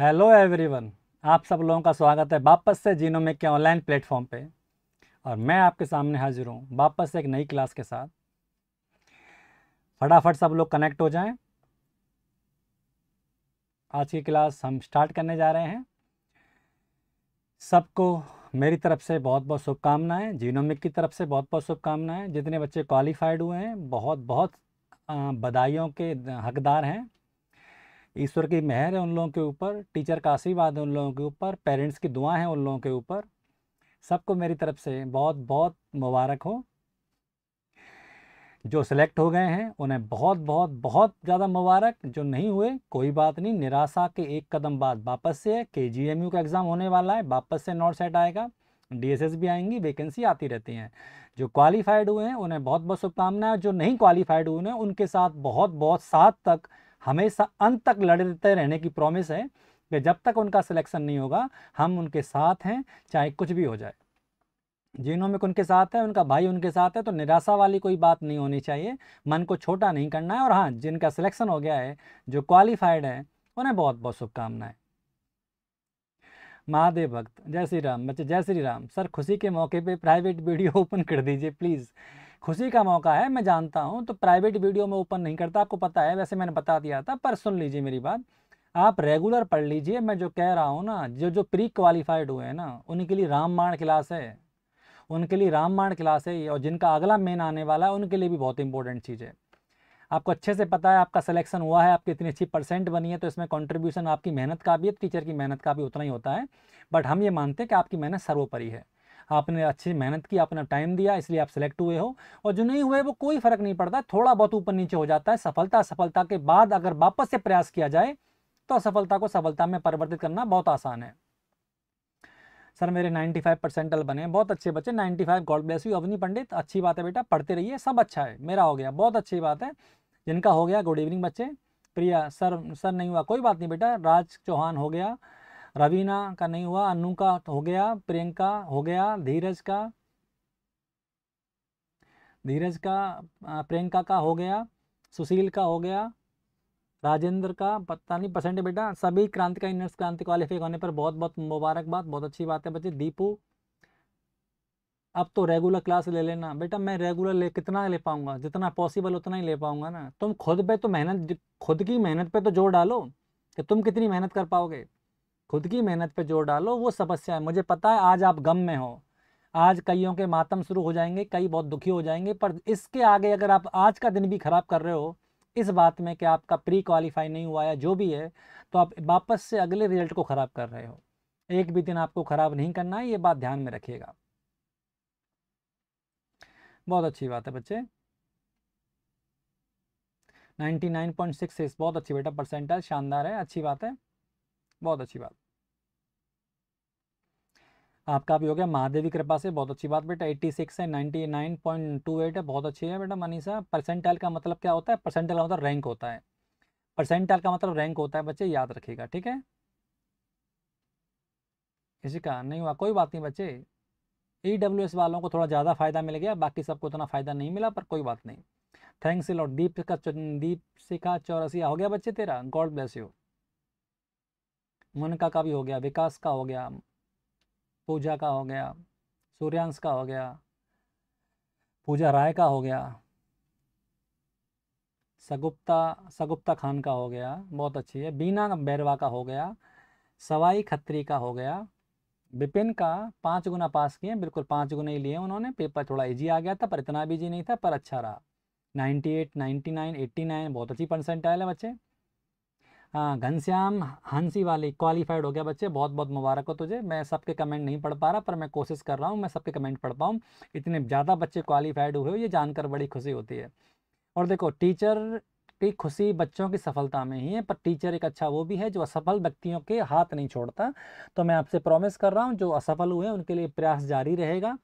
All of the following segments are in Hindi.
हेलो एवरीवन आप सब लोगों का स्वागत है वापस से जीनोमिक के ऑनलाइन प्लेटफॉर्म पे और मैं आपके सामने हाजिर हूँ वापस से एक नई क्लास के साथ फटाफट सब लोग कनेक्ट हो जाएं आज की क्लास हम स्टार्ट करने जा रहे हैं सबको मेरी तरफ से बहुत बहुत शुभकामनाएं जीनोमिक की तरफ से बहुत बहुत शुभकामनाएं जितने बच्चे क्वालिफाइड हुए हैं बहुत बहुत बधाइयों के हकदार हैं ईश्वर की मेहर है उन लोगों के ऊपर टीचर का आशीर्वाद है उन लोगों के ऊपर पेरेंट्स की दुआ है उन लोगों के ऊपर सबको मेरी तरफ से बहुत बहुत मुबारक हो जो सिलेक्ट हो गए हैं उन्हें बहुत बहुत बहुत ज़्यादा मुबारक जो नहीं हुए कोई बात नहीं निराशा के एक कदम बाद वापस से के जी एम यू का एग्ज़ाम होने वाला है वापस से नॉर्थ सेट आएगा डी एस एस भी आएंगी वैकेंसी आती रहती हैं जो क्वालिफाइड हुए हैं उन्हें बहुत बहुत शुभकामनाएं जो नहीं क्वालिफाइड हुए हैं उनके साथ बहुत बहुत साथ तक हमेशा अंत तक लड़ते रहने की प्रॉमिस है कि जब तक उनका सिलेक्शन नहीं होगा हम उनके साथ हैं चाहे कुछ भी हो जाए जिनोमिक उनके साथ है उनका भाई उनके साथ है तो निराशा वाली कोई बात नहीं होनी चाहिए मन को छोटा नहीं करना है और हाँ जिनका सिलेक्शन हो गया है जो क्वालिफाइड है उन्हें बहुत बहुत शुभकामनाएं महादेव भक्त जय श्री राम बच्चे जय श्री राम सर खुशी के मौके पे प्राइवेट वीडियो ओपन कर दीजिए प्लीज़ खुशी का मौका है मैं जानता हूँ तो प्राइवेट वीडियो में ओपन नहीं करता आपको पता है वैसे मैंने बता दिया था पर सुन लीजिए मेरी बात आप रेगुलर पढ़ लीजिए मैं जो कह रहा हूँ ना जो जो प्री क्वालिफाइड हुए हैं ना उनके लिए रामबाण क्लास है उनके लिए रामबाण क्लास है और जिनका अगला मेन आने वाला है उनके लिए भी बहुत इंपॉर्टेंट चीज़ है आपको अच्छे से पता है आपका सिलेक्शन हुआ है आपकी इतनी अच्छी परसेंट बनी है तो इसमें कंट्रीब्यूशन आपकी मेहनत का भी है टीचर की मेहनत का भी उतना ही होता है बट हम ये मानते हैं कि आपकी मेहनत सर्वोपरि है आपने अच्छी मेहनत की आपने टाइम दिया इसलिए आप सिलेक्ट हुए हो और जो नहीं हुए वो कोई फ़र्क नहीं पड़ता थोड़ा बहुत ऊपर नीचे हो जाता है सफलता सफलता के बाद अगर वापस से प्रयास किया जाए तो असफलता को सफलता में परिवर्तित करना बहुत आसान है सर मेरे 95 फाइव परसेंटल बने बहुत अच्छे बच्चे 95 five god bless you Avni Pandit अच्छी बात है बेटा पढ़ते रहिए सब अच्छा है मेरा हो गया बहुत अच्छी बात है जिनका हो गया गुड इवनिंग बच्चे प्रिया सर सर नहीं हुआ कोई बात नहीं बेटा राज चौहान हो गया रवीना का नहीं हुआ अनु का तो हो गया प्रियंका हो गया धीरज का धीरज का प्रियंका का हो गया सुशील का हो गया राजेंद्र का पता नहीं परसेंट बेटा सभी क्रांति का इनर्स क्रांति क्वालिफाई होने पर बहुत बहुत मुबारकबाद बहुत अच्छी बात है बच्चे दीपू अब तो रेगुलर क्लास ले लेना बेटा मैं रेगुलर ले कितना ले पाऊंगा जितना पॉसिबल उतना ही ले पाऊंगा ना तुम खुद पे तो मेहनत खुद की मेहनत पे तो जोर डालो कि तुम कितनी मेहनत कर पाओगे खुद की मेहनत पे जोर डालो वो समस्या है मुझे पता है आज आप गम में हो आज कईयों के मातम शुरू हो जाएंगे कई बहुत दुखी हो जाएंगे पर इसके आगे अगर आप आज का दिन भी ख़राब कर रहे हो इस बात में कि आपका प्री क्वालिफाई नहीं हुआ या जो भी है तो आप वापस से अगले रिजल्ट को ख़राब कर रहे हो एक भी दिन आपको ख़राब नहीं करना है ये बात ध्यान में रखिएगा बहुत अच्छी बात है बच्चे 99.66 बहुत अच्छी बेटा परसेंटेज शानदार है अच्छी बात है बहुत अच्छी बात आपका भी हो गया महादेवी कृपा से बहुत अच्छी बात बेटा 86 है 99.28 है बहुत अच्छी है बेटा मनीषा परसेंटाइल का मतलब क्या होता है परसेंटाइल का मतलब रैंक होता है परसेंटाइल का मतलब रैंक होता है बच्चे याद रखिएगा ठीक है किसी का नहीं हुआ कोई बात नहीं बच्चे ई e एस वालों को थोड़ा ज़्यादा फायदा मिल गया बाकी सबको इतना फ़ायदा नहीं मिला पर कोई बात नहीं थैंक्स लॉट दीप का दीप सिखा चौरसिया हो गया बच्चे तेरा गॉड ब्लेस यू मनका का भी हो गया विकास का हो गया पूजा का हो गया सूर्यांश का हो गया पूजा राय का हो गया सगुप्ता सगुप्ता खान का हो गया बहुत अच्छी है बीना बैरवा का हो गया सवाई खत्री का हो गया विपिन का पाँच गुना पास किए बिल्कुल पाँच गुना ही लिए उन्होंने पेपर थोड़ा इजी आ गया था पर इतना भी इजी नहीं था पर अच्छा रहा 98, 99, 89 बहुत अच्छी परसेंटाइल है बच्चे हाँ, घनश्याम हंसी वाले क्वालिफाइड हो गया बच्चे बहुत बहुत मुबारक हो तुझे मैं सबके कमेंट नहीं पढ़ पा रहा पर मैं कोशिश कर रहा हूँ मैं सबके कमेंट पढ़ पाऊँ इतने ज़्यादा बच्चे क्वालिफाइड हुए हो ये जानकर बड़ी खुशी होती है और देखो टीचर की खुशी बच्चों की सफलता में ही है पर टीचर एक अच्छा वो भी है जो असफल व्यक्तियों के हाथ नहीं छोड़ता तो मैं आपसे प्रॉमिस कर रहा हूँ जो असफल हुए उनके लिए प्रयास जारी रहेगा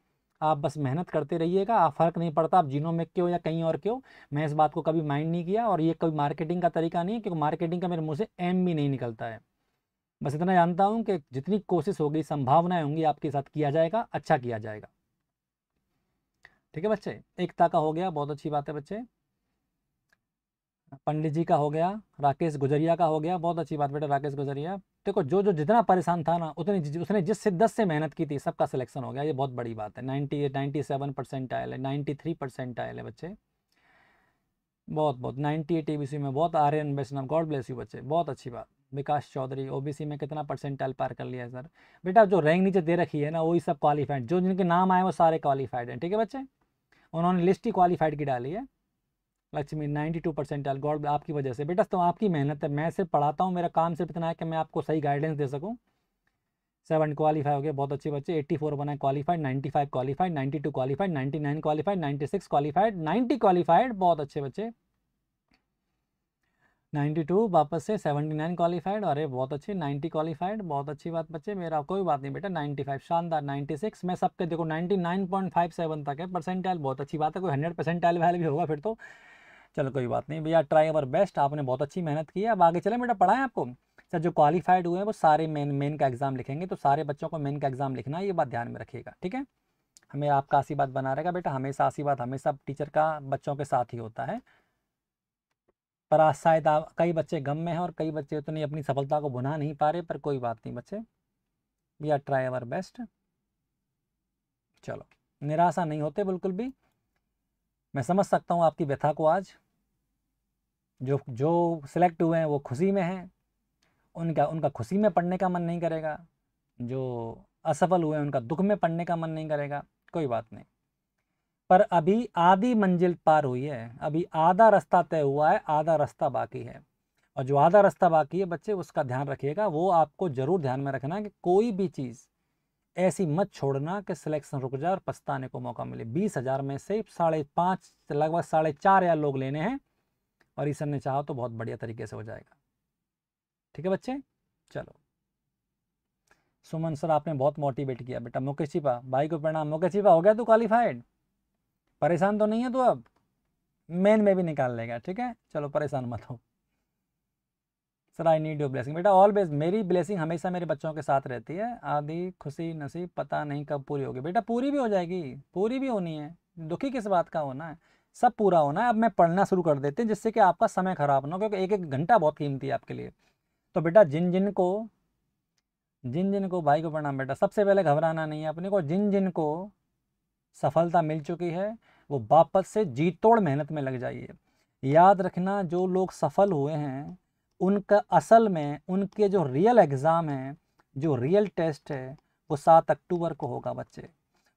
आप बस मेहनत करते रहिएगा आप फ़र्क नहीं पड़ता आप जीनों में क्यों या कहीं और क्यों मैं इस बात को कभी माइंड नहीं किया और ये कभी मार्केटिंग का तरीका नहीं है क्योंकि मार्केटिंग का मेरे मुँह से एम भी नहीं निकलता है बस इतना जानता हूँ कि जितनी कोशिश होगी संभावनाएं होंगी आपके साथ किया जाएगा अच्छा किया जाएगा ठीक है बच्चे एकता का हो गया बहुत अच्छी बात है बच्चे पंडित जी का हो गया राकेश गुजरिया का हो गया बहुत अच्छी बात बेटा राकेश गुजरिया देखो जो जो जितना परेशान था ना उतनी उसने जिस दस से मेहनत की थी सबका सिलेक्शन हो गया ये बहुत बड़ी बात है ninety eight ninety seven percent आयल है नाइन्टी थ्री परसेंट आयल है बच्चे बहुत बहुत नाइन्टी एट ई में बहुत Aryan Vaishnav god bless you बच्चे बहुत अच्छी बात विकास चौधरी ओ में कितना परसेंट पार कर लिया है सर बेटा जो रैंक नीचे दे रखी है ना वही सब क्वालिफाइड जो जिनके नाम आए वो सारे क्वालिफाइड हैं ठीक है बच्चे उन्होंने लिस्ट ही क्वालिफाइड की डाली है लक्ष्मी 92 परसेंट आल गॉड आपकी वजह से बेटा तो आपकी मेहनत है मैं सिर्फ पढ़ाता हूँ मेरा काम सिर्फ इतना है कि मैं आपको सही गाइडेंस दे सकूँ सेवन क्वालीफाई हो गया बहुत अच्छे बच्चे एट्टी फोर बनाए qualified ninety five qualified ninety two qualified ninety nine qualified ninety six qualified ninety qualified बहुत अच्छे बच्चे नाइन्टी टू वापस से सेवेंटी नाइन क्वालीफाइड अरे बहुत अच्छे नाइन्टी क्वालीफाइड बहुत अच्छी बात बच्चे मेरा कोई बात नहीं बेटा नाइन्टी फाइव शानदार नाइन्टी सिक्स मैं सबके देखो ninety nine point five seven तक है परसेंटाइल बहुत अच्छी बात है कोई हंड्रेड परसेंटाइल वैल भी होगा फिर तो चलो कोई बात नहीं भैया ट्राई अवर बेस्ट आपने बहुत अच्छी मेहनत की है अब आगे चले बेटा पढ़ाएं आपको सर जो क्वालिफाइड हुए हैं वो सारे मेन मेन का एग्ज़ाम लिखेंगे तो सारे बच्चों को मेन का एग्ज़ाम लिखना है ये बात ध्यान में रखिएगा ठीक है हमें आपका आशीर्वाद बना रहेगा बेटा हमेशा आशीर्वाद हमेशा टीचर का बच्चों के साथ ही होता है पर आज शायद आप कई बच्चे गम में हैं और कई बच्चे तो नहीं अपनी सफलता को भुना नहीं पा रहे पर कोई बात नहीं बच्चे we are try our best चलो निराशा नहीं होते बिल्कुल भी मैं समझ सकता हूँ आपकी व्यथा को आज जो जो सिलेक्ट हुए हैं वो खुशी में हैं उनका उनका खुशी में पढ़ने का मन नहीं करेगा जो असफल हुए हैं उनका दुख में पढ़ने का मन नहीं करेगा कोई बात नहीं पर अभी आधी मंजिल पार हुई है अभी आधा रास्ता तय हुआ है आधा रास्ता बाकी है और जो आधा रास्ता बाकी है बच्चे उसका ध्यान रखिएगा वो आपको ज़रूर ध्यान में रखना है कि कोई भी चीज़ ऐसी मत छोड़ना कि सिलेक्शन रुक जाए और पछताने को मौका मिले बीस हज़ार में से साढ़े पाँच लगभग साढ़े चार हज़ार लोग लेने हैं और इस ने चाहा तो बहुत बढ़िया तरीके से हो जाएगा ठीक है बच्चे चलो सुमन सर आपने बहुत मोटिवेट किया बेटा मुकेश चिपा भाई को प्रणाम मुकेश चिपा हो गया तू क्वालिफाइड परेशान तो नहीं है तू अब मेन में भी निकाल लेगा ठीक है चलो परेशान मत हो sir I need your blessing बेटा ऑलवेज मेरी ब्लेसिंग हमेशा मेरे बच्चों के साथ रहती है आधी खुशी नसीब पता नहीं कब पूरी होगी बेटा पूरी भी हो जाएगी पूरी भी होनी है दुखी किस बात का होना है सब पूरा होना है अब मैं पढ़ना शुरू कर देते हैं जिससे कि आपका समय खराब ना हो क्योंकि एक एक घंटा बहुत कीमती है आपके लिए तो बेटा जिन जिन को जिन जिन को भाई को प्रणाम बेटा सबसे पहले घबराना नहीं है अपने को जिन जिन को सफलता मिल चुकी है वो वापस से जी तोड़ मेहनत में लग जाइए याद रखना जो लोग सफल हुए हैं उनका असल में उनके जो रियल एग्ज़ाम है जो रियल टेस्ट है वो सात अक्टूबर को होगा बच्चे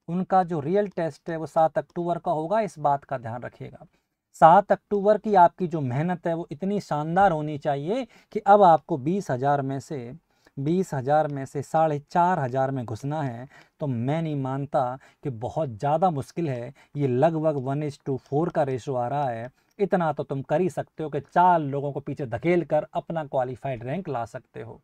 उनका जो रियल टेस्ट है वो सात अक्टूबर का होगा इस बात का ध्यान रखिएगा सात अक्टूबर की आपकी जो मेहनत है वो इतनी शानदार होनी चाहिए कि अब आपको बीस हज़ार में से बीस हज़ार में से साढ़े चार हज़ार में घुसना है तो मैं नहीं मानता कि बहुत ज़्यादा मुश्किल है ये लगभग वन इज टू फोर का रेशो आ रहा है इतना तो तुम कर ही सकते हो कि चार लोगों को पीछे धकेल कर अपना क्वालिफाइड रैंक ला सकते हो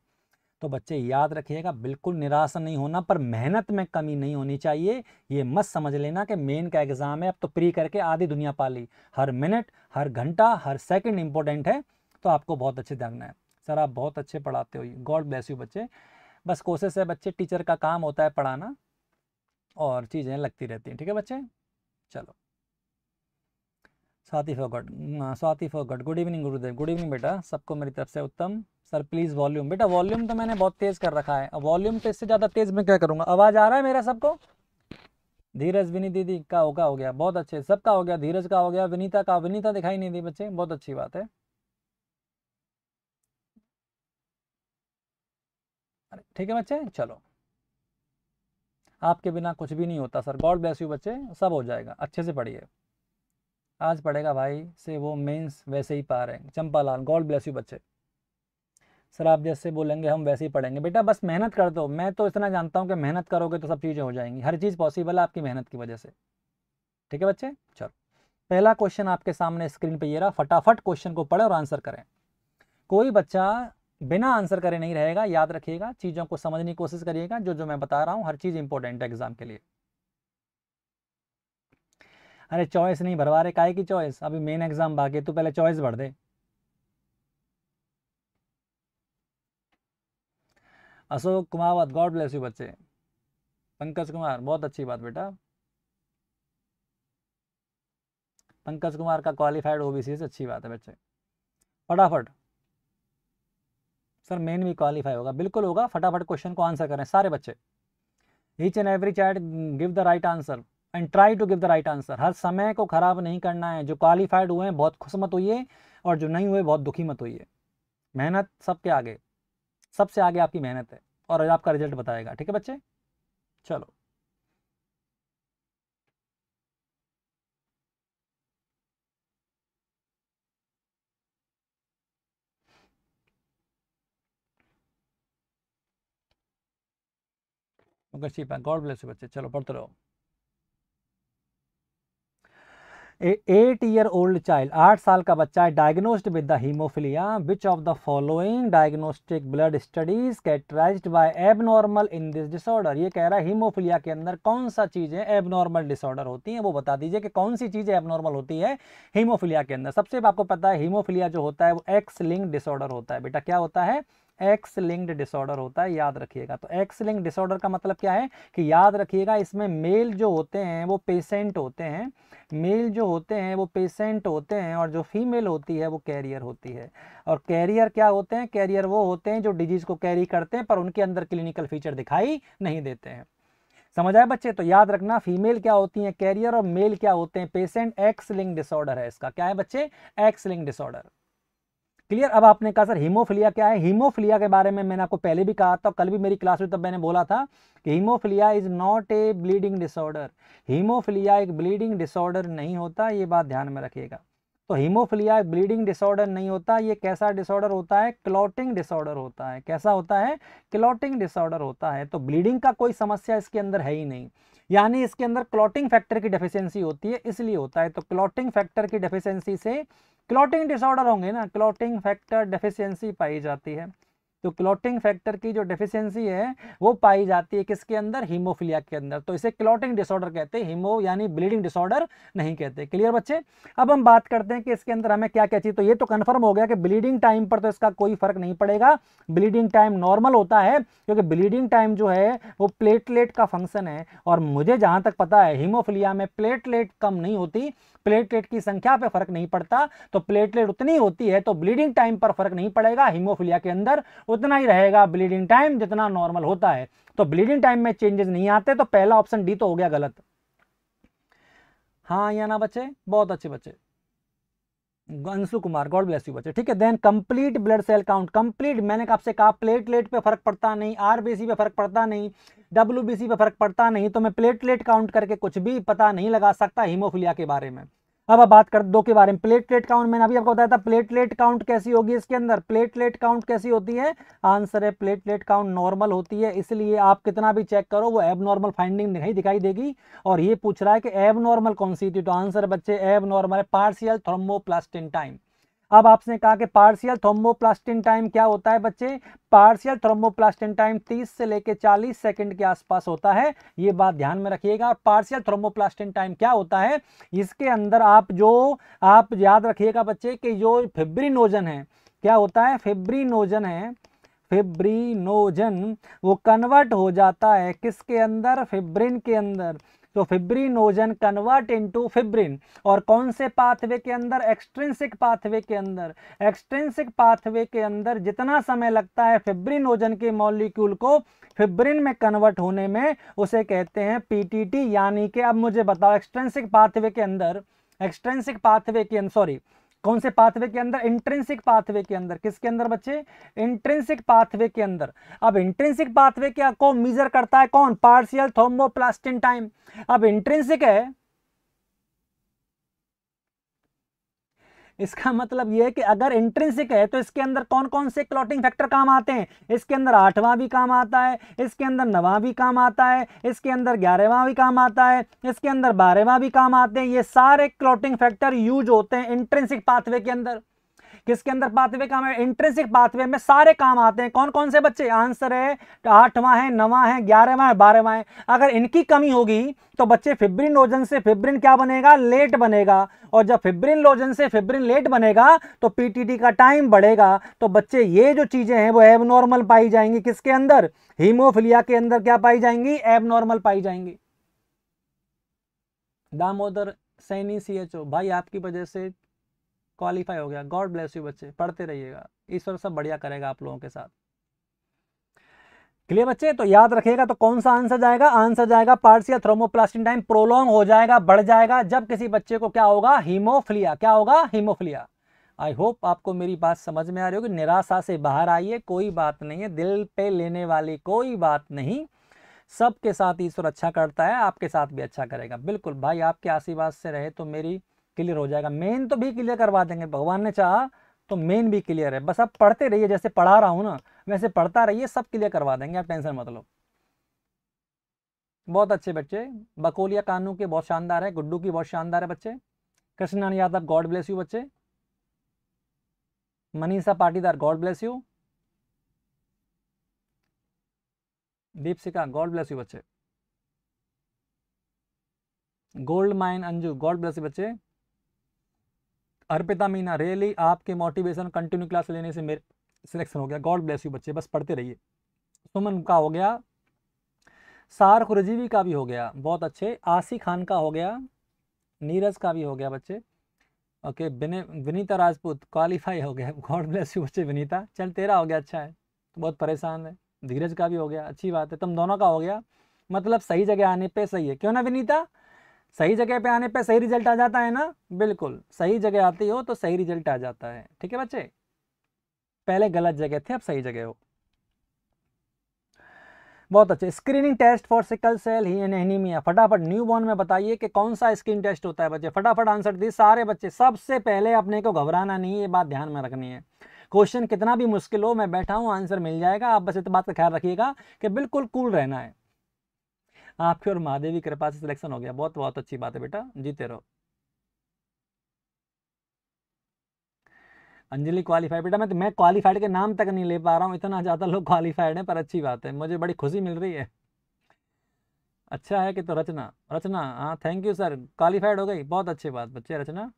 तो बच्चे याद रखिएगा बिल्कुल निराश नहीं होना पर मेहनत में कमी नहीं होनी चाहिए ये मत समझ लेना कि मेन का एग्ज़ाम है अब तो प्री करके आधी दुनिया पा ली हर मिनट हर घंटा हर सेकंड इंपॉर्टेंट है तो आपको बहुत अच्छे ध्यान है सर आप बहुत अच्छे पढ़ाते हो गॉड ब्लेस यू बच्चे बस कोशिश है बच्चे टीचर का काम होता है पढ़ाना और चीज़ें लगती रहती हैं ठीक है बच्चे चलो स्वाति फोगट स्वाति फोगट गुड इवनिंग गुरुदेव गुड इवनिंग बेटा सबको मेरी तरफ से उत्तम सर प्लीज़ वॉल्यूम बेटा वॉल्यूम तो मैंने बहुत तेज़ कर रखा है वॉल्यूम तो इससे ज़्यादा तेज़ मैं क्या करूँगा आवाज़ आ रहा है मेरा सबको धीरज विनी दीदी का होगा हो गया बहुत अच्छे सबका हो गया धीरज का हो गया विनीता का विनीता दिखाई नहीं दी बच्चे बहुत अच्छी बात है अरे ठीक है बच्चे चलो आपके बिना कुछ भी नहीं होता सर गॉड ब्लेस यू बच्चे सब हो जाएगा अच्छे से पढ़िए आज पढ़ेगा भाई से वो मेंस वैसे ही पा रहे हैं लाल गॉड ब्लेस यू बच्चे सर आप जैसे बोलेंगे हम वैसे ही पढ़ेंगे बेटा बस मेहनत कर दो मैं तो इतना जानता हूँ कि मेहनत करोगे तो सब चीज़ें हो जाएंगी हर चीज़ पॉसिबल है आपकी मेहनत की वजह से ठीक है बच्चे चलो पहला क्वेश्चन आपके सामने स्क्रीन पर ये रहा फटाफट क्वेश्चन को पढ़े और आंसर करें कोई बच्चा बिना आंसर करे नहीं रहेगा याद रखिएगा चीज़ों को समझने की कोशिश करिएगा जो जो मैं बता रहा हूँ हर चीज़ इंपॉर्टेंट है एग्जाम के लिए अरे चॉइस नहीं भरवा रहे काय की चॉइस अभी मेन एग्जाम बाकी तू पहले चॉइस भर दे Ashok Kumawat god bless you बच्चे पंकज कुमार बहुत अच्छी बात बेटा पंकज कुमार का क्वालिफाइड ओबीसी से अच्छी बात है बच्चे फटाफट सर मेन भी क्वालिफाई होगा बिल्कुल होगा फटाफट क्वेश्चन को आंसर करें सारे बच्चे each and every chat give the right answer and try to give the right answer हर समय को ख़राब नहीं करना है जो क्वालिफाइड हुए हैं बहुत खुश मत होइए और जो नहीं हुए बहुत दुखी मत होइए मेहनत सबके आगे सबसे आगे आपकी मेहनत है और आपका रिजल्ट बताएगा ठीक है बच्चे चलो गॉड ब्लेस यू बच्चे चलो पढ़ते रहो एट ईयर ओल्ड चाइल्ड आठ साल का बच्चा है diagnosed with the haemophilia which of the following diagnostic blood studies characterise by abnormal in this disorder ये कह रहा है हीमोफिलिया के अंदर कौन सा चीज़ें एबनॉर्मल डिसऑर्डर होती हैं वो बता दीजिए कि कौन सी चीज़ें एबनॉर्मल होती है हीमोफिलिया के अंदर सबसे आपको पता है हीमोफिलिया जो होता है वो एक्स लिंक डिसऑर्डर होता है बेटा क्या होता है एक्स लिंक्ड डिसऑर्डर होता है याद रखिएगा तो एक्स लिंक्ड डिसऑर्डर का मतलब क्या है कि याद रखिएगा इसमें मेल जो होते हैं वो पेशेंट होते हैं मेल जो होते हैं वो पेशेंट होते हैं और जो फीमेल होती है वो कैरियर होती है और कैरियर क्या होते हैं कैरियर वो होते हैं जो डिजीज़ को कैरी करते हैं पर उनके अंदर क्लिनिकल फीचर दिखाई नहीं देते हैं समझ आए बच्चे तो याद रखना फीमेल क्या होती है कैरियर और मेल क्या होते हैं पेशेंट एक्स लिंक डिसऑर्डर है इसका क्या है बच्चे एक्स लिंक डिसऑर्डर क्लियर अब आपने कहा सर हीमोफिलिया क्या है हीमोफिलिया के बारे में मैंने आपको पहले भी कहा था कल भी मेरी क्लास में तब मैंने बोला था कि haemophilia is not a bleeding disorder haemophilia एक ब्लीडिंग डिसऑर्डर नहीं होता ये बात ध्यान में रखिएगा तो हीमोफिलिया एक ब्लीडिंग डिसऑर्डर नहीं होता ये कैसा डिसऑर्डर होता है क्लॉटिंग डिसऑर्डर होता है कैसा होता है क्लॉटिंग डिसऑर्डर होता है तो ब्लीडिंग का कोई समस्या इसके अंदर है ही नहीं यानी इसके अंदर क्लॉटिंग फैक्टर की डेफिशिएंसी होती है इसलिए होता है तो क्लॉटिंग फैक्टर की डेफिशिएंसी से क्लॉटिंग डिसऑर्डर होंगे ना क्लॉटिंग फैक्टर डेफिशिएंसी पाई जाती है तो क्लॉटिंग फैक्टर की जो डेफिशिएंसी है वो पाई जाती है किसके अंदर हीमोफिलिया के अंदर तो इसे क्लॉटिंग डिसऑर्डर कहते हैं हीमो यानी ब्लीडिंग डिसऑर्डर नहीं कहते क्लियर बच्चे अब हम बात करते हैं कि इसके अंदर हमें क्या क्या चाहिए तो ये तो कंफर्म हो गया कि ब्लीडिंग टाइम पर तो इसका कोई फर्क नहीं पड़ेगा ब्लीडिंग टाइम नॉर्मल होता है क्योंकि ब्लीडिंग टाइम जो है वो प्लेटलेट का फंक्शन है और मुझे जहाँ तक पता है हीमोफिलिया में प्लेटलेट कम नहीं होती प्लेटलेट की संख्या पे फर्क नहीं पड़ता तो प्लेटलेट उतनी होती है तो ब्लीडिंग टाइम पर फर्क नहीं पड़ेगा हिमोफिलिया के अंदर उतना ही रहेगा ब्लीडिंग टाइम जितना नॉर्मल होता है तो ब्लीडिंग टाइम में चेंजेस नहीं आते तो पहला ऑप्शन डी तो हो गया गलत हाँ या ना बच्चे बहुत अच्छे बच्चे Anshu Kumar God bless you बच्चे ठीक है then complete blood cell count complete मैंने आपसे कहा प्लेटलेट पे फर्क पड़ता नहीं आरबीसी पे फर्क पड़ता नहीं डब्ल्यूबीसी पे फर्क पड़ता नहीं तो मैं प्लेटलेट काउंट करके कुछ भी पता नहीं लगा सकता हीमोफिलिया के बारे में अब आप बात कर दो के बारे में प्लेटलेट काउंट मैंने अभी आपको बताया था प्लेटलेट काउंट कैसी होगी इसके अंदर प्लेटलेट काउंट कैसी होती है आंसर है प्लेटलेट काउंट नॉर्मल होती है इसलिए आप कितना भी चेक करो वो एब नॉर्मल फाइंडिंग नहीं दिखाई देगी और ये पूछ रहा है कि एब नॉर्मल कौन सी थी तो आंसर बच्चे एब नॉर्मल है पार्सियल थ्रोमोप्लास्टिन टाइम अब आपने कहा कि पार्शियल थ्रोमोप्लास्टिन टाइम क्या होता है बच्चे पार्शियल थ्रोमोप्लास्टिन टाइम 30 से लेकर 40 सेकंड के आसपास होता है ये बात ध्यान में रखिएगा और पार्शियल थ्रोमोप्लास्टिन टाइम क्या होता है इसके अंदर आप जो आप याद रखिएगा बच्चे कि जो फेब्रिनोजन है क्या होता है फेब्रीनोजन है फेब्रिनोजन वो कन्वर्ट हो जाता है किसके अंदर फेब्रिन के अंदर तो फिब्रिनोजन कन्वर्ट इनटू फिब्रिन और कौन से पाथवे के अंदर एक्सट्रेंसिक पाथवे के अंदर एक्सट्रेंसिक पाथवे के अंदर जितना समय लगता है फिब्रिनोजन के मॉलिक्यूल को फिब्रिन में कन्वर्ट होने में उसे कहते हैं पीटीटी यानी कि अब मुझे बताओ एक्सट्रेंसिक पाथवे के अंदर एक्सट्रेंसिक पाथवे के अंदर सॉरी कौन से पाथवे के अंदर इंट्रेंसिक पाथवे के अंदर किसके अंदर बच्चे इंट्रेंसिक पाथवे के अंदर अब इंट्रेंसिक पाथवे क्या को मीजर करता है कौन पार्शियल थोमोप्लास्टिन टाइम अब इंट्रेंसिक है इसका मतलब यह है कि अगर इंट्रेंसिक है तो इसके अंदर कौन कौन से क्लॉटिंग फैक्टर काम आते हैं इसके अंदर आठवां भी काम आता है इसके अंदर नवा भी काम आता है इसके अंदर ग्यारहवा भी काम आता है इसके अंदर बारहवा भी काम आते हैं ये सारे क्लॉटिंग फैक्टर यूज होते हैं इंट्रेंसिक पाथवे के अंदर किसके अंदर पाथवे काम है इंट्रेंसिक पाथवे में सारे काम आते हैं कौन कौन से बच्चे आंसर है आठवां है नवा है ग्यारहवा है बारहवा है अगर इनकी कमी होगी तो बच्चे फिब्रिन लोजन से फिब्रिन क्या बनेगा लेट बनेगा और जब फिब्रिन लोजन से फिब्रिन लेट बनेगा तो पीटीटी का टाइम बढ़ेगा तो बच्चे ये जो चीज़ें हैं वो एबनॉर्मल पाई जाएंगी किसके अंदर हीमोफिलिया के अंदर क्या पाई जाएंगी एबनॉर्मल पाई जाएंगी दामोदर सैनी सी भाई आपकी वजह से क्वालिफाई हो गया गॉड ब्लेस यू बच्चे पढ़ते रहिएगा ईश्वर सब बढ़िया करेगा आप लोगों के साथ क्लियर बच्चे तो याद रखिएगा तो कौन सा आंसर जाएगा आंसर जाएगा पार्सिया थ्रोमोप्लास्टिन टाइम प्रोलॉन्ग हो जाएगा बढ़ जाएगा जब किसी बच्चे को क्या होगा हीमोफिलिया क्या होगा हीमोफिलिया आई होप आपको मेरी बात समझ में आ रही होगी निराशा से बाहर आइए कोई बात नहीं है दिल पे लेने वाली कोई बात नहीं सबके साथ ईश्वर अच्छा करता है आपके साथ भी अच्छा करेगा बिल्कुल भाई आपके आशीर्वाद से रहे तो मेरी क्लियर हो जाएगा मेन तो भी क्लियर करवा देंगे भगवान ने चाहा तो मेन भी क्लियर है बस आप पढ़ते रहिए जैसे पढ़ा रहा हूं ना वैसे पढ़ता रहिए सब क्लियर करवा देंगे आप टेंशन मत लो बहुत अच्छे बच्चे बकोलिया कानू के बहुत शानदार है गुड्डू की बहुत शानदार है बच्चे Krishnanarayan Yadav God bless you बच्चे Manisha Patidar god bless you Deepshika god bless you बच्चे gold mine Anju god bless you बच्चे अर्पिता मीना रियली आपके मोटिवेशन कंटिन्यू क्लास लेने से मेरे सिलेक्शन हो गया गॉड ब्लेस यू बच्चे बस पढ़ते रहिए सुमन का हो गया सार खुरजीवी का भी हो गया बहुत अच्छे आसी खान का हो गया नीरज का भी हो गया बच्चे ओके विनीता राजपूत क्वालिफाई हो गया गॉड ब्लेस यू बच्चे विनीता चल तेरा हो गया अच्छा है तो बहुत परेशान है धीरज का भी हो गया अच्छी बात है तुम दोनों का हो गया मतलब सही जगह आने पे सही है क्यों ना विनीता सही जगह पे आने पे सही रिजल्ट आ जाता है ना बिल्कुल सही जगह आती हो तो सही रिजल्ट आ जाता है ठीक है बच्चे पहले गलत जगह थे अब सही जगह हो बहुत अच्छे screening test for sickle cell ही एन एनीमिया फटाफट न्यू बॉर्न में बताइए कि कौन सा स्क्रीन टेस्ट होता है बच्चे फटाफट आंसर दिए सारे बच्चे सबसे पहले अपने को घबराना नहीं ये बात ध्यान में रखनी है क्वेश्चन कितना भी मुश्किल हो मैं बैठा हूँ आंसर मिल जाएगा आप बस इस बात का ख्याल रखिएगा कि बिल्कुल कूल रहना है आपके और महादेवी कृपा से सिलेक्शन हो गया बहुत बहुत अच्छी बात है बेटा जीते रहो अंजलि क्वालिफाइड बेटा मैं तो मैं क्वालिफाइड के नाम तक नहीं ले पा रहा हूँ इतना ज़्यादा लोग क्वालिफाइड हैं पर अच्छी बात है मुझे बड़ी खुशी मिल रही है अच्छा है कि तो रचना रचना हाँ थैंक यू सर क्वालिफाइड हो गई बहुत अच्छी बात बच्चे रचना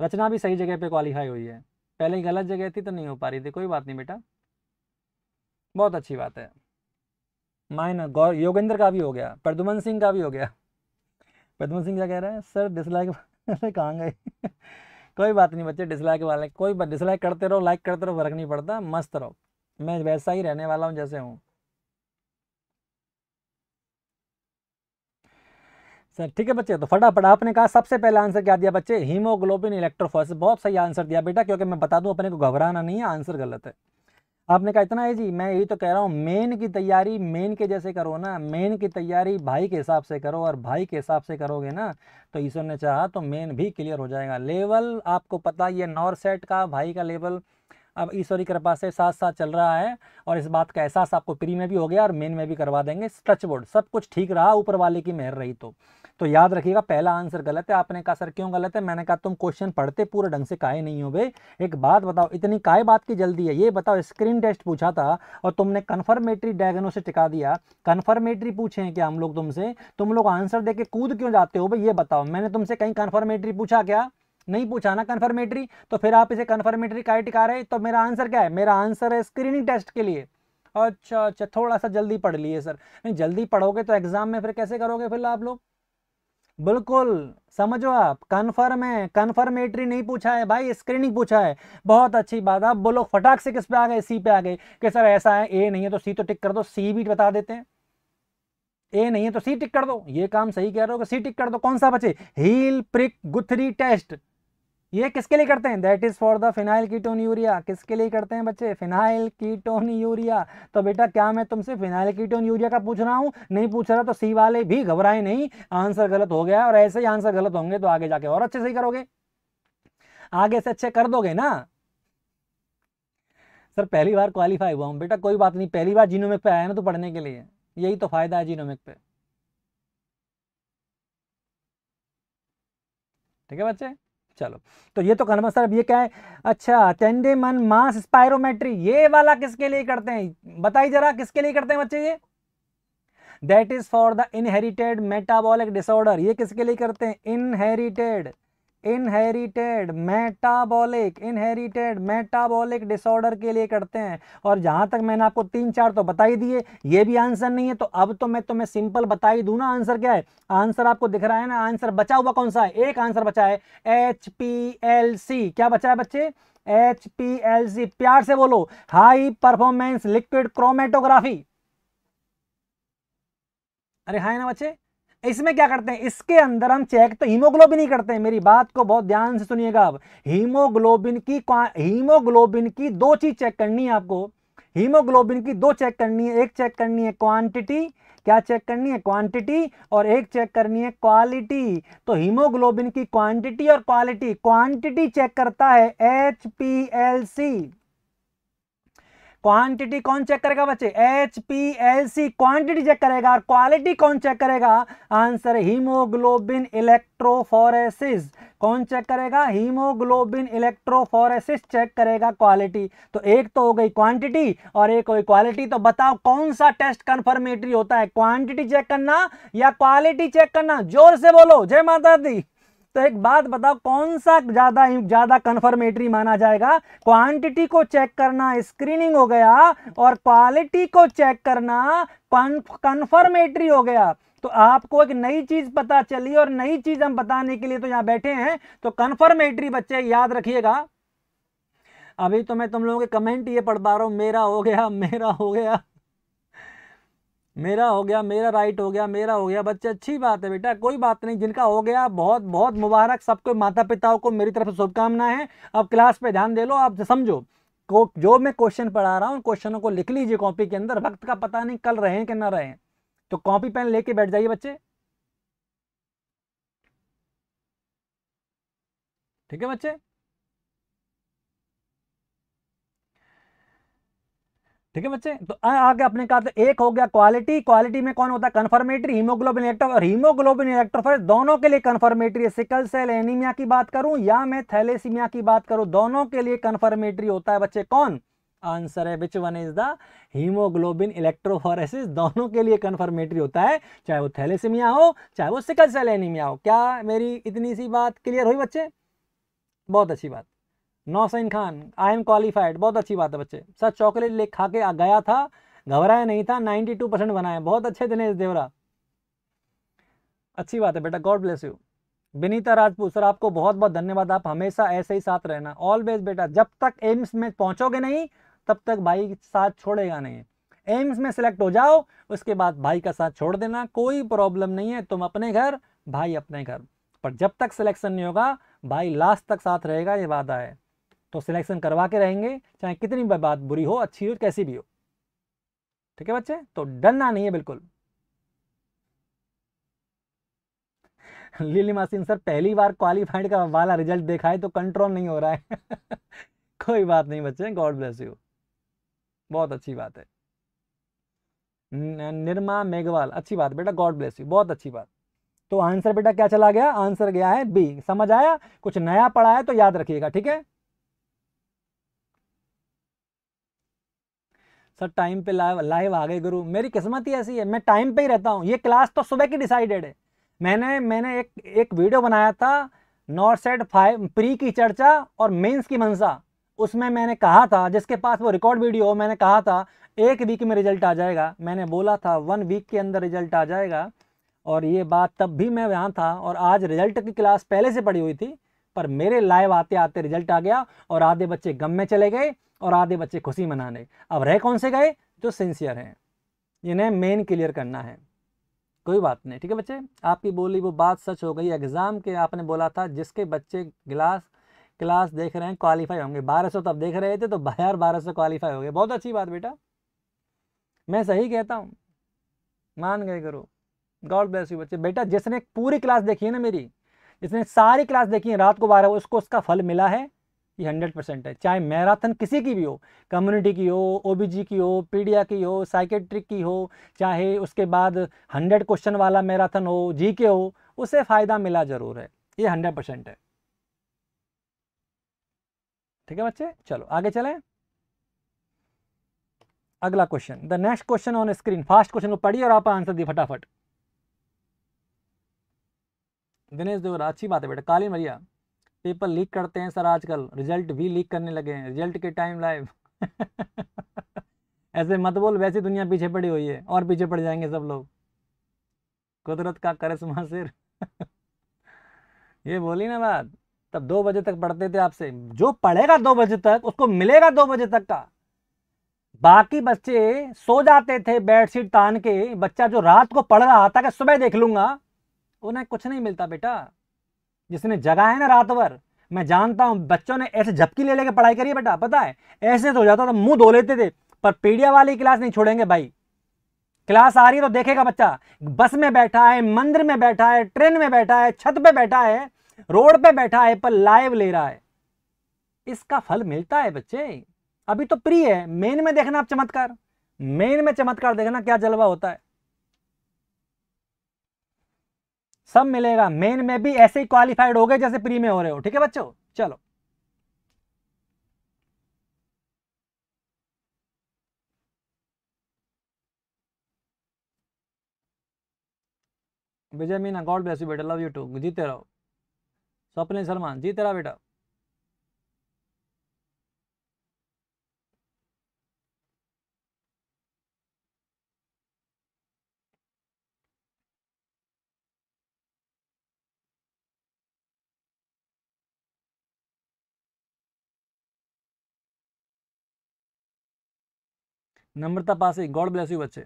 रचना भी सही जगह पे क्वालिफाई हुई है पहले ही गलत जगह थी तो नहीं हो पा रही थी कोई बात नहीं बेटा बहुत अच्छी बात है माइन गौर योगेंद्र का भी हो गया प्रदुमन सिंह का भी हो गया प्रदुमन सिंह क्या कह रहा है सर डिसलाइक अरे कहाँ गए कोई बात नहीं बच्चे डिसलाइक वाले कोई बात डिसलाइक करते रहो लाइक करते रहो फर्क नहीं पड़ता मस्त रहो मैं वैसा ही रहने वाला हूँ जैसे हूँ सर ठीक है बच्चे तो फटाफट आपने कहा सबसे पहला आंसर क्या दिया बच्चे हीमोग्लोबिन इलेक्ट्रोफोसिस बहुत सही आंसर दिया बेटा क्योंकि मैं बता दूं अपने को घबराना नहीं है आंसर गलत है आपने कहा इतना है जी मैं यही तो कह रहा हूँ मेन की तैयारी मेन के जैसे करो ना मेन की तैयारी भाई के हिसाब से करो और भाई के हिसाब से करोगे ना तो ईश्वर ने चाहा तो मेन भी क्लियर हो जाएगा लेवल आपको पता ये नॉर सेट का भाई का लेवल अब ईश्वरी कृपा से साथ साथ चल रहा है और इस बात का एहसास आपको प्री में भी हो गया और मेन में भी करवा देंगे टच बोर्ड सब कुछ ठीक रहा ऊपर वाले की मेहर रही तो तो याद रखिएगा पहला आंसर गलत है आपने कहा सर क्यों गलत है मैंने कहा तुम क्वेश्चन पढ़ते पूरे ढंग से काय नहीं हो बे एक बात बताओ इतनी काय बात की जल्दी है ये बताओ स्क्रीन टेस्ट पूछा था और तुमने कन्फर्मेटरी डायग्नोसिस टिका दिया कन्फर्मेटरी पूछे हैं क्या हम लोग तुमसे तुम लोग आंसर दे के कूद क्यों जाते हो भाई ये बताओ मैंने तुमसे कहीं कन्फर्मेटरी पूछा क्या नहीं पूछा ना कन्फर्मेटरी तो फिर आप इसे कन्फर्मेटरी काय टिका रहे तो मेरा आंसर क्या है मेरा आंसर है स्क्रीनिंग टेस्ट के लिए अच्छा अच्छा थोड़ा सा जल्दी पढ़ लिए सर नहीं जल्दी पढ़ोगे तो एग्ज़ाम में फिर कैसे करोगे फिर आप लोग बिल्कुल समझो आप कन्फर्म है कन्फर्मेटरी नहीं पूछा है भाई स्क्रीनिंग पूछा है बहुत अच्छी बात आप बोलो फटाक से किस पे आ गए सी पे आ गए कि सर ऐसा है ए नहीं है तो सी तो टिक कर दो सी भी बता देते हैं ए नहीं है तो सी टिक कर दो ये काम सही कह रहे हो कि सी टिक कर दो कौन सा बचे हील प्रिक गुथरी टेस्ट ये किसके लिए करते हैं that is for the phenylketonuria किसके लिए करते हैं बच्चे फिनाइल कीटोन यूरिया तो बेटा क्या मैं तुमसे फिनाइल कीटोन यूरिया का पूछ रहा हूँ नहीं पूछ रहा तो सी वाले भी घबराए नहीं आंसर गलत हो गया और ऐसे ही आंसर गलत होंगे तो आगे जाके और अच्छे से ही करोगे आगे से अच्छे कर दोगे ना सर पहली बार क्वालिफाई हुआ हूँ बेटा कोई बात नहीं पहली बार जीनोमिक पे आया ना तो पढ़ने के लिए यही तो फायदा है जीनोमिक पे ठीक है बच्चे चलो तो ये तो कन्फर्म सर अब ये क्या है अच्छा टेंडेमन मास स्पायरोमेट्री ये वाला किसके लिए करते हैं बताइए जरा किसके लिए करते हैं बच्चे ये that is for the inherited metabolic disorder ये किसके लिए करते हैं inherited inherited metabolic inherited metabolic disorder के लिए करते हैं और जहां तक मैंने आपको तीन चार तो बता ही दिए ये भी आंसर नहीं है तो अब तो मैं तुम्हें सिंपल बता ही दूँ ना आंसर क्या है आंसर आपको दिख रहा है ना आंसर बचा हुआ कौन सा है एक आंसर बचा है एच पी एल सी क्या बचा है बच्चे एच पी एल सी प्यार से बोलो हाई परफॉर्मेंस लिक्विड क्रोमेटोग्राफी अरे हाय ना बच्चे इसमें क्या करते हैं इसके अंदर हम चेक तो हीमोग्लोबिन ही करते हैं मेरी बात को बहुत ध्यान से सुनिएगा आप हीमोग्लोबिन की हीमोग्लोबिन की दो चीज़ चेक करनी है आपको हीमोग्लोबिन की दो चेक करनी है एक चेक करनी है क्वांटिटी क्या चेक करनी है क्वांटिटी और एक चेक करनी है क्वालिटी तो हीमोग्लोबिन की क्वांटिटी और क्वालिटी क्वांटिटी चेक करता है H P L C quantity कौन चेक करेगा बच्चे H P L C quantity check करेगा और क्वालिटी कौन चेक करेगा आंसर हीमोग्लोबिन इलेक्ट्रोफोरेसिस कौन चेक करेगा हीमोग्लोबिन इलेक्ट्रोफोरेसिस चेक करेगा क्वालिटी तो एक तो हो गई क्वांटिटी और एक हो गई क्वालिटी तो बताओ कौन सा टेस्ट कन्फर्मेटरी होता है क्वांटिटी चेक करना या क्वालिटी चेक करना जोर से बोलो जय माता दी तो एक बात बताओ कौन सा ज़्यादा ज़्यादा कंफर्मेटरी माना जाएगा क्वांटिटी को चेक करना स्क्रीनिंग हो गया और क्वालिटी को चेक करना कंफर्मेटरी हो गया तो आपको एक नई चीज़ पता चली और नई चीज़ हम बताने के लिए तो यहां बैठे हैं तो कंफर्मेटरी बच्चे याद रखिएगा अभी तो मैं तुम लोगों के कमेंट ये पढ़ पा रहा हूं मेरा हो गया मेरा हो गया मेरा हो गया मेरा राइट हो गया मेरा हो गया बच्चे अच्छी बात है बेटा कोई बात नहीं जिनका हो गया बहुत बहुत मुबारक सबको माता पिताओं को मेरी तरफ से शुभकामनाएं हैं अब क्लास पे ध्यान दे लो आप समझो को जो मैं क्वेश्चन पढ़ा रहा हूँ क्वेश्चनों को लिख लीजिए कॉपी के अंदर वक्त का पता नहीं कल रहें कि ना रहें तो कॉपी पेन लेके बैठ जाइए बच्चे ठीक है बच्चे ठीक है बच्चे तो आगे अपने कहा तो एक हो गया क्वालिटी क्वालिटी में कौन होता है कन्फर्मेटरी हीमोग्लोबिन इलेक्ट्रोफ और हीमोग्लोबिन इलेक्ट्रोफाइट दोनों के लिए कन्फर्मेटरी सिकल सेल एनीमिया की बात करूं या मैं थैलेसीमिया की बात करूं दोनों के लिए कन्फर्मेटरी होता है बच्चे कौन आंसर है which one is the haemoglobin electrophoresis दोनों के लिए कन्फर्मेटरी होता है चाहे वो थैलेसीमिया हो चाहे वो सिकल सेल एनीमिया हो क्या मेरी इतनी सी बात क्लियर हुई बच्चे बहुत अच्छी बात Nausain Khan I am qualified बहुत अच्छी बात है बच्चे सर चॉकलेट ले खा के गया था घबराया नहीं था 92 परसेंट बनाए बहुत अच्छे दिनेश देवरा अच्छी बात है बेटा God bless you Vinita Rajput sir आपको बहुत बहुत धन्यवाद आप हमेशा ऐसे ही साथ रहना ऑलवेज बेटा जब तक एम्स में पहुंचोगे नहीं तब तक भाई साथ छोड़ेगा नहीं एम्स में सिलेक्ट हो जाओ उसके बाद भाई का साथ छोड़ देना कोई प्रॉब्लम नहीं है तुम अपने घर भाई अपने घर पर जब तक सिलेक्शन नहीं होगा भाई लास्ट तक साथ रहेगा ये वादा है तो सिलेक्शन करवा के रहेंगे चाहे कितनी बात बुरी हो अच्छी हो कैसी भी हो ठीक है बच्चे तो डरना नहीं है बिल्कुल लीली मासिन सर पहली बार क्वालिफाइड का वाला रिजल्ट देखा है तो कंट्रोल नहीं हो रहा है कोई बात नहीं बच्चे गॉड ब्लेस यू बहुत अच्छी बात है निर्मा मेघवाल अच्छी बात बेटा गॉड ब्लेस यू बहुत अच्छी बात तो आंसर बेटा क्या चला गया आंसर गया है बी समझ आया कुछ नया पढ़ा है तो याद रखिएगा ठीक है सर टाइम पे लाइव लाइव आ गए गुरु मेरी किस्मत ही ऐसी है मैं टाइम पे ही रहता हूँ ये क्लास तो सुबह की डिसाइडेड है मैंने मैंने एक एक वीडियो बनाया था नॉर्थ साइड फाइव प्री की चर्चा और मेंस की मंसा उसमें मैंने कहा था जिसके पास वो रिकॉर्ड वीडियो हो मैंने कहा था एक वीक में रिजल्ट आ जाएगा मैंने बोला था वन वीक के अंदर रिजल्ट आ जाएगा और ये बात तब भी मैं यहाँ था और आज रिजल्ट की क्लास पहले से पड़ी हुई थी पर मेरे लाइव आते आते रिजल्ट आ गया और आधे बच्चे गम में चले गए और आधे बच्चे खुशी मनाने अब रहे कौन से गए जो सिंसियर हैं इन्हें मेन क्लियर करना है कोई बात नहीं ठीक है बच्चे आपकी बोली वो बात सच हो गई एग्ज़ाम के आपने बोला था जिसके बच्चे क्लास क्लास देख रहे हैं क्वालिफाई होंगे बारह सौ तब तो देख रहे थे तो बाहर बारह सौ क्वालिफाई हो गए बहुत अच्छी बात बेटा मैं सही कहता हूँ मान गए करो गॉड ब्लेस यू बच्चे बेटा जिसने पूरी क्लास देखी है ना मेरी जिसने सारी क्लास देखी है रात को बारह उसको उसका फल मिला है ये हंड्रेड परसेंट है चाहे मैराथन किसी की भी हो कम्युनिटी की हो ओबीजी की हो पीडिया की हो साइकेट्रिक की हो चाहे उसके बाद हंड्रेड क्वेश्चन वाला मैराथन हो जी के हो उसे फ़ायदा मिला ज़रूर है ये हंड्रेड परसेंट है ठीक है बच्चे चलो आगे चलें अगला question the next question on screen fast question को पढ़िए और आप आंसर दिए फटाफट दिनेश देवरा अच्छी बात है बेटा कालीन भैया पेपर लीक करते हैं सर आजकल रिजल्ट भी लीक करने लगे हैं रिजल्ट के टाइम लाइव ऐसे मत बोल वैसी दुनिया पीछे पड़ी हुई है और पीछे पड़ जाएंगे सब लोग कुदरत का करिश्मा सिर ये बोली ना बात तब दो बजे तक पढ़ते थे आपसे जो पढ़ेगा दो बजे तक उसको मिलेगा दो बजे तक का बाकी बच्चे सो जाते थे बेडशीट तान के बच्चा जो रात को पढ़ रहा था कि सुबह देख लूंगा उन्हें कुछ नहीं मिलता बेटा जिसने जगा है ना रात भर मैं जानता हूँ बच्चों ने ऐसे झपकी ले लेके पढ़ाई करी है बेटा पता है ऐसे तो हो जाता था मुंह धो लेते थे पर पीडिया वाली क्लास नहीं छोड़ेंगे भाई क्लास आ रही है तो देखेगा बच्चा बस में बैठा है मंदिर में बैठा है ट्रेन में बैठा है छत पे बैठा है रोड पे बैठा है पर लाइव ले रहा है इसका फल मिलता है बच्चे अभी तो प्रिय है मेन में देखना आप चमत्कार मेन में चमत्कार देखना क्या जलवा होता है सब मिलेगा मेन में भी ऐसे ही क्वालिफाइड हो गए जैसे प्री में हो रहे हो ठीक है बच्चों चलो Vijay Meena god bless you बेटा लव यू टू जीते रहो स्वप्निल सलमान जीते रहो बेटा नम्रता ही गॉड ब्लेस यू बच्चे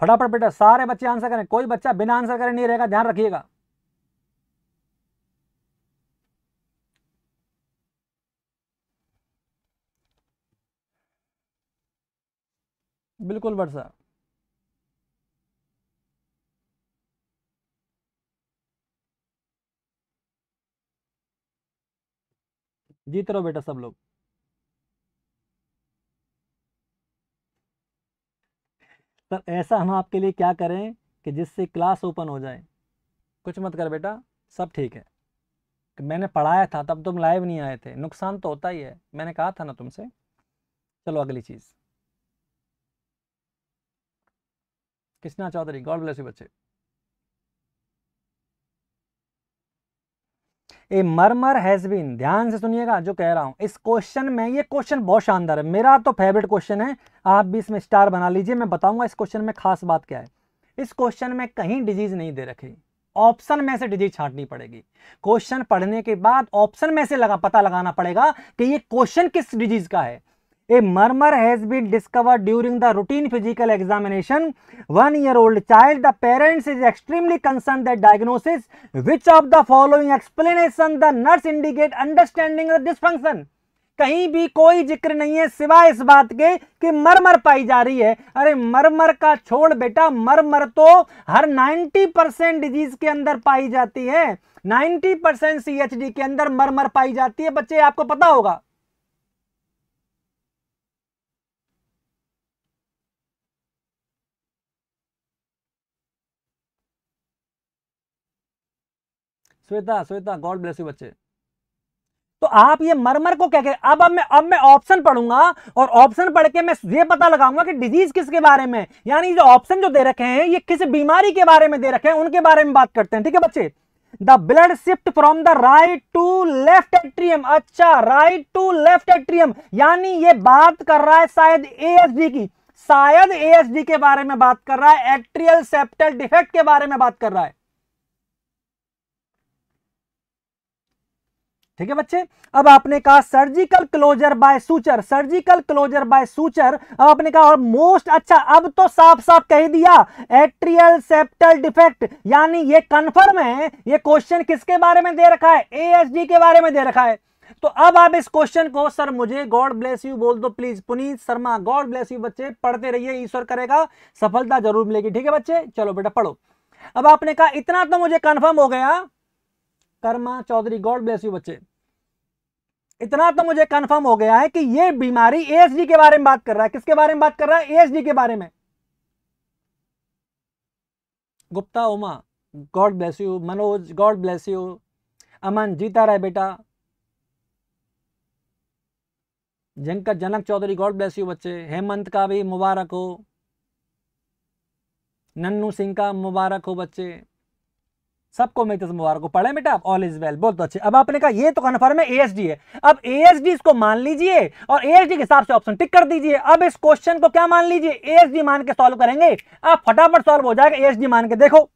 फटाफट बेटा सारे बच्चे आंसर करें कोई बच्चा बिना आंसर करे नहीं रहेगा ध्यान रखिएगा बिल्कुल बट सर जीत रहो बेटा सब लोग सर ऐसा हम आपके लिए क्या करें कि जिससे क्लास ओपन हो जाए कुछ मत कर बेटा सब ठीक है मैंने पढ़ाया था तब तुम लाइव नहीं आए थे नुकसान तो होता ही है मैंने कहा था ना तुमसे चलो अगली चीज़ Krishna Chaudhary god bless you बच्चे ए मरमर हैज़ बीन ध्यान से सुनिएगा जो कह रहा हूँ इस क्वेश्चन में ये क्वेश्चन बहुत शानदार है मेरा तो फेवरेट क्वेश्चन है आप भी इसमें स्टार बना लीजिए मैं बताऊंगा इस क्वेश्चन में खास बात क्या है इस क्वेश्चन में कहीं डिजीज नहीं दे रखी ऑप्शन में से डिजीज छांटनी पड़ेगी क्वेश्चन पढ़ने के बाद ऑप्शन में से लगा पता लगाना पड़ेगा कि ये क्वेश्चन किस डिजीज का है a murmur has been discovered during the routine physical examination one year old child the parents is extremely concern that diagnosis which of the following explanation the nurse indicate understanding dysfunction कहीं भी कोई जिक्र नहीं है सिवाय इस बात के कि मरमर पाई जा रही है अरे मरमर का छोड़ बेटा मरमर तो हर 90 परसेंट डिजीज के अंदर पाई जाती है 90 परसेंट सी के अंदर मरमर पाई जाती है बच्चे आपको पता होगा Shweta Shweta god bless you बच्चे तो आप ये मरमर को क्या अब अब मैं अब मैं ऑप्शन पढ़ूंगा और ऑप्शन पढ़ के मैं ये पता लगाऊंगा कि डिजीज किसके बारे में यानी जो ऑप्शन जो दे रखे हैं ये किस बीमारी के बारे में दे रखे हैं उनके बारे में बात करते हैं ठीक है बच्चे the blood shift from the right to left atrium अच्छा राइट टू लेफ्ट एट्रियम यानी ये बात कर रहा है शायद डी की शायद डी के बारे में बात कर रहा है एट्रियल सेप्टल डिफेक्ट के बारे में बात कर रहा है ठीक है बच्चे अब आपने कहा surgical closure by suture surgical closure by suture अब आपने कहा और मोस्ट अच्छा अब तो साफ साफ कह दिया एट्रियल सेप्टल डिफेक्ट यानी ये कंफर्म है ये क्वेश्चन किसके बारे में दे रखा है एएसडी के बारे में दे रखा है तो अब आप इस क्वेश्चन को सर मुझे गॉड ब्लेस यू बोल दो please Puneet Sharma god bless you बच्चे पढ़ते रहिए ईश्वर करेगा सफलता जरूर मिलेगी ठीक है बच्चे चलो बेटा पढ़ो अब आपने कहा इतना तो मुझे कंफर्म हो गया Karma Chaudhary god bless you बच्चे इतना तो मुझे कंफर्म हो गया है कि ये बीमारी एएसडी के बारे में बात कर रहा है किसके बारे में बात कर रहा है एएसडी के बारे में Gupta Uma god bless you Manoj god bless you Aman जीता रहे बेटा जंकर Janak Chaudhary god bless you बच्चे हेमंत का भी मुबारक हो नन्नू सिंह का मुबारक हो बच्चे सबको मैं तो मुबारक को पढ़े बेटा ऑल इज वेल बहुत तो अच्छे अब आपने कहा ये तो कन्फर्म है एएसडी है अब एएसडी इसको मान लीजिए और एएसडी के हिसाब से ऑप्शन टिक कर दीजिए अब इस क्वेश्चन को क्या मान लीजिए एएसडी मान के सॉल्व करेंगे आप फटाफट सॉल्व हो जाएगा एएसडी मान के देखो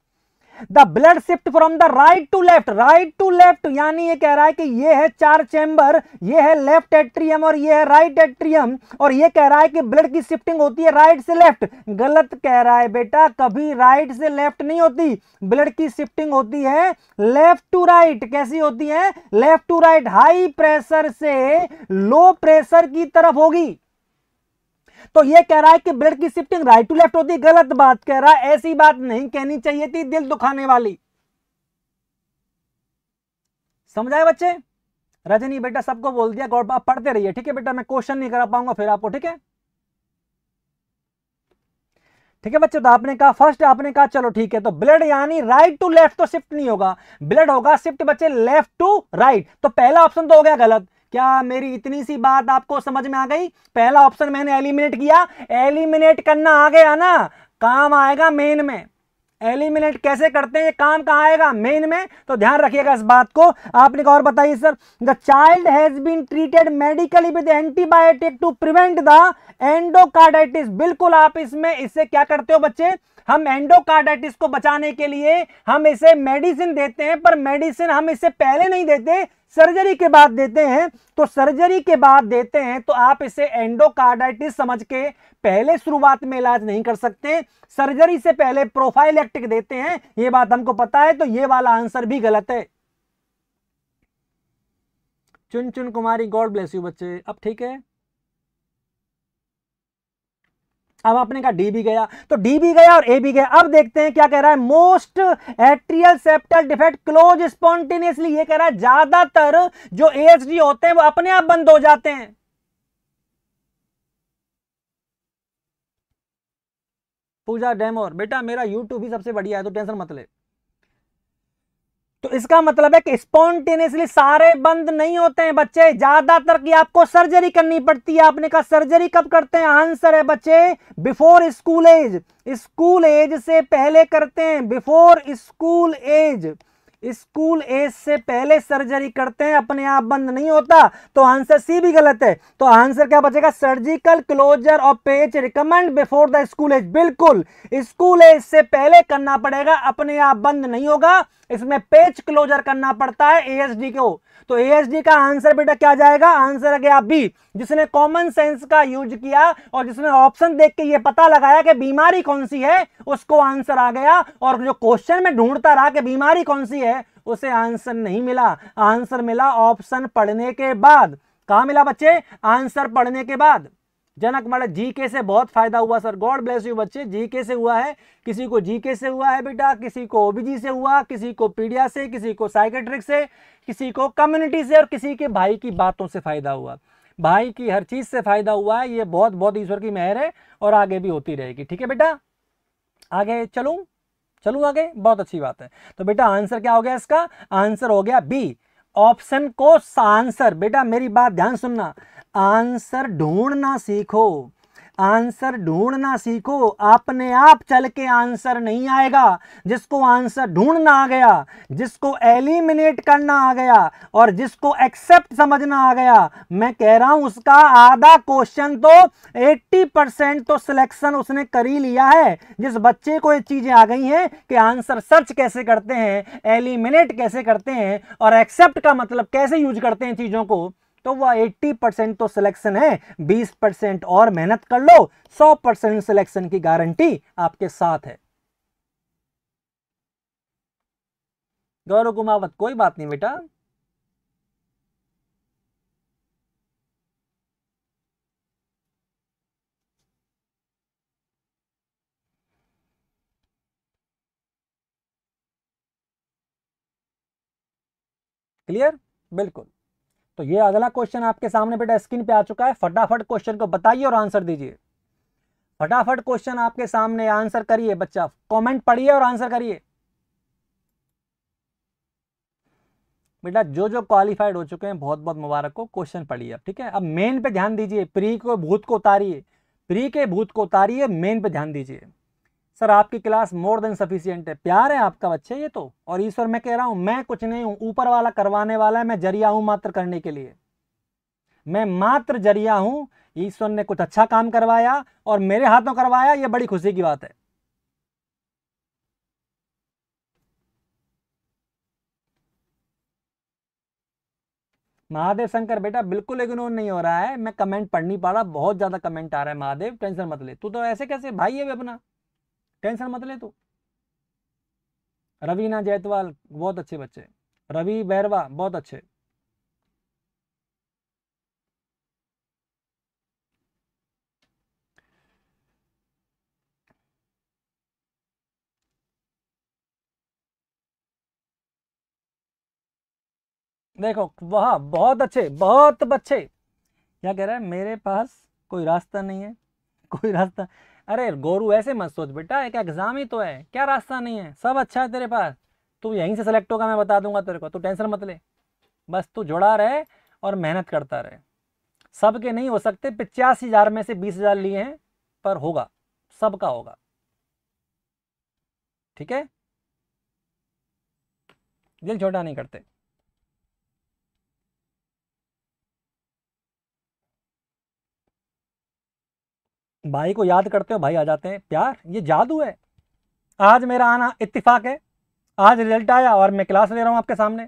the blood shift from the right to left right to left यानी ये कह रहा है कि ये है चार चैम्बर ये है लेफ्ट एट्रियम और ये है राइट एट्रियम और ये कह रहा है कि ब्लड की शिफ्टिंग होती है राइट से लेफ्ट गलत कह रहा है बेटा कभी राइट से लेफ्ट नहीं होती ब्लड की शिफ्टिंग होती है लेफ्ट टू राइट कैसी होती है left to right high pressure से लो प्रेशर की तरफ होगी तो ये कह रहा है कि ब्लड की शिफ्टिंग राइट टू लेफ्ट होती गलत बात कह रहा है ऐसी बात नहीं कहनी चाहिए थी दिल दुखाने वाली समझाए बच्चे रजनी बेटा सबको बोल दिया गौर बाप पढ़ते रहिए ठीक है बेटा मैं क्वेश्चन नहीं करा पाऊंगा फिर आपको ठीक है ठीक है बच्चों तो आपने कहा फर्स्ट आपने कहा चलो ठीक है तो ब्लड यानी राइट टू लेफ्ट तो शिफ्ट नहीं होगा ब्लड होगा शिफ्ट बच्चे लेफ्ट टू राइट तो पहला ऑप्शन तो हो गया गलत क्या मेरी इतनी सी बात आपको समझ में आ गई पहला ऑप्शन मैंने एलिमिनेट किया एलिमिनेट करना आ गया ना काम आएगा मेन में एलिमिनेट कैसे करते हैं काम कहाँ आएगा मेन में तो ध्यान रखिएगा इस बात को आपने एक और बताइए sir the child has been treated medically with antibiotic to prevent the endocarditis बिल्कुल आप इसमें इससे क्या करते हो बच्चे हम एंडोकार्डाइटिस को बचाने के लिए हम इसे मेडिसिन देते हैं पर मेडिसिन हम इसे पहले नहीं देते सर्जरी के बाद देते हैं तो सर्जरी के बाद देते हैं तो आप इसे एंडोकार्डाइटिस समझ के पहले शुरुआत में इलाज नहीं कर सकते सर्जरी से पहले प्रोफाइलेक्टिक देते हैं ये बात हमको पता है तो ये वाला आंसर भी गलत है चुन चुन कुमारी गॉड ब्लेस यू बच्चे अब ठीक है अब आपने कहा डी भी गया तो डी भी गया और ए भी गया अब देखते हैं क्या कह रहा है most atrial septal defect close spontaneously ये कह रहा है ज्यादातर जो एएचडी होते हैं वो अपने आप बंद हो जाते हैं पूजा डेमोर बेटा मेरा यूट्यूब ही सबसे बढ़िया है तो टेंशन मत ले तो इसका मतलब है कि स्पॉन्टेनियसली सारे बंद नहीं होते हैं बच्चे ज्यादातर की आपको सर्जरी करनी पड़ती है आपने कहा सर्जरी कब करते हैं आंसर है बच्चे before school age school age से पहले करते हैं before school age school age से पहले सर्जरी करते हैं अपने आप बंद नहीं होता तो आंसर सी भी गलत है तो आंसर क्या बचेगा surgical closure of page recommend before the school age बिल्कुल स्कूल एज से पहले करना पड़ेगा अपने आप बंद नहीं होगा इसमें पेज क्लोजर करना पड़ता है एएसडी को तो एएसडी का आंसर बेटा क्या जाएगा आंसर आ गया बी जिसने कॉमन सेंस का यूज किया और जिसने ऑप्शन देख के ये पता लगाया कि बीमारी कौन सी है उसको आंसर आ गया और जो क्वेश्चन में ढूंढता रहा कि बीमारी कौन सी है उसे आंसर नहीं मिला आंसर मिला ऑप्शन पढ़ने के बाद कहा मिला बच्चे आंसर पढ़ने के बाद जनक माड़ा जीके से बहुत फायदा हुआ सर गॉड ब्लेस यू बच्चे जीके से हुआ है किसी को जीके से हुआ है बेटा किसी को ओबीजी से हुआ किसी को पीडिया से किसी को साइकेट्रिक से किसी को कम्युनिटी से और किसी के भाई की बातों से फायदा हुआ भाई की हर चीज से फायदा हुआ है ये बहुत बहुत ईश्वर की मेहर है और आगे भी होती रहेगी ठीक है बेटा आगे चलू चलू आगे बहुत अच्छी बात है तो बेटा आंसर क्या हो गया इसका आंसर हो गया बी ऑप्शन को आंसर बेटा मेरी बात ध्यान सुनना आंसर ढूंढना सीखो आंसर ढूंढना सीखो अपने आप चल के आंसर नहीं आएगा जिसको आंसर ढूंढना आ गया जिसको एलिमिनेट करना आ गया और जिसको एक्सेप्ट समझना आ गया मैं कह रहा हूं उसका आधा क्वेश्चन तो 80 परसेंट तो सिलेक्शन उसने कर ही लिया है जिस बच्चे को ये चीज़ें आ गई हैं कि आंसर सर्च कैसे करते हैं एलिमिनेट कैसे करते हैं और एक्सेप्ट का मतलब कैसे यूज करते हैं चीज़ों को तो वह 80 परसेंट तो सिलेक्शन है 20 परसेंट और मेहनत कर लो 100 परसेंट सिलेक्शन की गारंटी आपके साथ है गौरव कुमावत कोई बात नहीं बेटा क्लियर बिल्कुल तो ये अगला क्वेश्चन आपके सामने बेटा स्क्रीन पे आ चुका है फटाफट क्वेश्चन को बताइए और आंसर दीजिए फटाफट क्वेश्चन आपके सामने आंसर करिए बच्चा कमेंट पढ़िए और आंसर करिए बेटा जो जो क्वालिफाइड हो चुके हैं बहुत बहुत मुबारक हो क्वेश्चन पढ़िए अब ठीक है अब मेन पे ध्यान दीजिए प्री को भूत को उतारिए प्री के भूत को उतारिए मेन पे ध्यान दीजिए सर आपकी क्लास मोर देन सफिशियंट है प्यार है आपका बच्चे ये तो और ईश्वर मैं कह रहा हूं मैं कुछ नहीं हूं ऊपर वाला करवाने वाला है मैं जरिया हूं मात्र करने के लिए मैं मात्र जरिया हूं ईश्वर ने कुछ अच्छा काम करवाया और मेरे हाथों करवाया ये बड़ी खुशी की बात है महादेव शंकर बेटा बिल्कुल इग्नोर नहीं हो रहा है मैं कमेंट पढ़ नहीं पा रहा बहुत ज़्यादा कमेंट आ रहा है महादेव टेंशन मत ले तू तो ऐसे कैसे भाई है अपना टेंशन मत ले तू रवीना जैतवाल बहुत अच्छे बच्चे रवि बैरवा बहुत अच्छे देखो वह बहुत अच्छे बहुत बच्चे क्या कह रहा है मेरे पास कोई रास्ता नहीं है कोई रास्ता अरे गोरू ऐसे मत सोच बेटा एक एग्जाम ही तो है क्या रास्ता नहीं है सब अच्छा है तेरे पास तू यहीं से सेलेक्ट होगा मैं बता दूंगा तेरे को तू टेंशन मत ले बस तू जुड़ा रहे और मेहनत करता रहे सब के नहीं हो सकते पिचासी हजार में से बीस हजार लिए हैं पर होगा सबका होगा ठीक है दिल छोटा नहीं करते भाई को याद करते हो भाई आ जाते हैं प्यार ये जादू है आज मेरा आना इत्तेफाक है आज रिजल्ट आया और मैं क्लास ले रहा हूं आपके सामने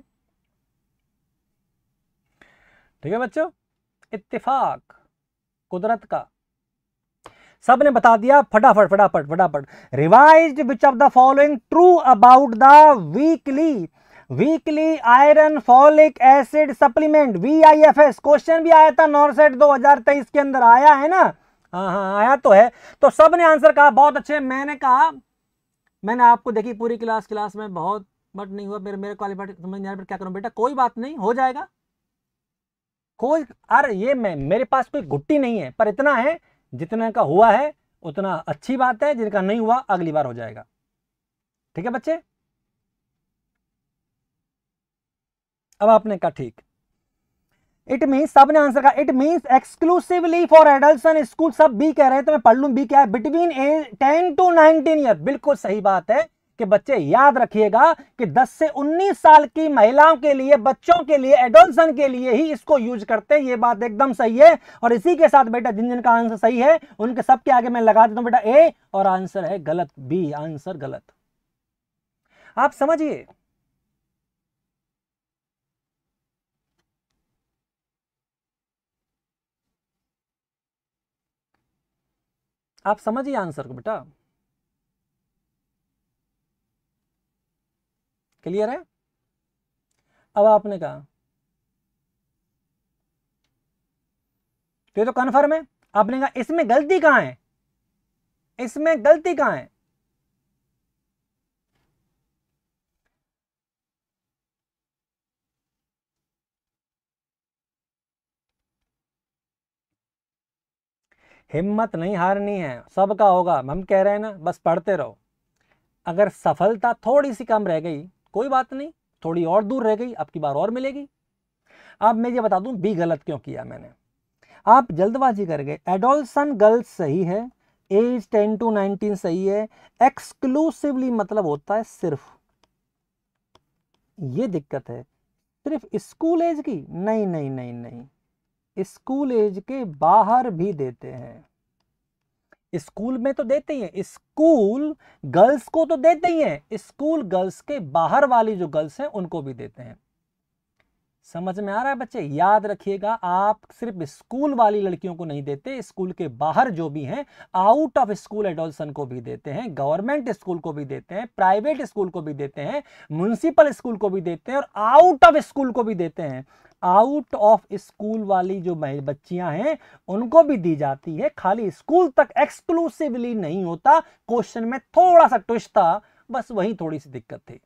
ठीक है बच्चों इत्तेफाक कुदरत का सब ने बता दिया फटाफट फटाफट फटाफट revise which of the following true about the weekly weekly iron folic acid supplement V I F S question भी आया था नॉर्सेट 2023 के अंदर आया है ना हाँ हाँ आया तो है तो सब ने आंसर कहा बहुत अच्छे मैंने कहा मैंने आपको देखी पूरी क्लास क्लास में बहुत बट नहीं हुआ मेरे मेरे क्वालिफाइड समझ नहीं क्या करूं बेटा कोई बात नहीं हो जाएगा कोई अरे ये मैं मेरे पास कोई घुट्टी नहीं है पर इतना है जितने का हुआ है उतना अच्छी बात है जिनका नहीं हुआ अगली बार हो जाएगा ठीक है बच्चे अब आपने कहा ठीक इट मीन्स सब ने आंसर कहा it mean exclusively for adult school सब बी कह रहे हैं तो मैं पढ़ लू बी क्या है between age ten to nineteen year बिल्कुल सही बात है कि बच्चे याद रखिएगा कि 10 से 19 साल की महिलाओं के लिए बच्चों के लिए एडोल्सन के लिए ही इसको यूज करते हैं ये बात एकदम सही है और इसी के साथ बेटा जिन जिन का आंसर सही है उनके सबके आगे मैं लगा देता हूं बेटा ए और आंसर है गलत बी आंसर गलत आप समझिए आप समझिए आंसर को बेटा क्लियर है अब आपने कहा तो ये तो कन्फर्म है आपने कहा इसमें गलती कहां है इसमें गलती कहां है हिम्मत नहीं हारनी है सबका होगा हम कह रहे हैं ना बस पढ़ते रहो अगर सफलता थोड़ी सी कम रह गई कोई बात नहीं थोड़ी और दूर रह गई आपकी बार और मिलेगी अब मैं ये बता दूं बी गलत क्यों किया मैंने आप जल्दबाजी कर गए एडोल्सन गर्ल्स सही है एज टेन टू नाइनटीन सही है एक्सक्लूसिवली मतलब होता है सिर्फ ये दिक्कत है सिर्फ स्कूल एज की नहीं नहीं नहीं नहीं नहीं स्कूल एज के बाहर भी देते हैं स्कूल में तो देते ही हैं स्कूल गर्ल्स को तो देते ही हैं स्कूल गर्ल्स के बाहर वाली जो गर्ल्स हैं उनको भी देते हैं समझ में आ रहा है बच्चे याद रखिएगा आप सिर्फ स्कूल वाली लड़कियों को नहीं देते स्कूल के बाहर जो भी हैं आउट ऑफ स्कूल एडोल्सन को भी देते हैं गवर्नमेंट स्कूल को भी देते हैं प्राइवेट स्कूल को भी देते हैं म्यूनसिपल स्कूल को भी देते हैं और आउट ऑफ स्कूल को भी देते हैं आउट ऑफ स्कूल वाली जो बच्चियां हैं उनको भी दी जाती है खाली स्कूल तक एक्सक्लूसिवली नहीं होता क्वेश्चन में थोड़ा सा ट्विस्ट था बस वही थोड़ी सी दिक्कत थी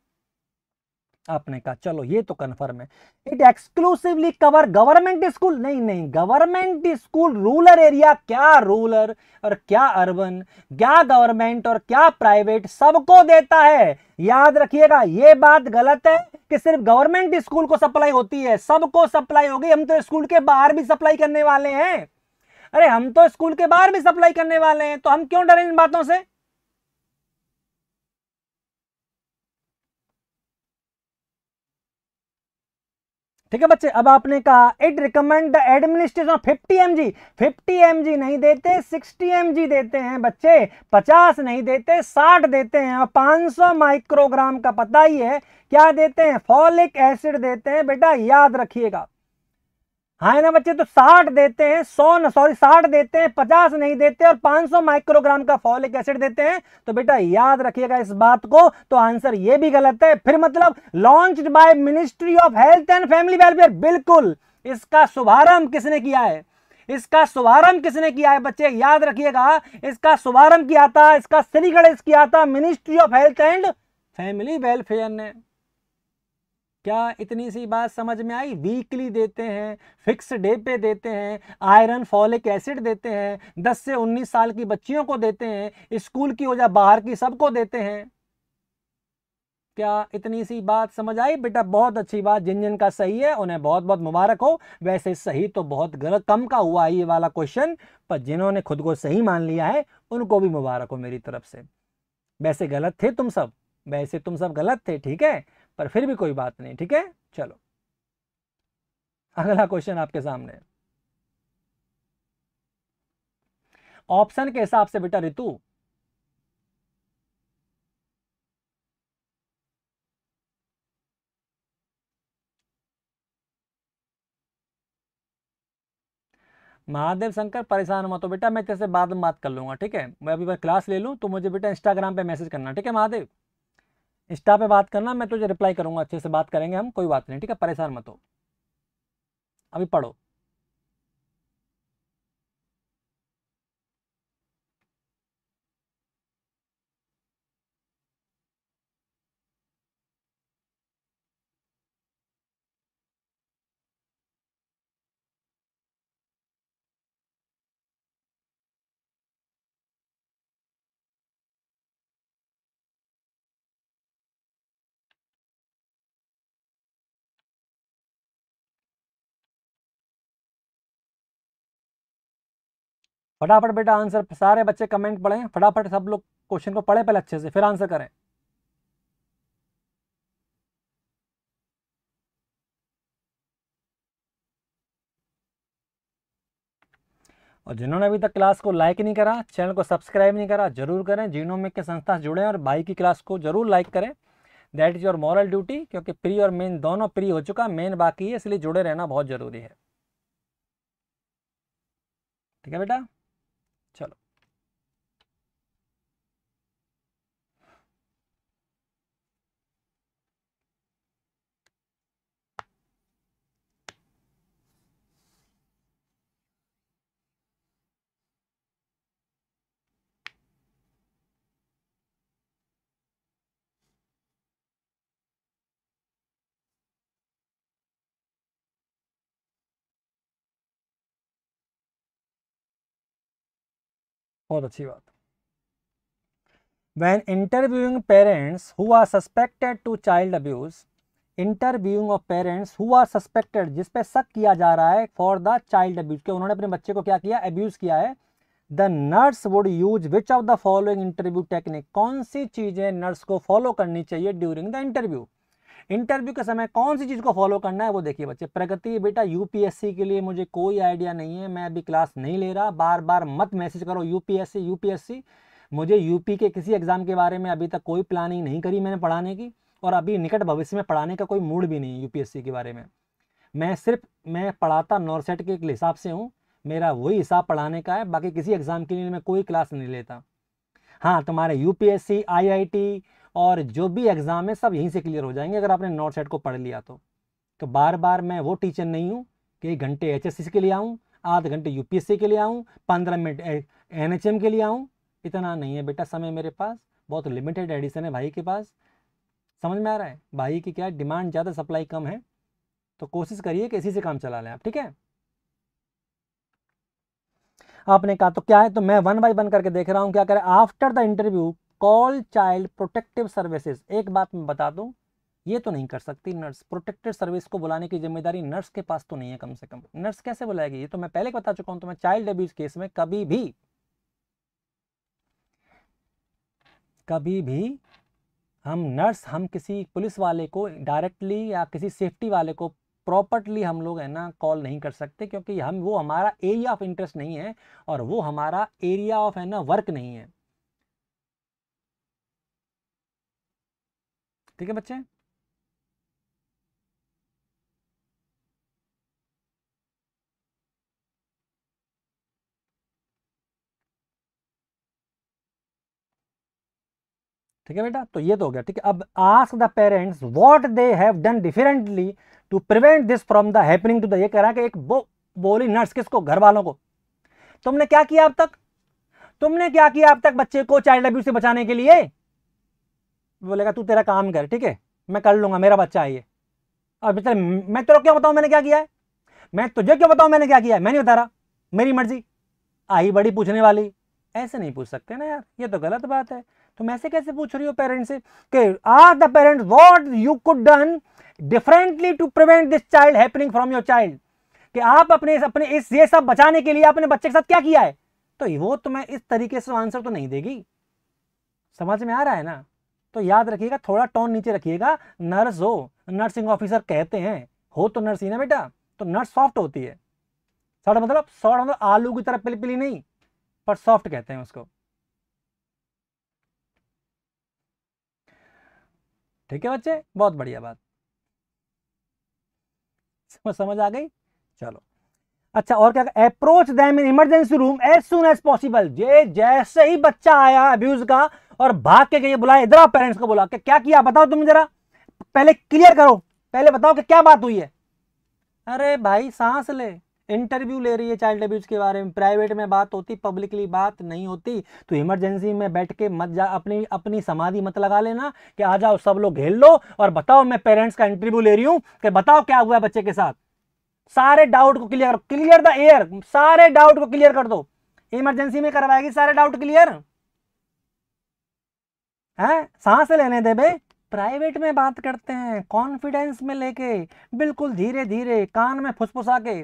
आपने कहा चलो ये तो कंफर्म है it exclusively cover government school नहीं नहीं गवर्नमेंट स्कूल रूरल एरिया क्या रूरल और क्या अर्बन क्या गवर्नमेंट और क्या प्राइवेट सबको देता है याद रखिएगा ये बात गलत है कि सिर्फ गवर्नमेंट स्कूल को सप्लाई होती है सबको सप्लाई होगी हम तो स्कूल के बाहर भी सप्लाई करने वाले हैं अरे हम तो स्कूल के बाहर भी सप्लाई करने वाले हैं तो हम क्यों डरे इन बातों से ठीक है बच्चे अब आपने कहा it recommend the administration fifty M G fifty M G नहीं देते सिक्सटी एम जी देते हैं बच्चे पचास नहीं देते साठ देते हैं और पांच सौ माइक्रोग्राम का पता ही है क्या देते हैं फॉलिक एसिड देते हैं बेटा याद रखिएगा हाँ ना बच्चे तो साठ देते हैं सौ ना सॉरी साठ देते हैं पचास नहीं देते और 500 माइक्रोग्राम का फॉलिक एसिड देते हैं तो बेटा याद रखिएगा इस बात को तो आंसर ये भी गलत है फिर मतलब launched by ministry of health and family welfare बिल्कुल इसका शुभारंभ किसने किया है इसका शुभारंभ किसने किया है बच्चे याद रखिएगा इसका शुभारंभ किया था इसका श्री गणेश किया था ministry of health and family welfare ने क्या इतनी सी बात समझ में आई वीकली देते हैं फिक्स डे पे देते हैं आयरन फॉलिक एसिड देते हैं 10 से 19 साल की बच्चियों को देते हैं स्कूल की वजह बाहर की सबको देते हैं क्या इतनी सी बात समझ आई बेटा बहुत अच्छी बात जिन जिन का सही है उन्हें बहुत बहुत मुबारक हो वैसे सही तो बहुत गलत कम का हुआ ये वाला क्वेश्चन पर जिन्होंने खुद को सही मान लिया है उनको भी मुबारक हो मेरी तरफ से वैसे गलत थे तुम सब वैसे तुम सब गलत थे ठीक है पर फिर भी कोई बात नहीं ठीक है चलो अगला क्वेश्चन आपके सामने ऑप्शन के हिसाब से बेटा ऋतु महादेव शंकर परेशान मत हो बेटा मैं तेरे से बाद में बात कर लूंगा ठीक है मैं अभी बार क्लास ले लूं तो मुझे बेटा इंस्टाग्राम पे मैसेज करना ठीक है महादेव इंस्टा पे बात करना मैं तुझे रिप्लाई करूंगा अच्छे से बात करेंगे हम कोई बात नहीं ठीक है परेशान मत हो अभी पढ़ो फटाफट बेटा आंसर सारे बच्चे कमेंट पढ़ें फटाफट सब लोग क्वेश्चन को पढ़ें पहले अच्छे से फिर आंसर करें और जिन्होंने अभी तक क्लास को लाइक नहीं करा चैनल को सब्सक्राइब नहीं करा जरूर करें जीनोमिक के संस्था जुड़े और भाई की क्लास को जरूर लाइक करें that is your moral duty क्योंकि प्री और मेन दोनों प्री हो चुका मेन बाकी है इसलिए जुड़े रहना बहुत ज़रूरी है ठीक है बेटा Chalo. बहुत अच्छी बात when interviewing parents who are suspected to child abuse interviewing of parents who are suspected जिस पे शक किया जा रहा है फॉर द चाइल्ड अब्यूज के उन्होंने अपने बच्चे को क्या किया अब्यूज किया है the nurse would use which of the following interview technique कौन सी चीज़ें नर्स को फॉलो करनी चाहिए ड्यूरिंग द इंटरव्यू इंटरव्यू के समय कौन सी चीज़ को फॉलो करना है वो देखिए बच्चे प्रगति बेटा यूपीएससी के लिए मुझे कोई आइडिया नहीं है मैं अभी क्लास नहीं ले रहा बार बार मत मैसेज करो यूपीएससी यूपीएससी मुझे यूपी के किसी एग्ज़ाम के बारे में अभी तक कोई प्लानिंग नहीं करी मैंने पढ़ाने की और अभी निकट भविष्य में पढ़ाने का कोई मूड भी नहीं है यूपीएससी के बारे में मैं सिर्फ मैं पढ़ाता नॉर्सेट के हिसाब से हूँ मेरा वही हिसाब पढ़ाने का है बाकी किसी एग्ज़ाम के लिए मैं कोई क्लास नहीं लेता हाँ तुम्हारे यूपीएससी आईआईटी और जो भी एग्ज़ाम है सब यहीं से क्लियर हो जाएंगे अगर आपने नॉर्थ सेट को पढ़ लिया तो तो बार बार मैं वो टीचर नहीं हूँ कि एक घंटे एच के लिए आऊँ आधे घंटे यू के लिए आऊँ पंद्रह मिनट एन के लिए आऊँ इतना नहीं है बेटा समय मेरे पास बहुत लिमिटेड एडिशन है भाई के पास समझ में आ रहा है भाई की क्या डिमांड ज़्यादा सप्लाई कम है तो कोशिश करिए कि इसी से काम चला लें आप ठीक है आपने कहा तो क्या है तो मैं वन बाई वन करके देख रहा हूँ क्या करें after the interview call child protective services एक बात मैं बता दूं ये तो नहीं कर सकती नर्स प्रोटेक्टेड सर्विस को बुलाने की जिम्मेदारी नर्स के पास तो नहीं है कम से कम नर्स कैसे बुलाएगी ये तो मैं पहले बता चुका हूं तो मैं चाइल्ड एब्यूज केस में कभी भी कभी भी हम नर्स हम किसी पुलिस वाले को डायरेक्टली या किसी सेफ्टी वाले को प्रॉपर्टली हम लोग है ना कॉल नहीं कर सकते क्योंकि हम वो हमारा एरिया ऑफ इंटरेस्ट नहीं है और वो हमारा एरिया ऑफ है ना वर्क नहीं है ठीक है बच्चे ठीक है बेटा तो ये तो हो गया ठीक है अब ask the parents what they have done differently to prevent this from the happening to the ये कह रहा है कि एक बो, बोली नर्स किसको घर वालों को तुमने क्या किया अब तक तुमने क्या किया अब तक बच्चे को चाइल्ड अब्यूज से बचाने के लिए बोलेगा तू तेरा काम कर ठीक है मैं कर लूँगा मेरा बच्चा आइए ये और बेचारे मैं तेरा क्या बताऊँ मैंने क्या किया है मैं तुझे क्यों बताऊँ मैंने क्या किया है मैं नहीं बता रहा मेरी मर्जी आई बड़ी पूछने वाली ऐसे नहीं पूछ सकते ना यार ये तो गलत बात है तुम ऐसे कैसे पूछ रही हो पेरेंट्स से कि are the parents what you could done differently to prevent this child happening from your child कि आप अपने अपने इस ये सब बचाने के लिए अपने बच्चे के साथ क्या किया है तो वो तुम्हें इस तरीके से आंसर तो नहीं देगी समझ में आ रहा है ना तो याद रखिएगा थोड़ा टोन नीचे रखिएगा नर्स हो नर्सिंग ऑफिसर कहते हैं हो तो नर्स ही ना बेटा तो नर्स सॉफ्ट होती है सॉफ्ट मतलब सॉफ्ट मतलब आलू की तरह पिली नहीं पर सॉफ्ट कहते हैं उसको ठीक है बच्चे बहुत बढ़िया बात समझ समझ आ गई चलो अच्छा और क्या approach them in emergency room as soon as possible ये जैसे ही बच्चा आया अब्यूज का और भाग के ये बुलाया इधर पेरेंट्स को बोला क्या किया बताओ तुम जरा पहले क्लियर करो पहले बताओ कि क्या बात हुई है अरे भाई सांस ले इंटरव्यू ले रही है चाइल्ड अब्यूज के बारे में प्राइवेट में बात होती पब्लिकली बात नहीं होती तो इमरजेंसी में बैठ के मत जा अपनी अपनी समाधि मत लगा लेना कि आ जाओ सब लोग घेर लो और बताओ मैं पेरेंट्स का इंटरव्यू ले रही हूँ कि बताओ क्या हुआ बच्चे के साथ सारे डाउट को क्लियर करो क्लियर द एयर सारे डाउट को क्लियर कर दो इमरजेंसी में करवाएगी सारे डाउट क्लियर है सांस लेने दे बे प्राइवेट में बात करते हैं कॉन्फिडेंस में लेके बिल्कुल धीरे धीरे कान में फुसफुसा के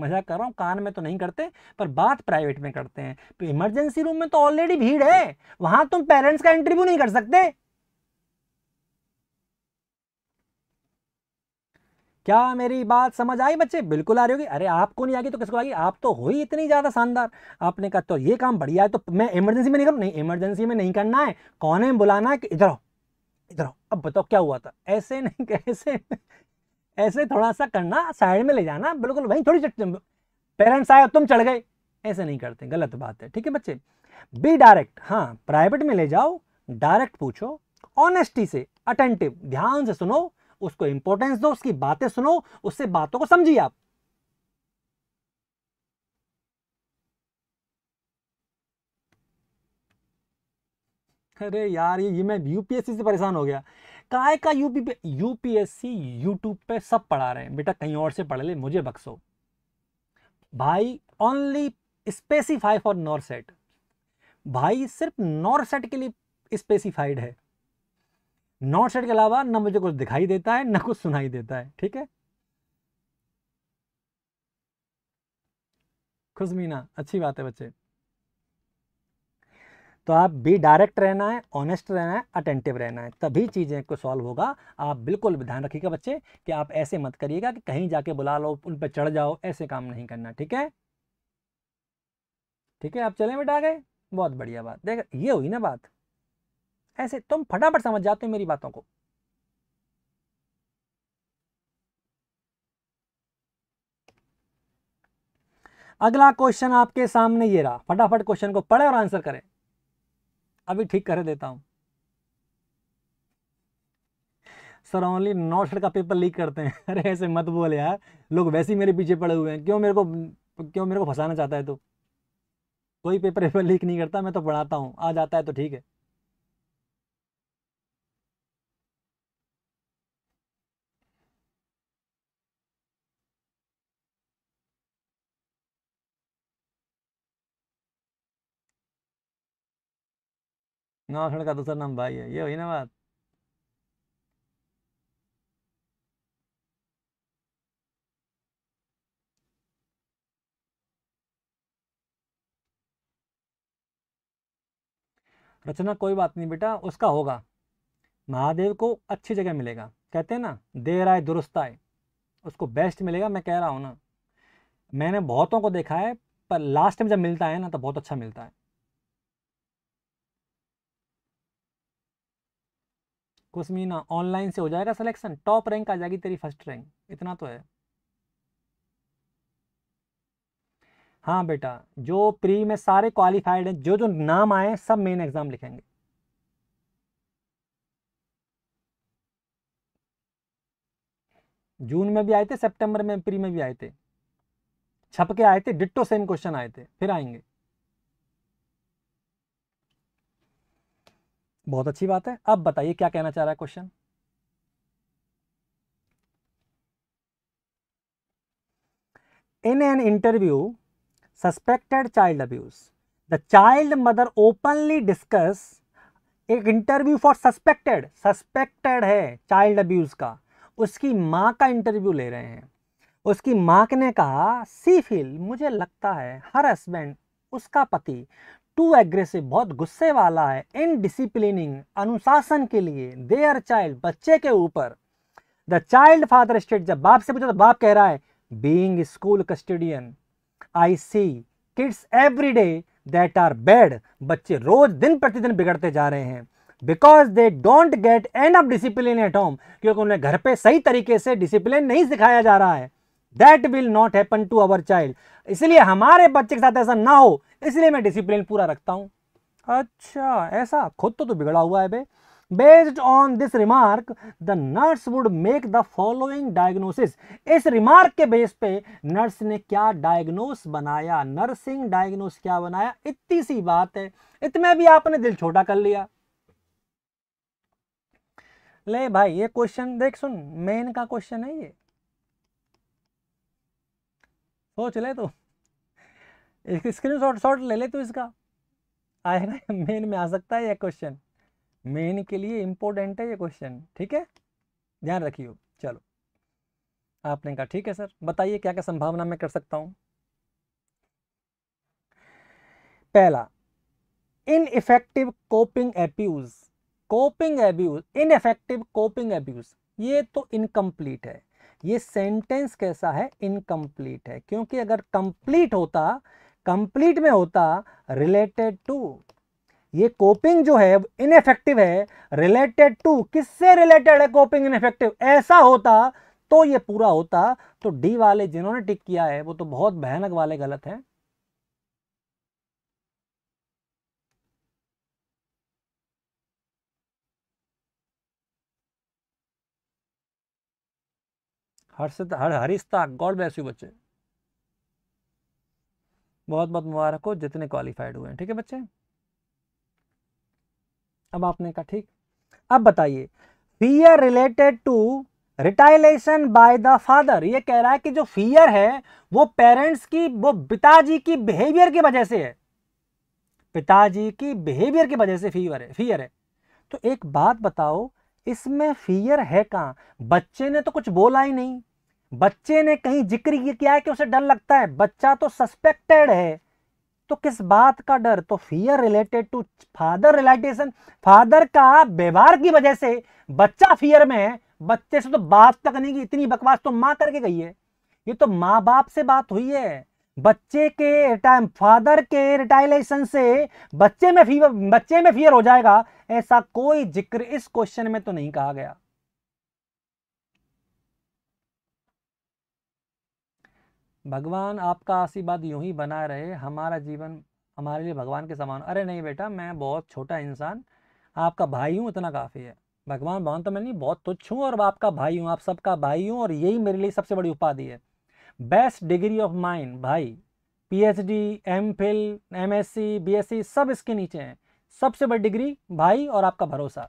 मजा कर रहा हूँ कान में तो नहीं करते पर बात प्राइवेट में करते हैं तो इमरजेंसी रूम में तो ऑलरेडी भीड़ है वहां तुम पेरेंट्स का इंटरव्यू नहीं कर सकते क्या मेरी बात समझ आई बच्चे बिल्कुल आ रही होगी अरे आपको नहीं आ गई तो किसको आ गई आप तो ही इतनी ज़्यादा शानदार आपने कहा तो ये काम बढ़िया है तो मैं इमरजेंसी में नहीं करूँ नहीं इमरजेंसी में नहीं करना है कौन है बुलाना है कि इधर इधर अब बताओ क्या हुआ था ऐसे नहीं कैसे ऐसे थोड़ा सा करना साइड में ले जाना बिल्कुल वही थोड़ी पेरेंट्स आए तुम चढ़ गए ऐसे नहीं करते गलत बात है ठीक है बच्चे बी डायरेक्ट हाँ प्राइवेट में ले जाओ डायरेक्ट पूछो ऑनेस्टी से अटेंटिव ध्यान से सुनो उसको इंपॉर्टेंस दो उसकी बातें सुनो उससे बातों को समझिए आप अरे यार ये ये मैं यूपीएससी से परेशान हो गया काय का यूपी यूपीएससी यूट्यूब पे सब पढ़ा रहे हैं बेटा कहीं और से पढ़ ले मुझे बक्सो भाई ओनली स्पेसिफाई फॉर सेट भाई सिर्फ सेट के लिए स्पेसिफाइड है नॉट शेड के अलावा ना मुझे कुछ दिखाई देता है ना कुछ सुनाई देता है ठीक है खुशमीना अच्छी बात है बच्चे तो आप भी डायरेक्ट रहना है ऑनेस्ट रहना है अटेंटिव रहना है तभी चीज़ें को सॉल्व होगा आप बिल्कुल ध्यान रखिएगा बच्चे कि आप ऐसे मत करिएगा कि कहीं जाके बुला लो उन पर चढ़ जाओ ऐसे काम नहीं करना ठीक है ठीक है आप चले बेटा आ गए बहुत बढ़िया बात देख ये हुई ना बात ऐसे तुम फटाफट समझ जाते हो मेरी बातों को अगला क्वेश्चन आपके सामने ये रहा फटाफट क्वेश्चन को पढ़े और आंसर करें अभी ठीक कर देता हूं सर ओनली नोट का पेपर लीक करते हैं अरे ऐसे मत बोले यार लोग वैसे ही मेरे पीछे पड़े हुए हैं क्यों मेरे को क्यों मेरे को फंसाना चाहता है तो कोई पेपर वेपर लीक नहीं करता मैं तो पढ़ाता हूँ आ जाता है तो ठीक है नवाखंड का दूसरा नाम भाई है ये हुई ना बात रचना कोई बात नहीं बेटा उसका होगा महादेव को अच्छी जगह मिलेगा कहते हैं ना देर आए दुरुस्त आए उसको बेस्ट मिलेगा मैं कह रहा हूँ ना मैंने बहुतों को देखा है पर लास्ट में जब मिलता है ना तो बहुत अच्छा मिलता है कुछ महीना ऑनलाइन से हो जाएगा सिलेक्शन टॉप रैंक आ जाएगी तेरी फर्स्ट रैंक इतना तो है हाँ बेटा जो प्री में सारे क्वालिफाइड हैं जो जो नाम आए सब मेन एग्जाम लिखेंगे जून में भी आए थे सितंबर में प्री में भी आए थे छप के आए थे डिट्टो सेम क्वेश्चन आए थे फिर आएंगे बहुत अच्छी बात है अब बताइए क्या कहना चाह रहा है question in an interview suspected child abuse the child mother openly discuss एक इंटरव्यू फॉर सस्पेक्टेड सस्पेक्टेड है चाइल्ड अब्यूज का उसकी माँ का इंटरव्यू ले रहे हैं उसकी माँ ने कहा सी फील मुझे लगता है हर हस्बैंड उसका पति टू एग्रेसिव बहुत गुस्से वाला है इन डिसिप्लिनिंग अनुशासन के लिए देयर चाइल्ड बच्चे के ऊपर द चाइल्ड फादर स्टेट जब बाप से पूछा तो बाप कह रहा है being school custodian I see kids every day that are bad बच्चे रोज दिन प्रतिदिन बिगड़ते जा रहे हैं because they don't get enough discipline at home क्योंकि उन्हें घर पे सही तरीके से डिसिप्लिन नहीं सिखाया जा रहा है that will not happen to our child इसलिए हमारे बच्चे के साथ ऐसा ना हो इसलिए मैं डिसिप्लिन पूरा रखता हूं अच्छा ऐसा खुद तो तो बिगड़ा हुआ है बे based on this remark the nurse would make the following diagnosis इस रिमार्क के बेस पे नर्स ने क्या डायग्नोस बनाया नर्सिंग डायग्नोस क्या बनाया इतनी सी बात है इतने भी आपने दिल छोटा कर लिया ले भाई ये क्वेश्चन देख सुन मेन का क्वेश्चन है ये सोच ले तो स्क्रीन शॉट शॉट ले ले तो इसका आएगा मेन में आ सकता है यह क्वेश्चन मेन के लिए इम्पोर्टेंट है ये क्वेश्चन ठीक है ध्यान रखियो चलो आपने कहा ठीक है सर बताइए क्या क्या संभावना मैं कर सकता हूं पहला ineffective coping abuse coping abuse ineffective coping abuse ये तो इनकम्प्लीट है ये सेंटेंस कैसा है इनकम्प्लीट है क्योंकि अगर कंप्लीट होता कंप्लीट में होता रिलेटेड टू ये कोपिंग जो है इनफेक्टिव है रिलेटेड टू किससे रिलेटेड है कोपिंग इनफेक्टिव ऐसा होता तो ये पूरा होता तो डी वाले जिन्होंने टिक किया है वो तो बहुत भयानक वाले गलत हैं हर्षित हर हरिस्ता गॉड ब्लेस यू बच्चे बहुत बहुत मुबारक हो जितने क्वालिफाइड हुए हैं ठीक है बच्चे अब आपने कहा ठीक अब बताइए fear related to retaliation by the father ये कह रहा है कि जो फियर है वो पेरेंट्स की वो पिताजी की बिहेवियर की वजह से है पिताजी की बिहेवियर की वजह से फीवर है फियर है तो एक बात बताओ इसमें फियर है कहां बच्चे ने तो कुछ बोला ही नहीं बच्चे ने कहीं जिक्र किया है कि उसे डर लगता है बच्चा तो सस्पेक्टेड है तो किस बात का डर तो fear related to father retaliation father का व्यवहार की वजह से बच्चा फियर में है बच्चे से तो बात तक नहीं की इतनी बकवास तो माँ करके गई है ये तो माँ बाप से बात हुई है बच्चे के रिटायर फादर के रिटायलेशन से बच्चे में फीवर बच्चे में फियर हो जाएगा ऐसा कोई जिक्र इस क्वेश्चन में तो नहीं कहा गया भगवान आपका आशीर्वाद यूं ही बना रहे हमारा जीवन हमारे लिए भगवान के समान अरे नहीं बेटा मैं बहुत छोटा इंसान आपका भाई हूँ इतना काफ़ी है भगवान भगवान तो मैं नहीं बहुत तुच्छ हूँ और आपका भाई हूँ आप सबका भाई हूँ और यही मेरे लिए सबसे बड़ी उपाधि है बेस्ट डिग्री ऑफ माइंड भाई P H D C B MSc, C सब इसके नीचे हैं सबसे बड़ी डिग्री भाई और आपका भरोसा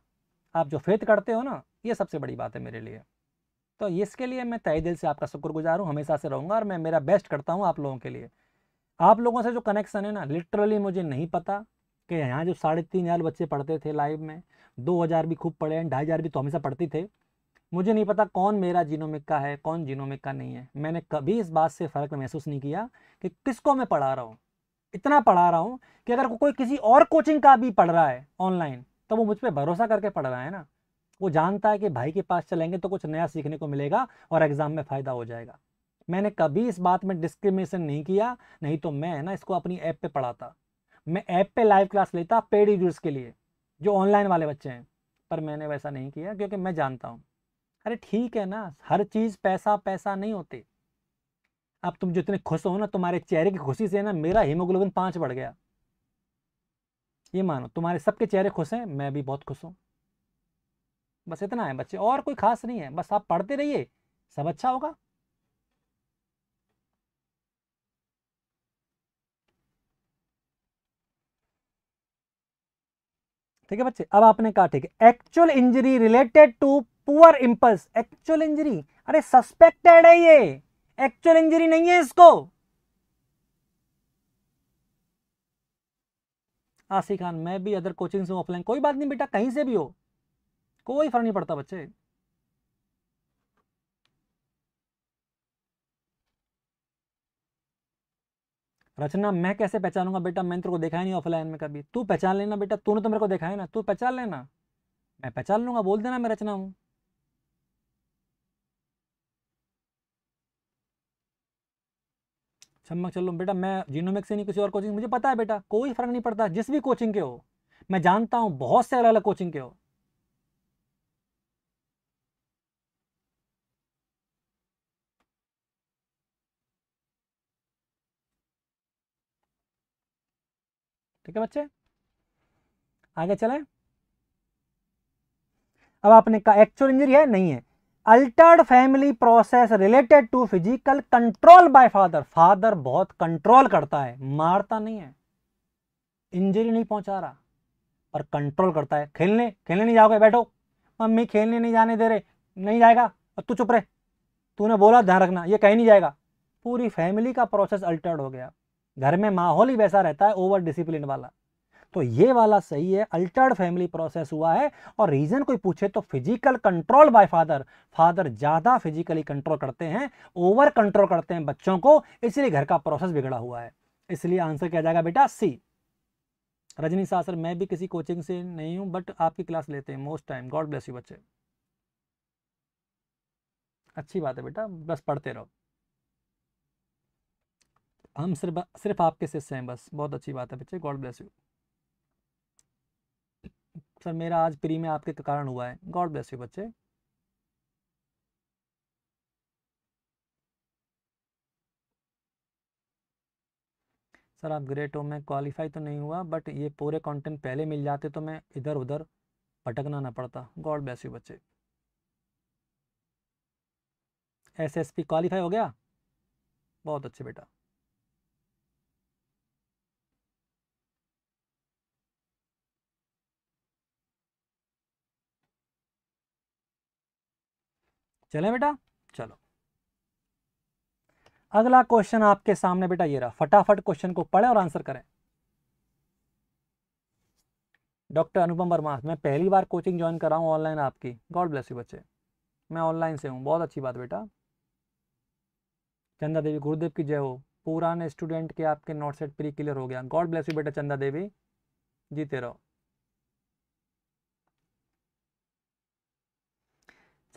आप जो फेथ करते हो ना ये सबसे बड़ी बात है मेरे लिए तो इसके लिए मैं तय दिल से आपका शुक्रगुजार हूँ हमेशा से रहूँगा और मैं मेरा बेस्ट करता हूँ आप लोगों के लिए आप लोगों से जो कनेक्शन है ना लिटरली मुझे नहीं पता कि यहाँ जो साढ़े तीन हज़ार बच्चे पढ़ते थे लाइव में दो हज़ार भी खूब पढ़े हैं ढाई हज़ार भी तो हमेशा पढ़ते थे मुझे नहीं पता कौन मेरा जीनोमिक का है कौन जीनोमिक का नहीं है मैंने कभी इस बात से फ़र्क महसूस नहीं किया कि किसको मैं पढ़ा रहा हूँ इतना पढ़ा रहा हूँ कि अगर कोई किसी और कोचिंग का भी पढ़ रहा है ऑनलाइन तो वो मुझ पर भरोसा करके पढ़ रहा है ना वो जानता है कि भाई के पास चलेंगे तो कुछ नया सीखने को मिलेगा और एग्जाम में फ़ायदा हो जाएगा मैंने कभी इस बात में डिस्क्रिमिनेशन नहीं किया नहीं तो मैं ना इसको अपनी ऐप पे पढ़ाता मैं ऐप पे लाइव क्लास लेता पेड यूजर्स के लिए जो ऑनलाइन वाले बच्चे हैं पर मैंने वैसा नहीं किया क्योंकि मैं जानता हूँ अरे ठीक है ना हर चीज़ पैसा पैसा नहीं होती अब तुम जितने खुश हो ना तुम्हारे चेहरे की खुशी से ना मेरा हीमोग्लोबिन पाँच बढ़ गया ये मानो तुम्हारे सबके चेहरे खुश हैं मैं भी बहुत खुश हूँ बस इतना है बच्चे और कोई खास नहीं है बस आप पढ़ते रहिए सब अच्छा होगा ठीक है बच्चे अब आपने कहा ठीक है actual injury related to poor impulse actual injury अरे सस्पेक्टेड है ये एक्चुअल इंजरी नहीं है इसको आसिफ खान मैं भी अदर कोचिंग से ऑफलाइन कोई बात नहीं बेटा कहीं से भी हो कोई फर्क नहीं पड़ता बच्चे रचना मैं कैसे पहचानूंगा बेटा मैंने तेरे को देखा ही नहीं ऑफलाइन में कभी तू पहचान लेना बेटा तूने तो मेरे को देखा है ना तू पहचान लेना मैं पहचान लूंगा बोल देना मैं रचना हूं चम्मक चलो बेटा मैं जीनोमिक से नहीं किसी और कोचिंग मुझे पता है बेटा कोई फर्क नहीं पड़ता जिस भी कोचिंग के हो मैं जानता हूं बहुत से अलग अलग कोचिंग के हो ठीक है बच्चे आगे चले अब आपने कहा एक्चुअल इंजरी है नहीं है altered family process related to physical control by father father बहुत कंट्रोल करता है मारता नहीं है इंजरी नहीं पहुंचा रहा पर कंट्रोल करता है खेलने खेलने नहीं जाओगे बैठो मम्मी खेलने नहीं जाने दे रहे नहीं जाएगा और तू चुप रहे तूने बोला ध्यान रखना ये कहीं नहीं जाएगा पूरी फैमिली का प्रोसेस अल्टर्ड हो गया घर में माहौल ही वैसा रहता है ओवर डिसिप्लिन वाला तो ये वाला सही है अल्टर्ड फैमिली प्रोसेस हुआ है और रीजन कोई पूछे तो physical control by father father ज्यादा फिजिकली कंट्रोल करते हैं ओवर कंट्रोल करते हैं बच्चों को इसलिए घर का प्रोसेस बिगड़ा हुआ है इसलिए आंसर क्या जाएगा बेटा सी रजनी शाह सर मैं भी किसी कोचिंग से नहीं हूं बट आपकी क्लास लेते हैं most time God bless you बच्चे अच्छी बात है बेटा बस पढ़ते रहो हम सिर्फ सिर्फ आपके शिष्य हैं बस बहुत अच्छी बात है बच्चे गॉड ब्लेस यू सर मेरा आज प्री में आपके कारण हुआ है गॉड ब्लेस यू बच्चे सर आप ग्रेट हो मैं क्वालिफाई तो नहीं हुआ बट ये पूरे कंटेंट पहले मिल जाते तो मैं इधर उधर भटकना ना पड़ता गॉड ब्लेस यू बच्चे एसएसपी क्वालिफाई हो गया बहुत अच्छे बेटा चले बेटा चलो अगला क्वेश्चन आपके सामने बेटा ये रहा फटाफट क्वेश्चन को पढ़ें और आंसर करें डॉक्टर अनुपम वर्मा मैं पहली बार कोचिंग ज्वाइन कर रहा हूँ ऑनलाइन आपकी गॉड ब्लेस यू बच्चे मैं ऑनलाइन से हूँ बहुत अच्छी बात बेटा चंदा देवी गुरुदेव की जय हो पुराने स्टूडेंट के आपके नोट सेट प्री क्लियर हो गया गॉड ब्लेस यू बेटा चंदा देवी जीते रहो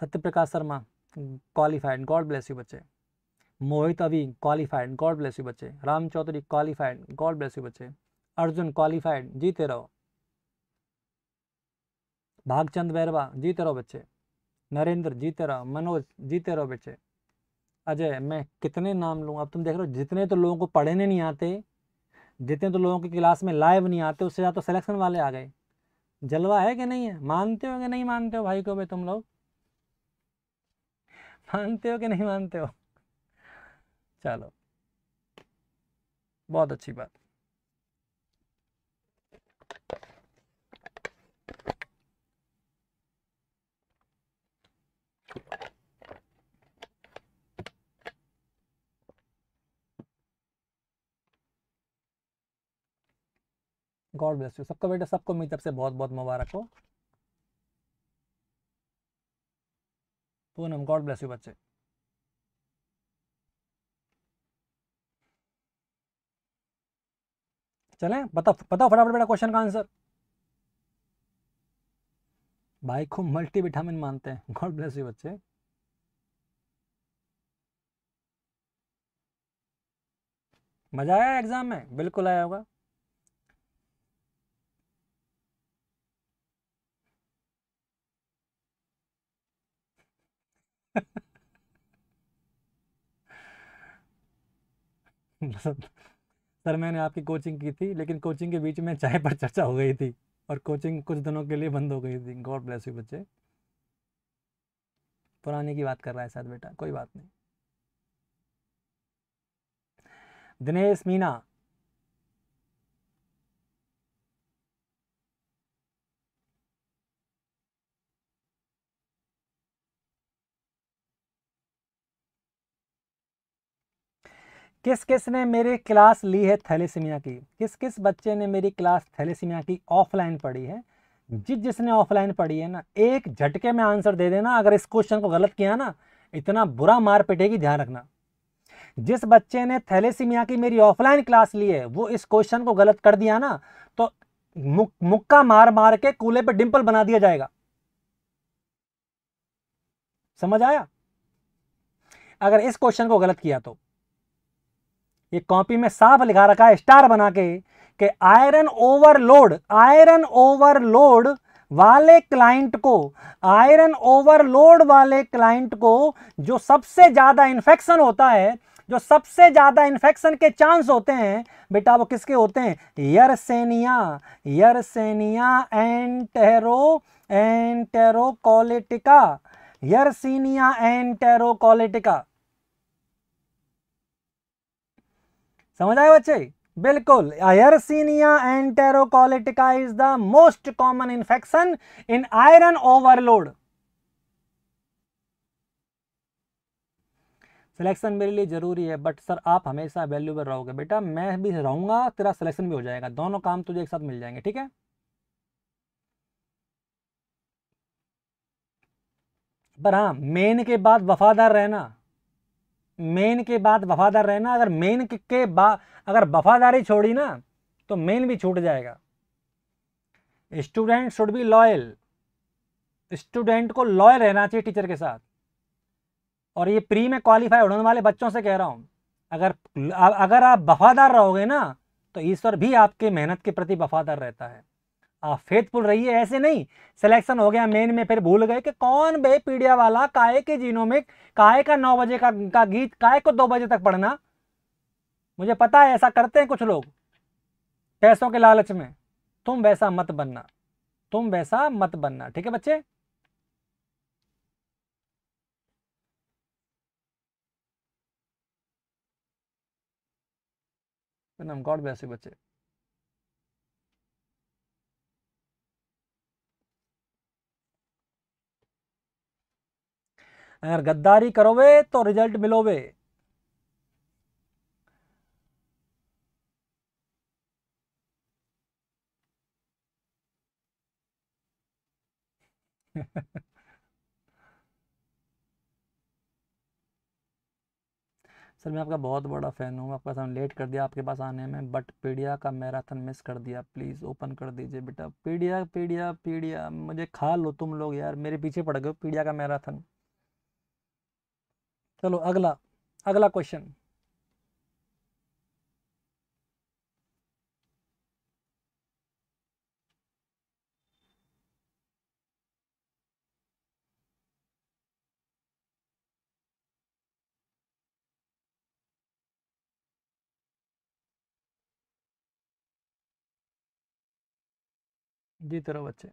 Satya Prakash Sharma qualified God bless you बच्चे Mohit Avi qualified God bless you बच्चे Ram Chaudhary qualified God bless you बच्चे अर्जुन क्वालिफाइड जीते रहो भागचंद बैरवा जीते रहो बच्चे नरेंद्र जीते रहो मनोज जीते रहो बच्चे अजय मैं कितने नाम लूँ अब तुम देख रहे हो जितने तो लोगों को पढ़ने नहीं आते जितने तो लोगों की क्लास में लाइव नहीं आते उससे ज़्यादा तो सिलेक्शन वाले आ गए जलवा है कि नहीं है मानते हो कि नहीं मानते हो भाई को भाई तुम लोग मानते हो कि नहीं मानते हो चलो बहुत अच्छी बात गॉड ब्लेस यू सबको बेटा सबको मेरी तरफ से बहुत बहुत मुबारक हो पूनम गॉड ब्लेस यू बच्चे चले बताओ बताओ फटाफट बेटा क्वेश्चन का आंसर भाई खूब मल्टी विटामिन मानते हैं गॉड ब्लेस यू बच्चे मजा आया एग्जाम में बिल्कुल आया होगा सर मैंने आपकी कोचिंग की थी लेकिन कोचिंग के बीच में चाय पर चर्चा हो गई थी और कोचिंग कुछ दिनों के लिए बंद हो गई थी गॉड ब्लेस यू बच्चे पुराने की बात कर रहा है शायद बेटा कोई बात नहीं दिनेश मीना किस किस ने मेरी क्लास ली है थैलेसीमिया की किस किस बच्चे ने मेरी क्लास थैलेसीमिया की ऑफलाइन पढ़ी है जिस जिसने ऑफलाइन पढ़ी है ना एक झटके में आंसर दे देना अगर इस क्वेश्चन को गलत किया ना इतना बुरा मार पिटेगी ध्यान रखना जिस बच्चे ने थैलेसीमिया की मेरी ऑफलाइन क्लास ली है वो इस क्वेश्चन को गलत कर दिया ना तो मुक, मुक्का मार मार के कूले पर डिंपल बना दिया जाएगा समझ आया अगर इस क्वेश्चन को गलत किया तो ये कॉपी में साफ लिखा रखा है स्टार बना के कि आयरन ओवरलोड आयरन ओवरलोड वाले क्लाइंट को आयरन ओवरलोड वाले क्लाइंट को जो सबसे ज़्यादा इन्फेक्शन होता है जो सबसे ज़्यादा इन्फेक्शन के चांस होते हैं बेटा वो किसके होते हैं यरसेनिया यरसेनिया एंटेरो एंटेरोकोलिटिका यरसेनिया एंटेरोकोलिटिका समझ आए बच्चे बिल्कुल Yersinia enterocolitica is the most common infection in iron overload selection मेरे लिए जरूरी है बट सर आप हमेशा वैल्यूबल रहोगे बेटा मैं भी रहूंगा तेरा सिलेक्शन भी हो जाएगा दोनों काम तुझे एक साथ मिल जाएंगे ठीक है पर हाँ मेन के बाद वफादार रहना मेन के बाद वफादार रहना अगर मेन के बाद अगर वफादारी छोड़ी ना तो मेन भी छूट जाएगा student should be loyal student को लॉयल रहना चाहिए टीचर के साथ और ये प्री में क्वालिफाई होने वाले बच्चों से कह रहा हूँ अगर अगर आप वफादार रहोगे ना तो ईश्वर भी आपके मेहनत के प्रति वफादार रहता है फेथफुल हाँ, रही है ऐसे नहीं सिलेक्शन हो गया मेन में फिर भूल गए कि कौन बे पीडिया वाला काय के में काय का नौ बजे का, का गीत काय को दो बजे तक पढ़ना मुझे पता है ऐसा करते हैं कुछ लोग पैसों के लालच में तुम वैसा मत बनना तुम वैसा मत बनना ठीक है बच्चे गॉड ब्लेस यू बच्चे अगर गद्दारी करोगे तो रिजल्ट मिलोगे सर मैं आपका बहुत बड़ा फ़ैन हूँ आपका सामने लेट कर दिया आपके पास आने में बट पीडिया का मैराथन मिस कर दिया प्लीज़ ओपन कर दीजिए बेटा पीडिया पीडिया पीडिया मुझे खा लो तुम लोग यार मेरे पीछे पड़ गए पीडिया का मैराथन चलो अगला अगला क्वेश्चन जी तरह बच्चे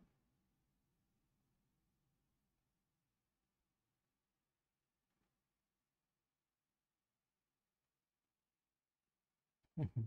Mm-hmm.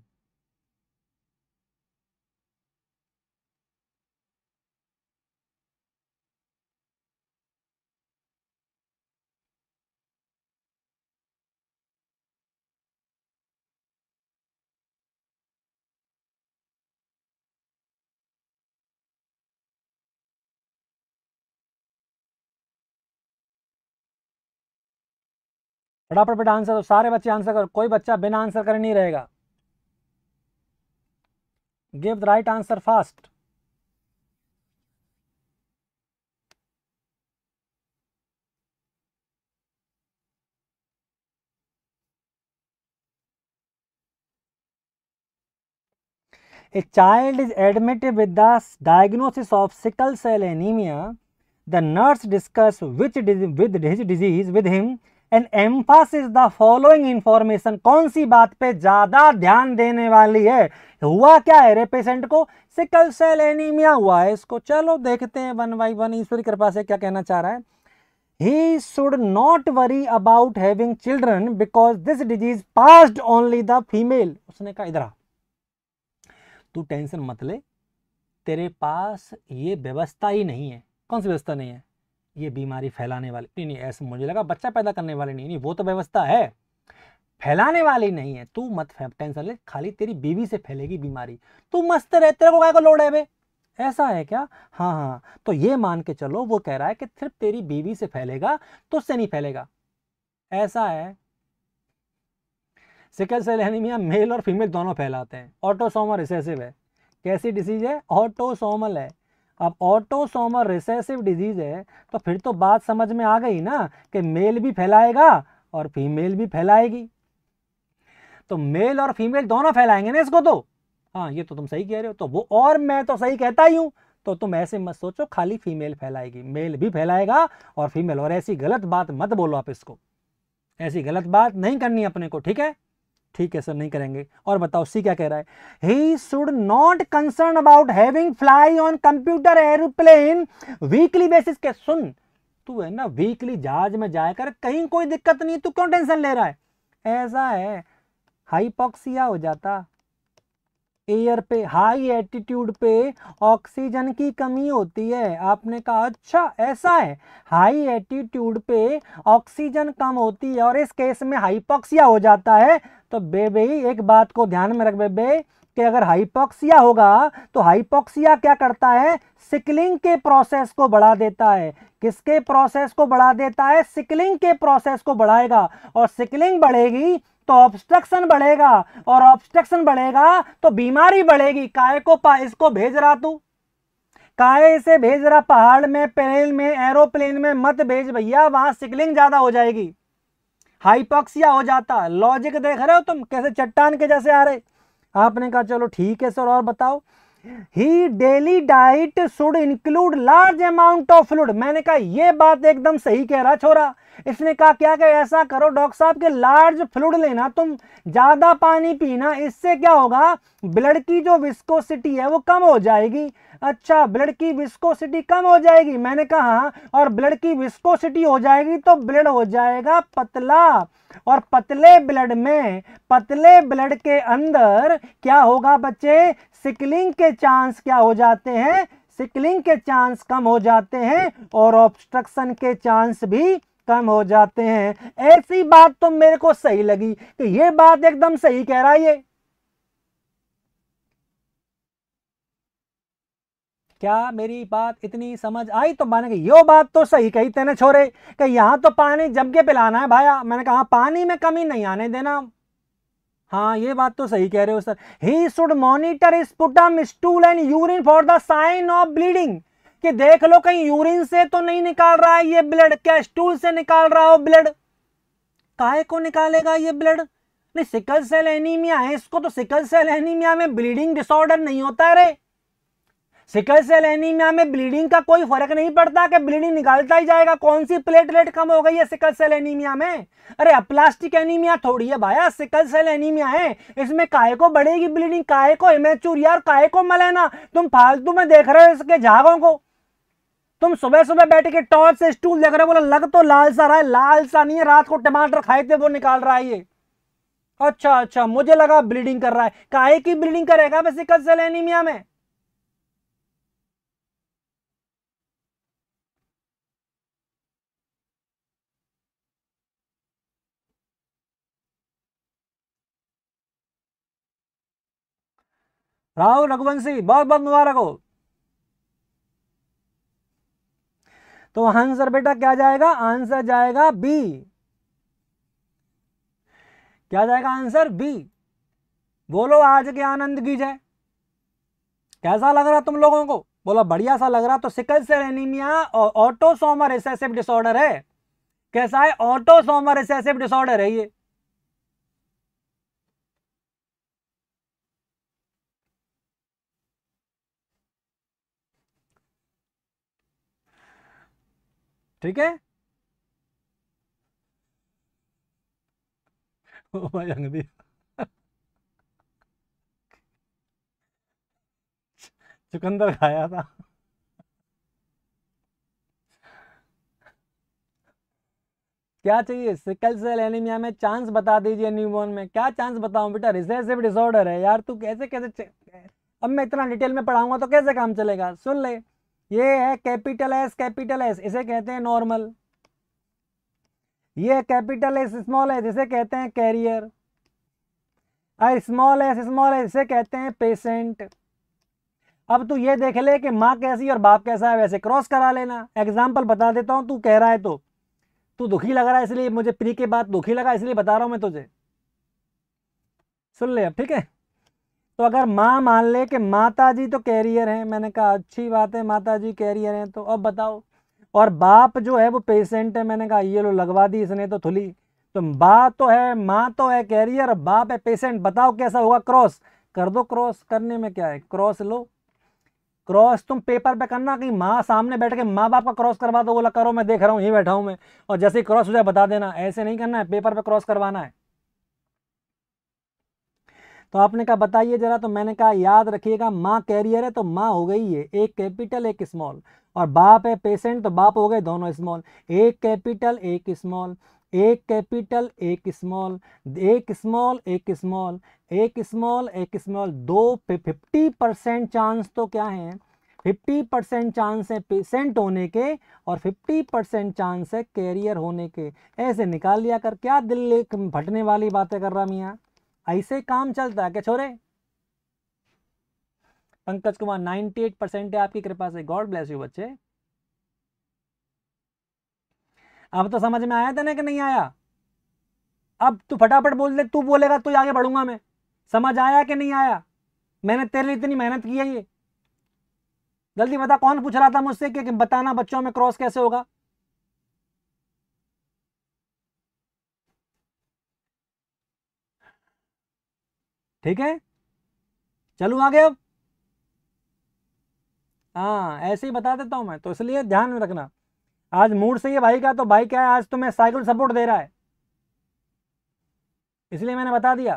फटाफट बेटा आंसर सारे बच्चे आंसर करो कोई बच्चा बिना आंसर करे नहीं रहेगा give the right answer first a child is admitted with the diagnosis of sickle cell anemia the nurse discuss which with his disease with him and emphasis the following information कौन सी बात पे ज़्यादा ध्यान देने वाली है हुआ क्या है रे पेशेंट को सिकल सेल एनीमिया हुआ है इसको चलो देखते हैं वन बाई वन ईश्वरी कृपा से क्या कहना चाह रहा है he should not worry about having children because this disease passed only the female उसने कहा इधर तू टेंशन मत ले तेरे पास ये व्यवस्था ही नहीं है कौन सी व्यवस्था नहीं है ये बीमारी फैलाने वाली नहीं नहीं ऐसे मुझे लगा बच्चा पैदा करने वाले नहीं नहीं वो तो व्यवस्था है फैलाने वाली नहीं है तू मत टेंशन ले खाली तेरी बीवी से फैलेगी बीमारी तू मस्त रह तेरे को क्या को लोड है बे ऐसा है क्या हाँ हाँ तो ये मान के चलो वो कह रहा है कि सिर्फ तेरी बीवी से फैलेगा तो उससे नहीं फैलेगा ऐसा है सिकल सेल एनीमिया मेल और फीमेल दोनों फैलाते हैं ऑटोसोमल रिसेसिव है कैसी डिसीज है ऑटोसोमल है अब ऑटोसोमल रिसेसिव डिजीज़ है तो फिर तो बात समझ में आ गई ना कि मेल भी फैलाएगा और फीमेल भी फैलाएगी तो मेल और फीमेल दोनों फैलाएंगे ना इसको तो हाँ ये तो तुम सही कह रहे हो तो वो और मैं तो सही कहता ही हूं तो तुम ऐसे मत सोचो खाली फीमेल फैलाएगी मेल भी फैलाएगा और फीमेल और ऐसी गलत बात मत बोलो आप इसको ऐसी गलत बात नहीं करनी अपने को ठीक है ठीक है सर नहीं करेंगे और बताओ सी क्या कह रहा है he should not concern about having fly on computer aeroplane weekly basis के सुन तू है ना वीकली जहाज में जाकर कहीं कोई दिक्कत नहीं तू क्यों टेंशन ले रहा है ऐसा है हाइपोक्सिया हो जाता एयर पे हाई एटीट्यूड पे ऑक्सीजन की कमी होती है आपने कहा अच्छा ऐसा है हाई एटीट्यूड पे ऑक्सीजन कम होती है और इस केस में हाइपोक्सिया हो जाता है तो बेबे एक बात को ध्यान में रख बेबे कि अगर हाइपोक्सिया होगा तो हाइपोक्सिया क्या करता है सिकलिंग के प्रोसेस को बढ़ा देता है किसके प्रोसेस को बढ़ा देता है सिकलिंग के प्रोसेस को बढ़ाएगा और सिकलिंग बढ़ेगी तो ऑब्स्ट्रक्शन बढ़ेगा और ऑब्स्ट्रक्शन बढ़ेगा तो बीमारी बढ़ेगी काय को पा इसको भेज रहा तू काय इसे भेज रहा पहाड़ में प्लेन में एरोप्लेन में मत भेज भैया वहां सिकलिंग ज्यादा हो जाएगी हाइपोक्सिया हो जाता लॉजिक देख रहे हो तुम कैसे चट्टान के जैसे आ रहे आपने कहा चलो ठीक है सर और बताओ he daily diet should include large amount of fluid मैंने कहा यह बात एकदम सही कह रहा छोरा इसने कहा क्या क्या ऐसा करो डॉक्टर साहब के लार्ज फ्लूड लेना तुम ज़्यादा पानी पीना इससे क्या होगा ब्लड की जो विस्कोसिटी है वो कम हो जाएगी अच्छा ब्लड की विस्कोसिटी कम हो जाएगी मैंने कहा हाँ, और ब्लड की विस्कोसिटी हो जाएगी तो ब्लड हो जाएगा पतला और पतले ब्लड में पतले ब्लड के अंदर क्या होगा बच्चे सिकलिंग के चांस क्या हो जाते हैं सिकलिंग के चांस कम हो जाते हैं और ऑब्स्ट्रक्शन के चांस भी कम हो जाते हैं ऐसी बात तो मेरे को सही लगी कि ये बात एकदम सही कह रहा है ये क्या मेरी बात इतनी समझ आई तो मैंने कहा यो बात तो सही कही तेने छोरे कि यहां तो पानी जम के पिलाना है भाया मैंने कहा हाँ, पानी में कमी नहीं आने देना हाँ ये बात तो सही कह रहे हो sir he should monitor sputum पुटम stool and urine for the sign of bleeding कि देख लो कहीं यूरिन से तो नहीं निकाल रहा है ये ब्लड क्या स्टूल से निकाल रहा हो ब्लड काय को निकालेगा ये ब्लड नहीं सिकल सेल एनीमिया है इसको तो सिकल सेल एनीमिया में ब्लीडिंग डिसऑर्डर नहीं होता रे सिकल सेल एनीमिया में ब्लीडिंग का कोई फर्क नहीं पड़ता कि ब्लीडिंग निकालता ही जाएगा कौन सी प्लेटलेट कम हो गई है सिकल सेल एनीमिया में अरे अप्लास्टिक एनीमिया थोड़ी है भाया सिकल सेल एनीमिया है इसमें काय को बढ़ेगी ब्लीडिंग काय को इमेचूर यार काय को मलेना तुम फालतू में देख रहे हो इसके झागों को तुम सुबह सुबह बैठ के टॉर्च से स्टूल देख रहे हो बोला लग तो लाल सा रहा है लाल सा नहीं है रात को टमाटर खाए थे वो निकाल रहा है ये अच्छा अच्छा मुझे लगा ब्लीडिंग कर रहा है काहे की ब्लीडिंग करेगा वैसे कल से लेनीमिया में राहुल रघुवंशी बहुत बहुत मुबारक हो तो आंसर बेटा क्या जाएगा आंसर जाएगा बी क्या जाएगा आंसर बी बोलो आज के आनंद की जय कैसा लग रहा तुम लोगों को बोला बढ़िया सा लग रहा तो सिकल से एनीमिया और ऑटोसोमर एसेसिव डिसऑर्डर है कैसा है ऑटोसोमर एसेसिव डिसऑर्डर है ये ठीक है चुकंदर खाया था क्या चाहिए सिकल सेल एनीमिया में चांस बता दीजिए न्यूबॉर्न में क्या चांस बताऊं बेटा रिसेसिव डिसऑर्डर है यार तू कैसे कैसे अब मैं इतना डिटेल में पढ़ाऊंगा तो कैसे काम चलेगा सुन ले ये है कैपिटल एस कैपिटल एस इसे कहते हैं नॉर्मल ये कैपिटल एस स्मॉल एस इसे कहते हैं कैरियर और स्मॉल एस स्मॉल एस इसे कहते हैं पेशेंट अब तू ये देख ले कि माँ कैसी और बाप कैसा है वैसे क्रॉस करा लेना एग्जाम्पल बता देता हूँ तू कह रहा है तो तू दुखी लग रहा है इसलिए मुझे प्री के बाद दुखी लगा इसलिए बता रहा हूँ मैं तुझे सुन ले अब ठीक है तो अगर माँ मान ले कि माता जी तो कैरियर हैं मैंने कहा अच्छी बात है माता जी कैरियर हैं तो अब बताओ और बाप जो है वो पेशेंट है मैंने कहा ये लो लगवा दी इसने तो थुली तो बा तो है माँ तो है कैरियर बाप है पेशेंट बताओ कैसा होगा क्रॉस कर दो क्रॉस करने में क्या है क्रॉस लो क्रॉस तुम पेपर पे करना कि माँ सामने बैठ के माँ बाप का क्रॉस करवा दो बोला करो मैं देख रहा हूँ यहीं बैठा हूँ मैं और जैसे ही क्रॉस हो जाए बता देना ऐसे नहीं करना है पेपर पे क्रॉस करवाना है तो आपने कहा बताइए जरा तो मैंने कहा याद रखिएगा माँ कैरियर है तो माँ हो गई है एक कैपिटल एक स्मॉल और बाप है पेशेंट तो बाप हो गए दोनों स्मॉल एक कैपिटल एक स्मॉल एक कैपिटल एक स्मॉल एक स्मॉल एक स्मॉल एक स्मॉल एक स्मॉल दो फिफ्टी परसेंट चांस तो क्या है फिफ्टी परसेंट चांस है पेशेंट होने के और फिफ्टी परसेंट चांस है कैरियर होने के ऐसे निकाल लिया कर क्या दिल फटने वाली बातें कर रहा मियाँ ऐसे काम चलता है क्या छोरे पंकज कुमार 98 परसेंट है आपकी कृपा से गॉड ब्लेस यू बच्चे अब तो समझ में आया था ना कि नहीं आया अब तू फटाफट बोल दे तू बोलेगा तो आगे बढ़ूंगा मैं समझ आया कि नहीं आया मैंने तेरे लिए इतनी मेहनत की है ये जल्दी बता कौन पूछ रहा था मुझसे कि बताना बच्चों में क्रॉस कैसे होगा ठीक है चलू आगे अब हाँ ऐसे ही बता देता हूँ मैं तो इसलिए ध्यान में रखना आज मूड सही है भाई का तो भाई क्या है आज तुम्हें साइकिल सपोर्ट दे रहा है इसलिए मैंने बता दिया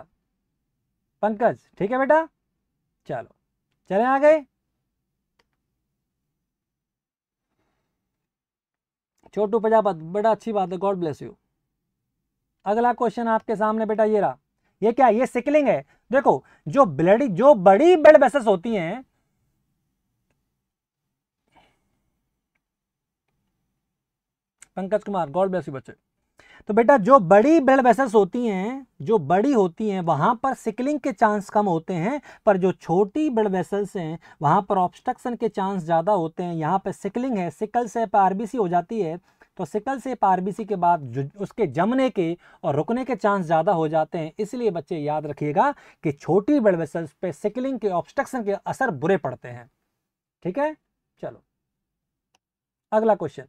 पंकज ठीक है बेटा चलो चले आ गए छोटू प्रजापत बड़ा अच्छी बात है गॉड ब्लेस यू अगला क्वेश्चन आपके सामने बेटा ये रहा ये क्या ये सिकलिंग है देखो जो ब्लडी जो बड़ी ब्लड वेसल्स होती हैं Pankaj Kumar God bless you बच्चे तो बेटा जो बड़ी ब्लड वेसल्स होती हैं जो बड़ी होती हैं वहां पर सिकलिंग के चांस कम होते हैं पर जो छोटी ब्लड वेसल्स हैं वहां पर ऑब्स्ट्रक्शन के चांस ज़्यादा होते हैं यहां पर सिकलिंग है सिकल से आरबीसी हो जाती है तो सिकल सेप आरबीसी के बाद उसके जमने के और रुकने के चांस ज़्यादा हो जाते हैं इसलिए बच्चे याद रखिएगा कि छोटी ब्लड वेसल्स पे सिकलिंग के ऑब्स्ट्रक्शन के असर बुरे पड़ते हैं ठीक है चलो अगला क्वेश्चन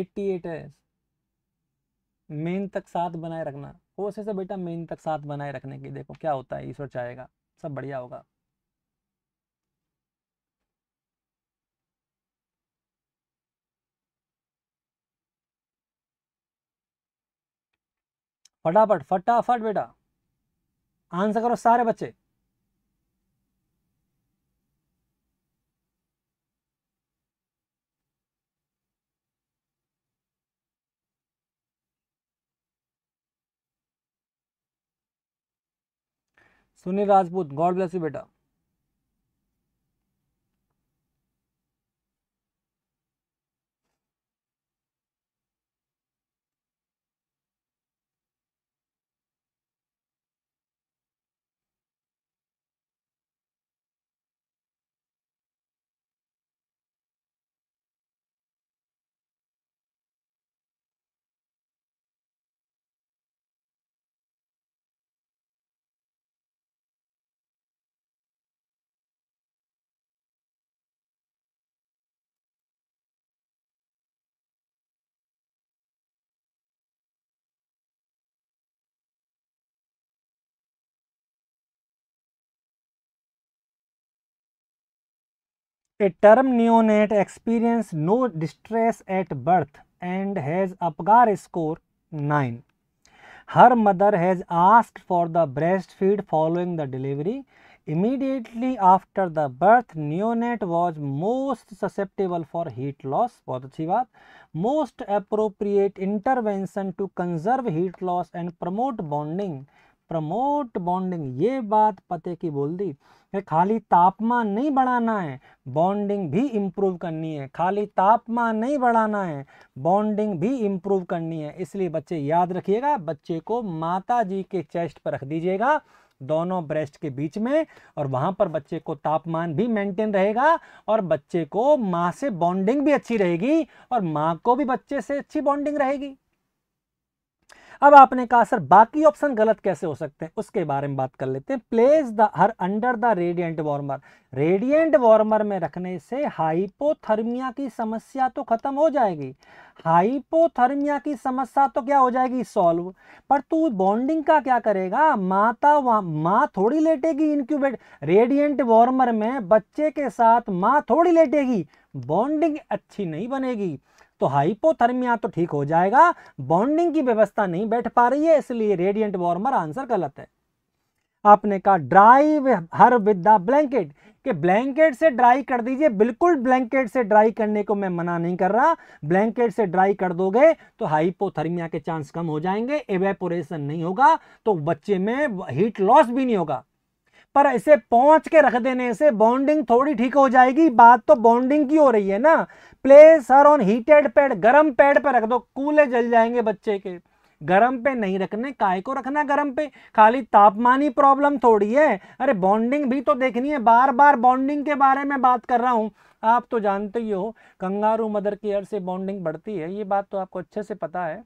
एट्टी एट है मेन तक साथ बनाए रखना कोशिश है बेटा मेन तक साथ बनाए रखने की देखो क्या होता है ईश्वर चाहेगा सब बढ़िया होगा फटाफट फटाफट बेटा आंसर करो सारे बच्चे Sunil Rajput God bless you बेटा A term neonate experience no distress at birth and has APGAR score 9. Her mother has asked for the breastfeed following the delivery. Immediately after the birth, neonate was most susceptible for heat loss. बहुत अच्छी बात Most appropriate intervention to conserve heat loss and promote bonding promote bonding ये बात पते की बोल दी कि खाली तापमान नहीं बढ़ाना है बॉन्डिंग भी इम्प्रूव करनी है खाली तापमान नहीं बढ़ाना है बॉन्डिंग भी इम्प्रूव करनी है इसलिए बच्चे याद रखिएगा बच्चे को माता जी के चेस्ट पर रख दीजिएगा दोनों ब्रेस्ट के बीच में और वहाँ पर बच्चे को तापमान भी मेंटेन रहेगा और बच्चे को माँ से बॉन्डिंग भी अच्छी रहेगी और माँ को भी बच्चे से अच्छी बॉन्डिंग रहेगी अब आपने कहा सर बाकी ऑप्शन गलत कैसे हो सकते हैं उसके बारे में बात कर लेते हैं place the her under the radiant warmer radiant warmer में रखने से हाइपोथर्मिया की समस्या तो खत्म हो जाएगी हाइपोथर्मिया की समस्या तो क्या हो जाएगी सॉल्व पर तू बॉन्डिंग का क्या करेगा माता वहाँ माँ थोड़ी लेटेगी इनक्यूबेट रेडियंट वार्मर में बच्चे के साथ माँ थोड़ी लेटेगी बॉन्डिंग अच्छी नहीं बनेगी तो हाइपोथर्मिया तो ठीक हो जाएगा बॉन्डिंग की व्यवस्था नहीं बैठ पा रही है इसलिए रेडियंट वार्मर आंसर गलत है आपने कहा dry her with the blanket कि ब्लैंकेट से ड्राई कर दीजिए बिल्कुल ब्लैंकेट से ड्राई करने को मैं मना नहीं कर रहा ब्लैंकेट से ड्राई कर दोगे तो हाइपोथर्मिया के चांस कम हो जाएंगे एवेपोरेशन नहीं होगा तो बच्चे में हीट लॉस भी नहीं होगा पर इसे पहुंच के रख देने से बॉन्डिंग थोड़ी ठीक हो जाएगी बात तो बॉन्डिंग की हो रही है ना place her on heated pad गर्म पैड पर रख दो कूले जल जाएंगे बच्चे के गर्म पे नहीं रखने काय को रखना गर्म पे खाली तापमान ही प्रॉब्लम थोड़ी है अरे बॉन्डिंग भी तो देखनी है बार बार बॉन्डिंग के बारे में बात कर रहा हूँ आप तो जानते ही हो कंगारू मदर केयर से बॉन्डिंग बढ़ती है ये बात तो आपको अच्छे से पता है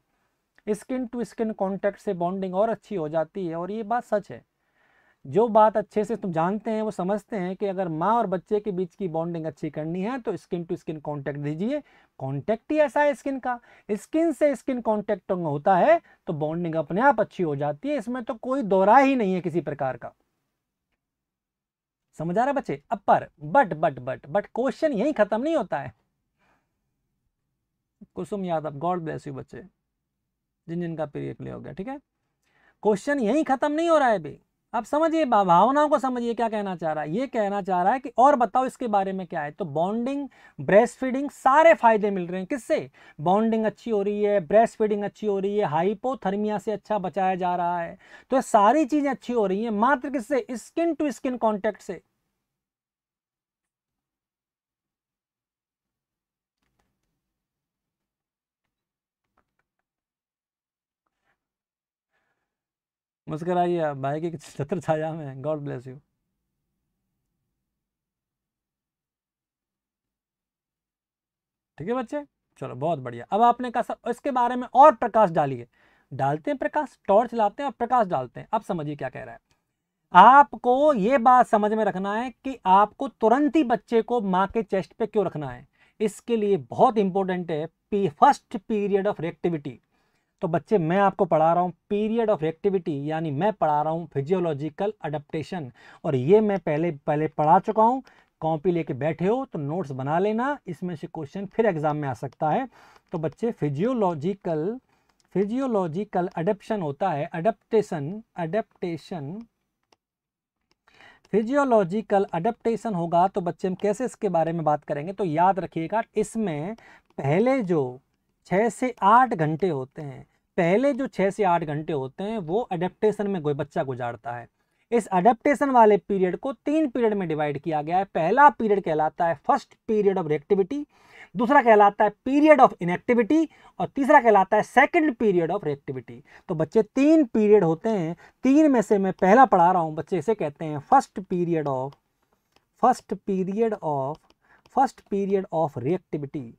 स्किन टू स्किन कॉन्टैक्ट से बॉन्डिंग और अच्छी हो जाती है और ये बात सच है जो बात अच्छे से तुम जानते हैं वो समझते हैं कि अगर माँ और बच्चे के बीच की बॉन्डिंग अच्छी करनी है तो स्किन टू स्किन कांटेक्ट दीजिए कांटेक्ट ही ऐसा है स्किन का स्किन से स्किन कांटेक्ट तो होता है तो बॉन्डिंग अपने आप अच्छी हो जाती है इसमें तो कोई दौरा ही नहीं है किसी प्रकार का समझ आ रहा बच्चे अब पर but but but but question यही खत्म नहीं होता है Kusum Yadav God bless you बच्चे जिन जिनका पीरियड क्लियर हो गया ठीक है क्वेश्चन यही खत्म नहीं हो रहा है अभी अब समझिए भावनाओं को समझिए क्या कहना चाह रहा है ये कहना चाह रहा है कि और बताओ इसके बारे में क्या है तो बॉन्डिंग ब्रेस्ट फीडिंग सारे फायदे मिल रहे हैं किससे बॉन्डिंग अच्छी हो रही है ब्रेस्ट फीडिंग अच्छी हो रही है हाइपोथर्मिया से अच्छा बचाया जा रहा है तो सारी चीज़ें अच्छी हो रही हैं मात्र किससे स्किन टू स्किन कॉन्टैक्ट से मुस्कराइए आप भाई की छत्र छाया में गॉड ब्लेस यू ठीक है बच्चे चलो बहुत बढ़िया अब आपने कहा सर इसके बारे में और प्रकाश डालिए डालते हैं प्रकाश टॉर्च लाते हैं और प्रकाश डालते हैं अब समझिए क्या कह रहा है आपको ये बात समझ में रखना है कि आपको तुरंत ही बच्चे को माँ के चेस्ट पे क्यों रखना है इसके लिए बहुत इंपॉर्टेंट है फर्स्ट पीरियड ऑफ रेक्टिविटी तो बच्चे मैं आपको पढ़ा रहा हूँ पीरियड ऑफ एक्टिविटी यानी मैं पढ़ा रहा हूँ फिजियोलॉजिकल अडेप्टेशन और ये मैं पहले पहले पढ़ा चुका हूँ कॉपी लेके बैठे हो तो नोट्स बना लेना इसमें से क्वेश्चन फिर एग्ज़ाम में आ सकता है तो बच्चे फिजियोलॉजिकल फिजियोलॉजिकल अडेप्शन होता है अडेप्टेशन अडेप्टेशन फिजियोलॉजिकल अडेप्टेशन होगा तो बच्चे हम कैसे इसके बारे में बात करेंगे तो याद रखिएगा इसमें पहले जो छः से आठ घंटे होते हैं पहले जो छः से आठ घंटे होते हैं वो अडेप्टेशन में कोई बच्चा गुजारता है इस अडेप्टेशन वाले पीरियड को तीन पीरियड में डिवाइड किया गया है पहला पीरियड कहलाता है फर्स्ट पीरियड ऑफ रेक्टिविटी दूसरा कहलाता है पीरियड ऑफ इनएक्टिविटी और तीसरा कहलाता है सेकंड पीरियड ऑफ रेक्टिविटी तो बच्चे तीन पीरियड होते हैं तीन में से मैं पहला पढ़ा रहा हूँ बच्चे इसे कहते हैं first period of first period of first period of reactivity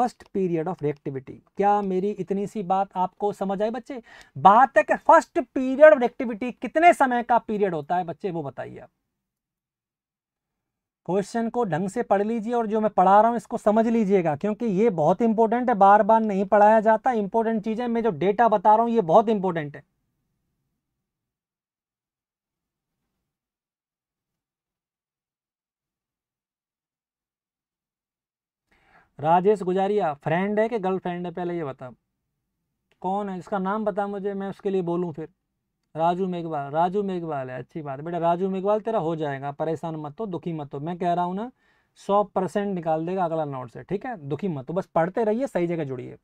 first period of reactivity क्या मेरी इतनी सी बात आपको समझ आई बच्चे बात है कि फर्स्ट पीरियड ऑफ रिएक्टिविटी कितने समय का पीरियड होता है बच्चे वो बताइए आप क्वेश्चन को ढंग से पढ़ लीजिए और जो मैं पढ़ा रहा हूँ इसको समझ लीजिएगा क्योंकि ये बहुत इंपॉर्टेंट है बार बार नहीं पढ़ाया जाता इंपॉर्टेंट चीज़ है मैं जो डेटा बता रहा हूँ ये बहुत इंपॉर्टेंट है राजेश गुजारिया फ्रेंड है कि गर्लफ्रेंड है पहले ये बता कौन है इसका नाम बता मुझे मैं उसके लिए बोलूँ फिर राजू मेघवाल राजू मेघवाल है अच्छी बात है बेटा राजू मेघवाल तेरा हो जाएगा परेशान मत हो दुखी मत हो मैं कह रहा हूँ ना सौ परसेंट निकाल देगा अगला नोट से ठीक है दुखी मत हो बस पढ़ते रहिए सही जगह जुड़िए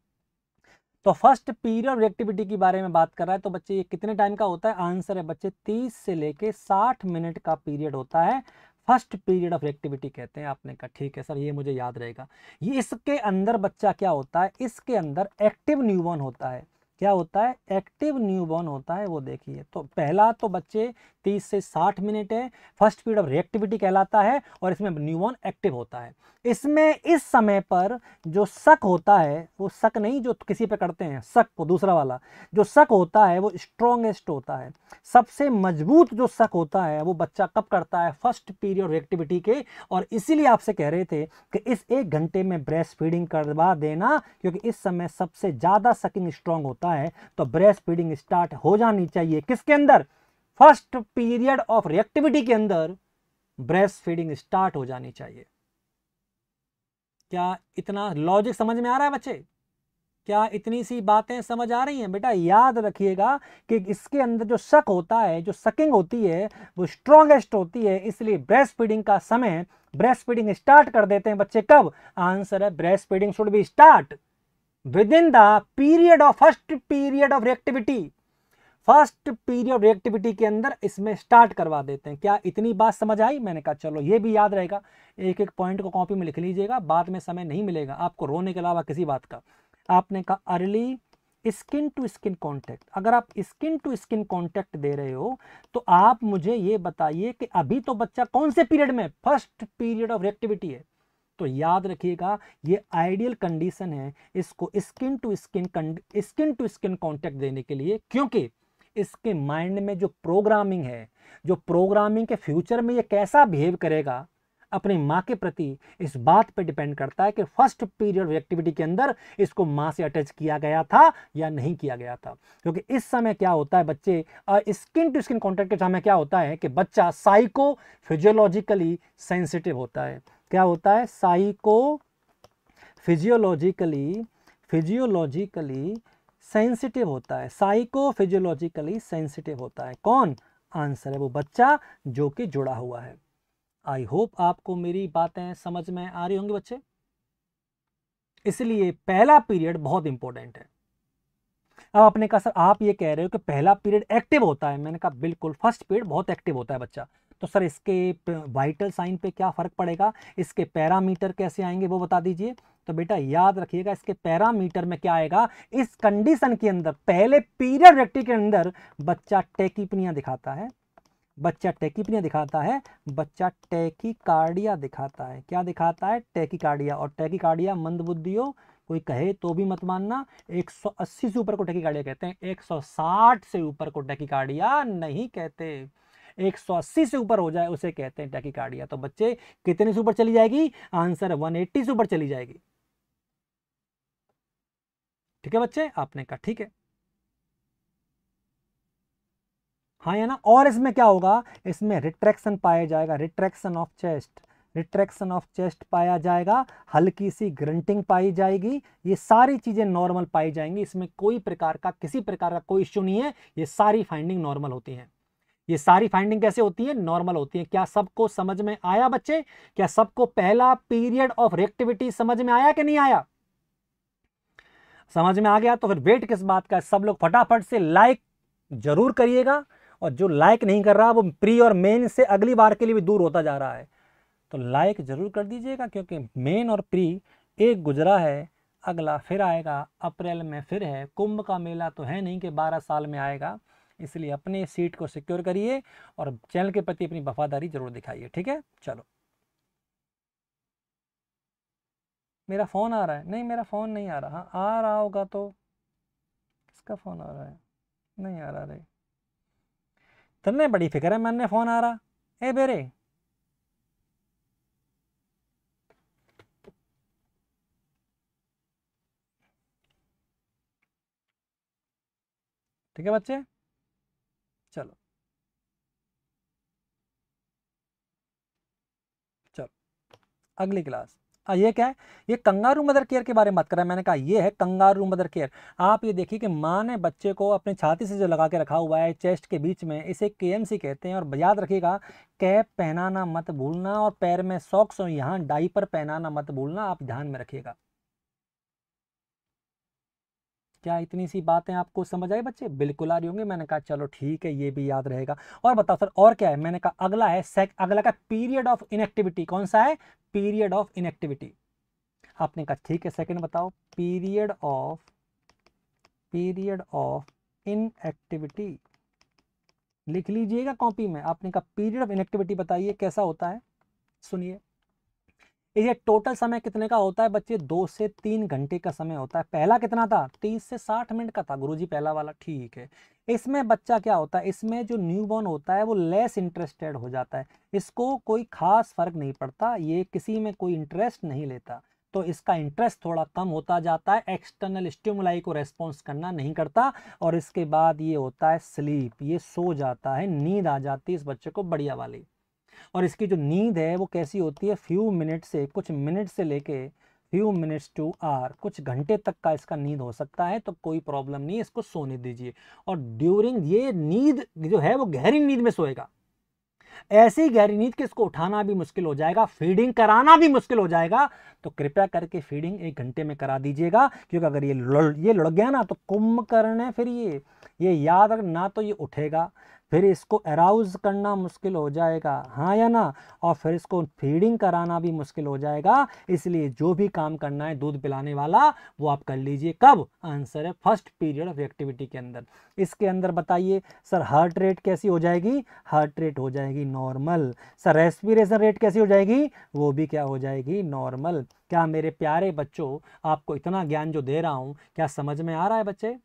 तो फर्स्ट पीरियड रिएक्टिविटी के बारे में बात कर रहा है तो बच्चे ये कितने टाइम का होता है आंसर है बच्चे 30 से लेके 60 मिनट का पीरियड होता है फर्स्ट पीरियड ऑफ एक्टिविटी कहते हैं आपने कहा ठीक है सर ये मुझे याद रहेगा ये इसके अंदर बच्चा क्या होता है इसके अंदर एक्टिव न्यूबॉर्न होता है क्या होता है एक्टिव न्यूबॉर्न होता है वो देखिए तो पहला तो बच्चे 30 से 60 मिनट है फर्स्ट पीरियड ऑफ रिएक्टिविटी कहलाता है और इसमें न्यूबॉर्न एक्टिव होता है इसमें इस समय पर जो शक होता है वो शक नहीं जो किसी पे करते हैं शक वो दूसरा वाला जो शक होता है वो स्ट्रॉन्गेस्ट होता है सबसे मजबूत जो शक होता है वो बच्चा कब करता है फर्स्ट पीरियड रिएक्टिविटी के और इसीलिए आपसे कह रहे थे कि इस एक घंटे में ब्रेस्ट फीडिंग करवा देना क्योंकि इस समय सबसे ज़्यादा शकिंग स्ट्रॉन्ग होता होता है तो ब्रेस्ट फीडिंग स्टार्ट हो जानी चाहिए किसके अंदर फर्स्ट पीरियड ऑफ रिएक्टिविटी के अंदर ब्रेस्ट फीडिंग स्टार्ट हो जानी चाहिए क्या इतना लॉजिक समझ में आ रहा है बच्चे क्या इतनी सी बातें समझ आ रही हैं बेटा याद रखिएगा कि इसके अंदर जो शक होता है जो सकिंग होती है वो स्ट्रॉन्गेस्ट होती है इसलिए ब्रेस्ट फीडिंग का समय ब्रेस्ट फीडिंग स्टार्ट कर देते हैं बच्चे कब आंसर है breast feeding should be start within the period of first period of reactivity first period reactivity के अंदर इसमें स्टार्ट करवा देते हैं क्या इतनी बात समझ आई मैंने कहा चलो ये भी याद रहेगा एक एक पॉइंट को कॉपी में लिख लीजिएगा बाद में समय नहीं मिलेगा आपको रोने के अलावा किसी बात का आपने कहा early skin to skin contact अगर आप स्किन टू स्किन कॉन्टेक्ट दे रहे हो तो आप मुझे ये बताइए कि अभी तो बच्चा कौन से पीरियड में फर्स्ट पीरियड ऑफ रिएक्टिविटी है तो याद रखिएगा ये आइडियल कंडीशन है इसको skin to skin skin to skin contact देने के लिए क्योंकि इसके माइंड में जो प्रोग्रामिंग है जो प्रोग्रामिंग के फ्यूचर में ये कैसा बिहेव करेगा अपनी माँ के प्रति इस बात पर डिपेंड करता है कि फर्स्ट पीरियड एक्टिविटी के अंदर इसको माँ से अटैच किया गया था या नहीं किया गया था क्योंकि इस समय क्या होता है बच्चे स्किन टू स्किन कॉन्टेक्ट के समय क्या होता है कि बच्चा साइको फिजियोलॉजिकली सेंसिटिव होता है क्या होता है साइको फिजियोलॉजिकली फिजियोलॉजिकली सेंसिटिव होता है साइको फिजियोलॉजिकली सेंसिटिव होता है कौन आंसर है वो बच्चा जो कि जुड़ा हुआ है आई होप आपको मेरी बातें समझ में आ रही होंगी बच्चे इसलिए पहला पीरियड बहुत इंपॉर्टेंट है अब आपने कहा सर आप ये कह रहे हो कि पहला पीरियड एक्टिव होता है मैंने कहा बिल्कुल फर्स्ट पीरियड बहुत एक्टिव होता है बच्चा तो सर इसके वाइटल साइन पे क्या फ़र्क पड़ेगा इसके पैरामीटर कैसे आएंगे वो बता दीजिए तो बेटा याद रखिएगा इसके पैरामीटर में क्या आएगा इस कंडीशन के अंदर पहले पीरियड व्यक्ति के अंदर बच्चा टेकिपनिया दिखाता है बच्चा टेकिपनिया दिखाता है बच्चा कार्डिया दिखाता है क्या दिखाता है कार्डिया और टेकिकार्डिया मंदबुद्धियों कोई कहे तो भी मत मानना 180 से ऊपर को टेकिकार्डिया कहते हैं 160 से ऊपर को कार्डिया नहीं कहते एक सौ अस्सी से ऊपर हो जाए उसे कहते हैं टैकिकार्डिया तो बच्चे कितने से ऊपर चली जाएगी आंसर 180 से ऊपर चली जाएगी ठीक है बच्चे आपने कहा ठीक है हाँ या ना और इसमें क्या होगा इसमें रिट्रैक्शन पाया जाएगा retraction of chest retraction of chest पाया जाएगा हल्की सी ग्रंटिंग पाई जाएगी ये सारी चीज़ें नॉर्मल पाई जाएंगी इसमें कोई प्रकार का किसी प्रकार का कोई इश्यू नहीं है ये सारी फाइंडिंग नॉर्मल होती हैं ये सारी फाइंडिंग कैसे होती है नॉर्मल होती है क्या सबको समझ में आया बच्चे क्या सबको पहला पीरियड ऑफ रिएक्टिविटी समझ में आया कि नहीं आया समझ में आ गया तो फिर वेट किस बात का सब लोग फटाफट से लाइक जरूर करिएगा और जो लाइक नहीं कर रहा वो प्री और मेन से अगली बार के लिए भी दूर होता जा रहा है तो लाइक जरूर कर दीजिएगा क्योंकि मेन और प्री एक गुजरा है अगला फिर आएगा अप्रैल में फिर है कुंभ का मेला तो है नहीं कि बारह साल में आएगा इसलिए अपने सीट को सिक्योर करिए और चैनल के प्रति अपनी वफादारी जरूर दिखाइए ठीक है चलो मेरा फ़ोन आ रहा है नहीं मेरा फ़ोन नहीं आ रहा हाँ, आ रहा होगा तो किसका फ़ोन आ रहा है नहीं आ रहा रे तने बड़ी फिक्र है मैंने फ़ोन आ रहा ए बेरे ठीक है बच्चे चलो चलो अगली क्लास ये क्या है ये कंगारू मदर केयर के बारे में बात कर रहा है मैंने कहा ये है कंगारू मदर केयर आप ये देखिए कि माँ ने बच्चे को अपने छाती से जो लगा के रखा हुआ है चेस्ट के बीच में इसे केएमसी कहते हैं और याद रखिएगा कैप पहनाना मत भूलना और पैर में सॉक्स और यहाँ डाइपर पहनाना मत भूलना आप ध्यान में रखिएगा क्या इतनी सी बातें आपको समझ आई बच्चे बिल्कुल आ रही होंगी मैंने कहा चलो ठीक है ये भी याद रहेगा और बताओ सर और क्या है मैंने कहा अगला है सेक अगला का पीरियड ऑफ इनएक्टिविटी कौन सा है पीरियड ऑफ इनएक्टिविटी आपने कहा ठीक है सेकंड बताओ period of period of inactivity लिख लीजिएगा कॉपी में आपने कहा पीरियड ऑफ इनएक्टिविटी बताइए कैसा होता है सुनिए ये टोटल समय कितने का होता है बच्चे दो से तीन घंटे का समय होता है पहला कितना था तीस से साठ मिनट का था गुरुजी पहला वाला ठीक है इसमें बच्चा क्या होता है इसमें जो न्यूबॉर्न होता है वो लेस इंटरेस्टेड हो जाता है इसको कोई खास फर्क नहीं पड़ता ये किसी में कोई इंटरेस्ट नहीं लेता तो इसका इंटरेस्ट थोड़ा कम होता जाता है एक्सटर्नल स्टिमुलाई को रेस्पॉन्स करना नहीं करता और इसके बाद ये होता है स्लीप ये सो जाता है नींद आ जाती है इस बच्चे को बढ़िया वाली और इसकी जो नींद है वो कैसी होती है फ्यू मिनट से कुछ मिनट से लेके फ्यू मिनट्स टू आर कुछ घंटे तक का इसका नींद हो सकता है तो कोई प्रॉब्लम नहीं इसको सोने दीजिए और ड्यूरिंग ये नींद जो है वो गहरी नींद में सोएगा ऐसी गहरी नींद के इसको उठाना भी मुश्किल हो जाएगा फीडिंग कराना भी मुश्किल हो जाएगा तो कृपया करके फीडिंग एक घंटे में करा दीजिएगा क्योंकि अगर ये लड़ ये लड़ गया ना तो कुंभकर्ण है फिर ये ये याद रख ना तो ये उठेगा फिर इसको अराउज करना मुश्किल हो जाएगा हाँ या ना और फिर इसको फीडिंग कराना भी मुश्किल हो जाएगा इसलिए जो भी काम करना है दूध पिलाने वाला वो आप कर लीजिए कब आंसर है फर्स्ट पीरियड ऑफ एक्टिविटी के अंदर इसके अंदर बताइए सर हार्ट रेट कैसी हो जाएगी हार्ट रेट हो जाएगी नॉर्मल सर रेस्पिरेशन रेट कैसी हो जाएगी वो भी क्या हो जाएगी नॉर्मल क्या मेरे प्यारे बच्चों आपको इतना ज्ञान जो दे रहा हूँ क्या समझ में आ रहा है बच्चे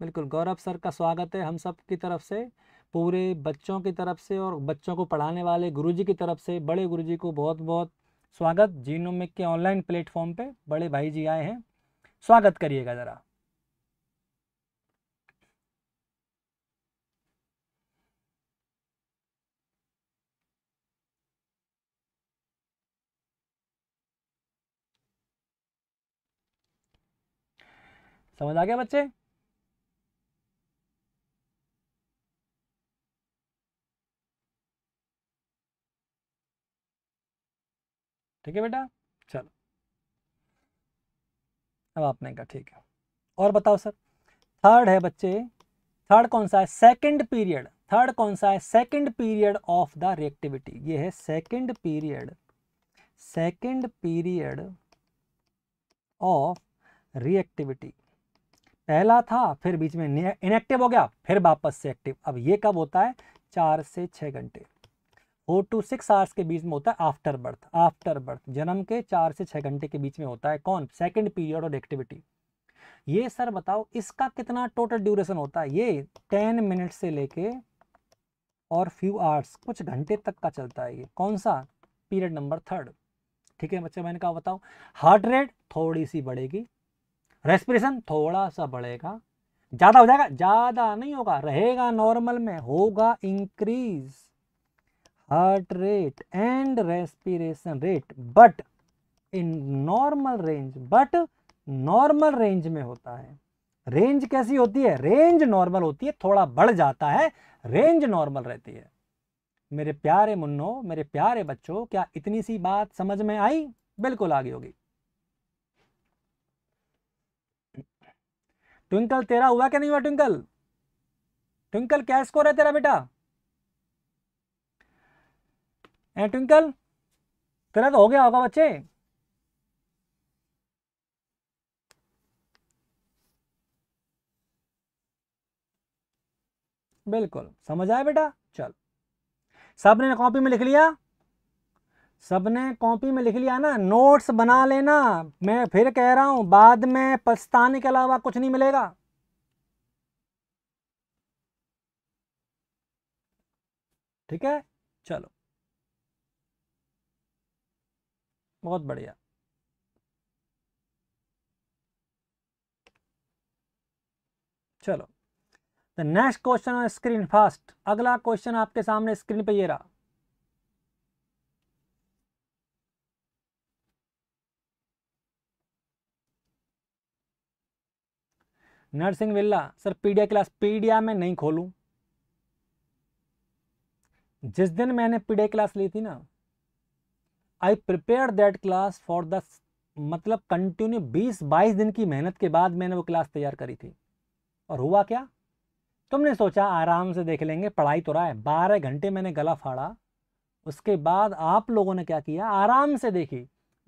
बिल्कुल गौरव सर का स्वागत है हम सब की तरफ से पूरे बच्चों की तरफ से और बच्चों को पढ़ाने वाले गुरुजी की तरफ से बड़े गुरुजी को बहुत बहुत स्वागत जीनोमिक के ऑनलाइन प्लेटफॉर्म पे बड़े भाई जी आए हैं स्वागत करिएगा ज़रा समझ आ गया बच्चे ठीक है बेटा चलो अब आपने कहा ठीक है और बताओ सर थर्ड है बच्चे थर्ड कौन सा है सेकंड पीरियड थर्ड कौन सा है second period of the reactivity ये है second period second period of reactivity पहला था फिर बीच में इनएक्टिव हो गया फिर वापस से एक्टिव अब ये कब होता है चार से छह घंटे फोर टू सिक्स आवर्स के बीच में होता है आफ्टर बर्थ आफ्टर बर्थ जन्म के चार से छह घंटे के बीच में होता है कौन सेकेंड पीरियड और एक्टिविटी ये सर बताओ इसका कितना टोटल ड्यूरेशन होता है ये टेन मिनट से लेके और फ्यू आवर्स कुछ घंटे तक का चलता है ये कौन सा पीरियड नंबर थर्ड ठीक है बच्चे मैंने कहा बताओ हार्ट रेट थोड़ी सी बढ़ेगी रेस्पिरेशन थोड़ा सा बढ़ेगा ज़्यादा हो जाएगा ज़्यादा नहीं होगा रहेगा नॉर्मल में होगा increase heart rate and respiration rate but in normal range but normal range में होता है रेंज कैसी होती है रेंज नॉर्मल होती है थोड़ा बढ़ जाता है रेंज नॉर्मल रहती है मेरे प्यारे मुन्नो मेरे प्यारे बच्चों क्या इतनी सी बात समझ में आई बिल्कुल आगे होगी ट्विंकल तेरा हुआ क्या नहीं हुआ ट्विंकल ट्विंकल क्या स्कोर है तेरा बेटा एंड ट्विंकल तेरा तो हो गया होगा बच्चे बिल्कुल समझ आया बेटा चल सबने कॉपी में लिख लिया सबने कॉपी में लिख लिया ना नोट्स बना लेना मैं फिर कह रहा हूं बाद में पछताने के अलावा कुछ नहीं मिलेगा ठीक है चलो बहुत बढ़िया चलो the next question on screen fast अगला क्वेश्चन आपके सामने स्क्रीन पे ये रहा नर्सिंग विल्ला सर पीडिया क्लास पीडिया में नहीं खोलूं जिस दिन मैंने पीडिया क्लास ली थी ना I prepare that class for the मतलब कंटिन्यू बीस बाईस दिन की मेहनत के बाद मैंने वो क्लास तैयार करी थी और हुआ क्या तुमने सोचा आराम से देख लेंगे पढ़ाई तो रहा है बारह घंटे मैंने गला फाड़ा उसके बाद आप लोगों ने क्या किया आराम से देखी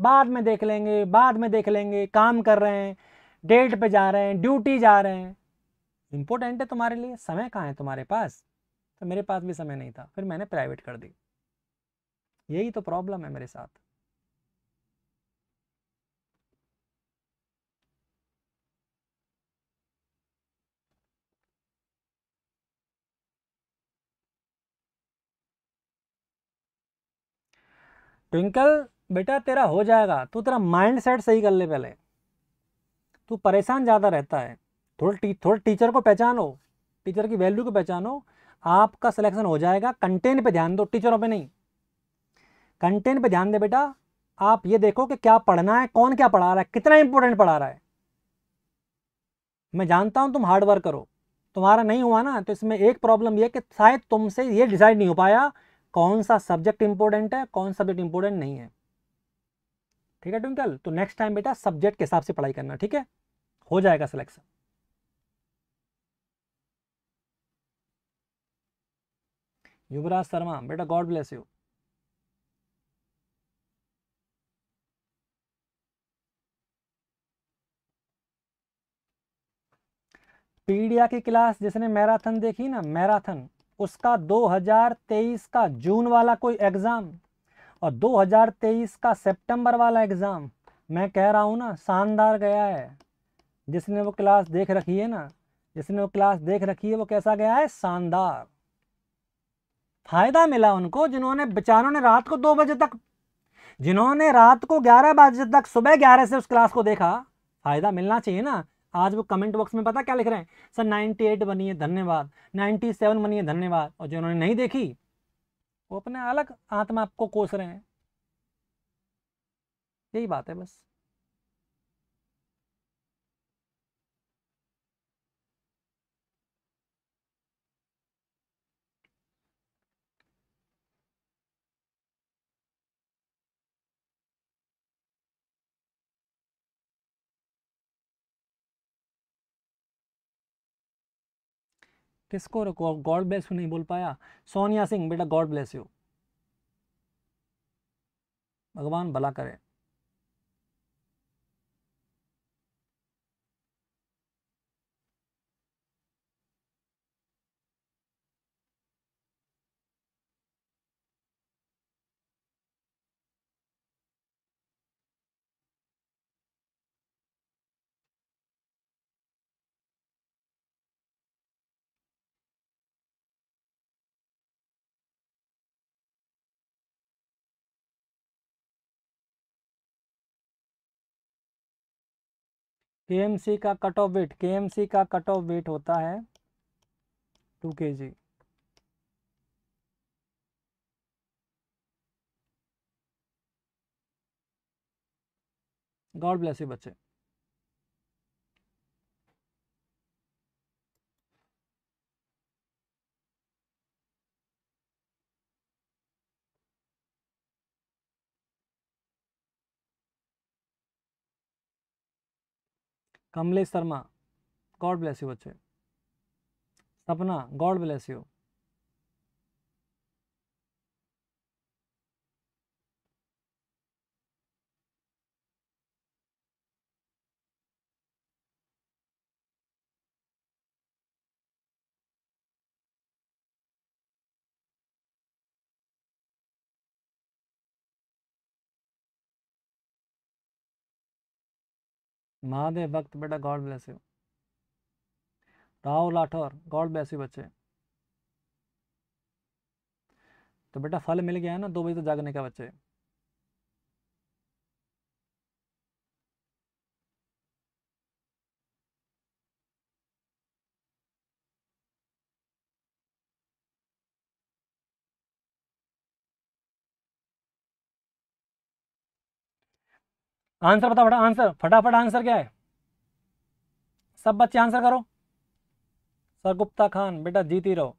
बाद में देख लेंगे बाद में देख लेंगे काम कर रहे हैं डेट पे जा रहे हैं ड्यूटी जा रहे हैं इंपोर्टेंट है तुम्हारे लिए समय कहाँ है तुम्हारे पास तो मेरे पास भी समय नहीं था फिर मैंने प्राइवेट कर दी यही तो प्रॉब्लम है मेरे साथ ट्विंकल बेटा तेरा हो जाएगा तू तेरा माइंड सेट सही कर ले पहले तू परेशान ज़्यादा रहता है थोड़ा टी, थोड़ा टीचर को पहचानो टीचर की वैल्यू को पहचानो आपका सिलेक्शन हो जाएगा कंटेंट पे ध्यान दो टीचरों पे नहीं कंटेंट पे ध्यान दे बेटा आप ये देखो कि क्या पढ़ना है कौन क्या पढ़ा रहा है कितना इंपॉर्टेंट पढ़ा रहा है मैं जानता हूं तुम हार्ड वर्क करो तुम्हारा नहीं हुआ ना तो इसमें एक प्रॉब्लम यह कि शायद तुमसे ये डिसाइड नहीं हो पाया कौन सा सब्जेक्ट इंपॉर्टेंट है कौन सा सब्जेक्ट इंपॉर्टेंट नहीं है ठीक है ट्विंकल तो नेक्स्ट टाइम बेटा सब्जेक्ट के हिसाब से पढ़ाई करना ठीक है हो जाएगा सिलेक्शन युवराज शर्मा बेटा गॉड ब्लेस यू पीडिया की क्लास जिसने मैराथन देखी ना मैराथन उसका 2023 का जून वाला कोई एग्ज़ाम और 2023 का सितंबर वाला एग्ज़ाम मैं कह रहा हूँ ना शानदार गया है जिसने वो क्लास देख रखी है ना जिसने वो क्लास देख रखी है वो कैसा गया है शानदार फायदा मिला उनको जिन्होंने बेचारों ने रात को दो बजे तक जिन्होंने रात को ग्यारह बजे तक सुबह ग्यारह से उस क्लास को देखा फायदा मिलना चाहिए ना आज वो कमेंट बॉक्स में पता क्या लिख रहे हैं सर 98 बनी है धन्यवाद 97 बनी है धन्यवाद और जिन्होंने नहीं देखी वो अपने अलग आत्मा आपको कोस रहे हैं यही बात है बस किसको गॉड ब्लेस यू नहीं बोल पाया सोनिया सिंह बेटा गॉड ब्लेस यू भगवान भला करे के का कट ऑफ वेट के का कट ऑफ वेट होता है टू के जी गॉड ब्लेस यू बच्चे Kamlesh Sharma God bless you વચ્ચે Sapna God bless you Mahadev Bhakt बेटा God bless you Rahul Rathore God bless you बच्चे तो बेटा फल मिल गया है ना दो बजे तो जागने का बच्चे आंसर बताओ बेटा आंसर फटाफट आंसर क्या है सब बच्चे आंसर करो सरगुप्ता खान बेटा जीती रहो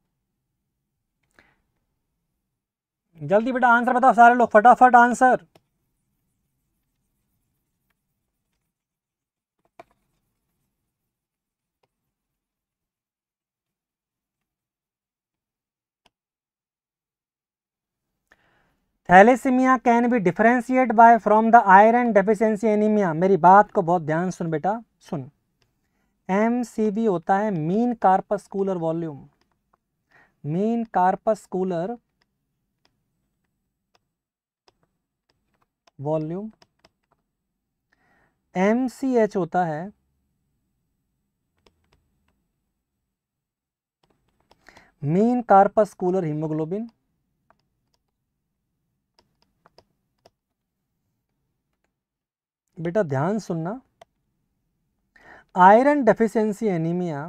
जल्दी बेटा आंसर बताओ सारे लोग फटाफट answer thalassaemia can be differentiate by from the iron deficiency anaemia मेरी बात को बहुत ध्यान सुन बेटा सुन एम सी बी होता है mean corpuscular volume mean corpuscular volume M C H होता है मीन कार्पस कूलर हीमोग्लोबिन बेटा ध्यान सुनना iron deficiency anaemia